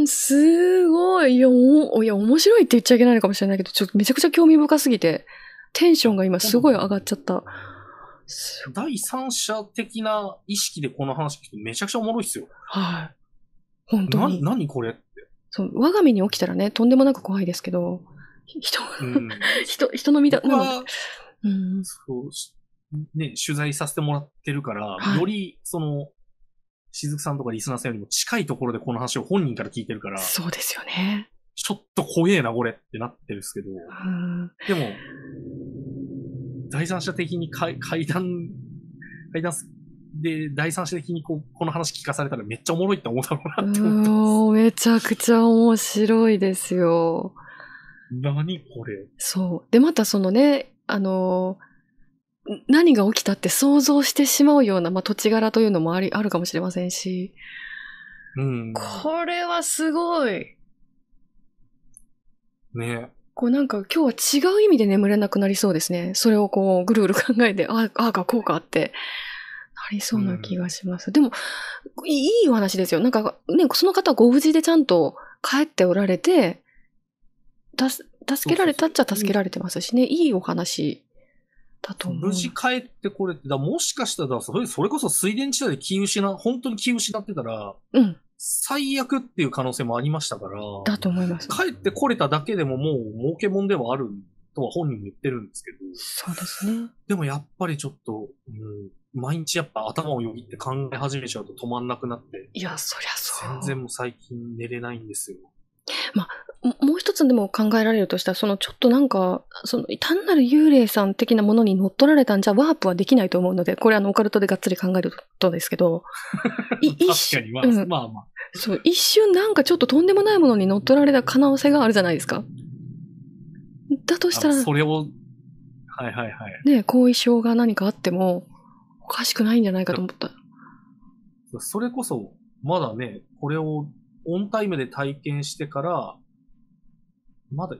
ーん、すごい。いや、お、いや、面白いって言っちゃいけないのかもしれないけど、ちょっとめちゃくちゃ興味深すぎて、テンションが今すごい上がっちゃった。第三者的な意識でこの話聞くとめちゃくちゃおもろいっすよ。はい、本当に。な、何これって。そう、我が身に起きたらね、とんでもなく怖いですけど。人、うん、人、人のみだ。うん、そう、ね、取材させてもらってるから、はい、より、その、しずくさんとかリスナーさんよりも近いところでこの話を本人から聞いてるから。そうですよね。ちょっと怖えな、これってなってるんですけど。でも、第三者的に階段、階段で、第三者的にこうこの話聞かされたらめっちゃおもろいって思うだろうなって思ってます。めちゃくちゃ面白いですよ。何これそう。で、またそのね、あの何が起きたって想像してしまうような、まあ、土地柄というのもあり、あるかもしれませんし。うん。これはすごい。ねこうなんか今日は違う意味で眠れなくなりそうですね。それをこうぐるぐる考えて、ああ、あかこうかって。ありそうな気がします。うん、でも、いいお話ですよ。なんか、ね、その方はご無事でちゃんと帰っておられて、たす、助けられたっちゃ助けられてますしね、いいお話だと思う。無事帰ってこれて、だもしかしたら、それそれこそ水田地帯で気失、本当に気失ってたら、うん。最悪っていう可能性もありましたから。だと思います。帰ってこれただけでももう儲けもんではあるとは本人も言ってるんですけど。そうですね。でもやっぱりちょっと、うん、毎日やっぱ頭をよぎって考え始めちゃうと止まんなくなって。いや、そりゃそう。全然もう最近寝れないんですよ。まあ、もう一つでも考えられるとしたら、そのちょっとなんか、その単なる幽霊さん的なものに乗っ取られたんじゃ、ワープはできないと思うので、これあの、オカルトでがっつり考えるとですけど、一瞬、まあ、うん、まあまあ。そう、一瞬なんかちょっととんでもないものに乗っ取られた可能性があるじゃないですか。だとしたら、それを、はいはいはい。ね、後遺症が何かあっても、おかしくないんじゃないかと思った。それこそ、まだね、これをオンタイムで体験してから、まだ1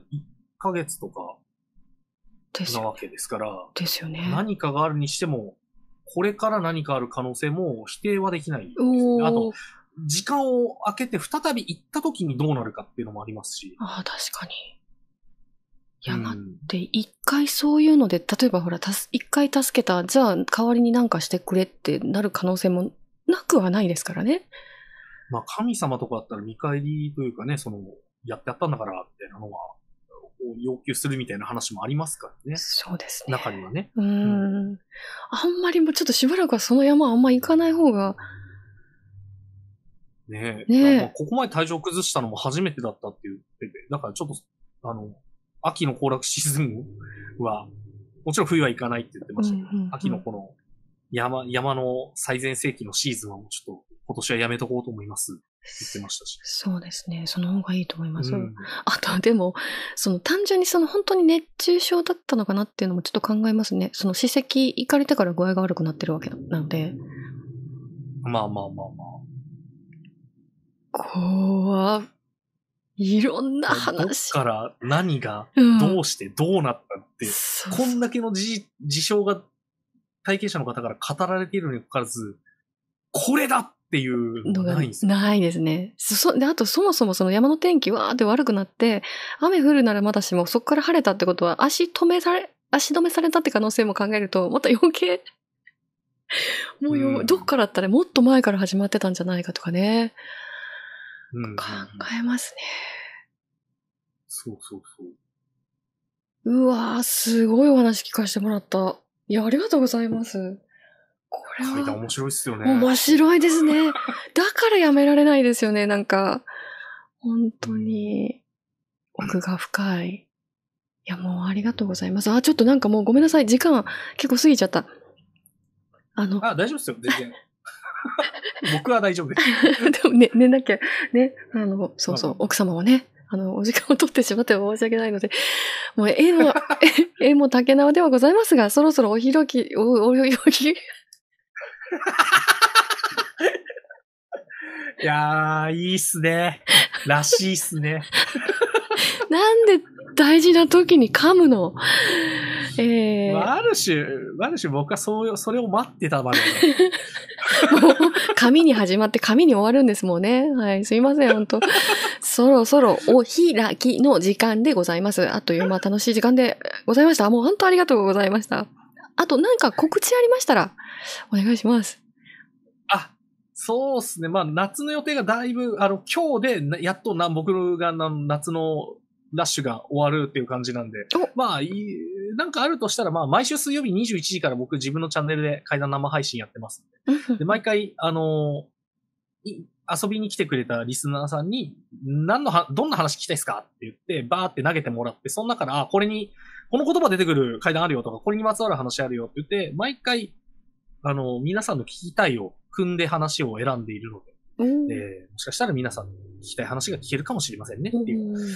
ヶ月とかなわけですから、ですよね。何かがあるにしても、これから何かある可能性も否定はできない、ね、あと、時間を空けて再び行った時にどうなるかっていうのもありますし。ああ、確かに。いや、待って、一、回そういうので、例えばほら、一回助けた、じゃあ代わりになんかしてくれってなる可能性もなくはないですからね。まあ、神様とかだったら見返りというかね、その、やってやったんだから、みたいなのは、要求するみたいな話もありますからね。そうですね。中にはね。うんうん、あんまりもうちょっとしばらくはその山あんま行かない方が。ねえ。ねえ。ここまで体調崩したのも初めてだったって言ってて、だからちょっと、あの、秋の行楽シーズンは、もちろん冬は行かないって言ってましたけど、うんうんうん、秋のこの山、山の最前世紀のシーズンはもうちょっと今年はやめとこうと思います。ってましたし。そうですね。その方がいいと思います。うん、あと、でも、その単純にその本当に熱中症だったのかなっていうのもちょっと考えますね。その歯石行かれてから具合が悪くなってるわけなので。まあまあまあまあ。こわいろんな話。どっから何が、どうして、どうなったって、うん、こんだけの事事象が体験者の方から語られているにもかかわらず、これだっていうのがないんですないですね。そ、で、あとそもそもその山の天気わーって悪くなって、雨降るならまだしも、そこから晴れたってことは、足止めされ、足止めされたって可能性も考えると、また余計、もうよ、うん、どっからだったらもっと前から始まってたんじゃないかとかね。うん、考えますね。そうそうそう。うわー、すごいお話聞かせてもらった。いや、ありがとうございます。これは。面白いっすよね。面白いですね。だからやめられないですよね、なんか。本当に、奥が深い。いや、もうありがとうございます。あ、ちょっとなんかもうごめんなさい。時間結構過ぎちゃった。あの。あ、大丈夫っすよ、全然。僕は大丈夫です。でもね、ね、だっけ、ね、あの、そうそう、奥様はね、あの、お時間を取ってしまって申し訳ないので、もう、えの、も、ええも竹縄ではございますが、そろそろおひろき、お、おひろき、いやー、いいっすね。らしいっすね。なんで大事な時に噛むのえー、まあ、ある種、ある種僕はそう、それを待ってたまで。もう、紙に始まって紙に終わるんですもんね。はい、すいません、本当そろそろお開きの時間でございます。あっという間楽しい時間でございました。もう本当ありがとうございました。あとなんか告知ありましたら、お願いします。あ、そうですね。まあ、夏の予定がだいぶ、あの、今日で、やっとな、僕が夏のラッシュが終わるっていう感じなんで、まあ、なんかあるとしたら、まあ、毎週水曜日21時から僕自分のチャンネルで階段生配信やってますで。で、毎回、あの遊びに来てくれたリスナーさんに、何のは、どんな話聞きたいですかって言って、バーって投げてもらって、その中から、あ、これにこの言葉出てくる階段あるよとか、これにまつわる話あるよって言って、毎回、あの、皆さんの聞きたいを組んで話を選んでいるので、えー、もしかしたら皆さんの聞きたい話が聞けるかもしれませんねっていう、えー、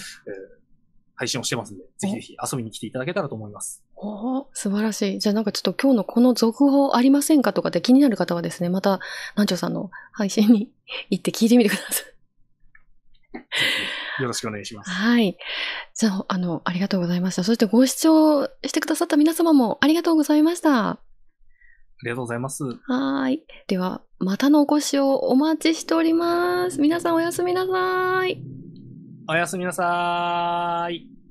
配信をしてますんで、ぜひぜひ遊びに来ていただけたらと思います。お素晴らしい。じゃあなんかちょっと今日のこの続報ありませんかとかって気になる方はですね、また、南條さんの配信に行って聞いてみてください。よろしくお願いします。はい。じゃあ、あの、ありがとうございました。そしてご視聴してくださった皆様もありがとうございました。ありがとうございます。はい。では、またのお越しをお待ちしております。皆さんおやすみなさい。おやすみなさい。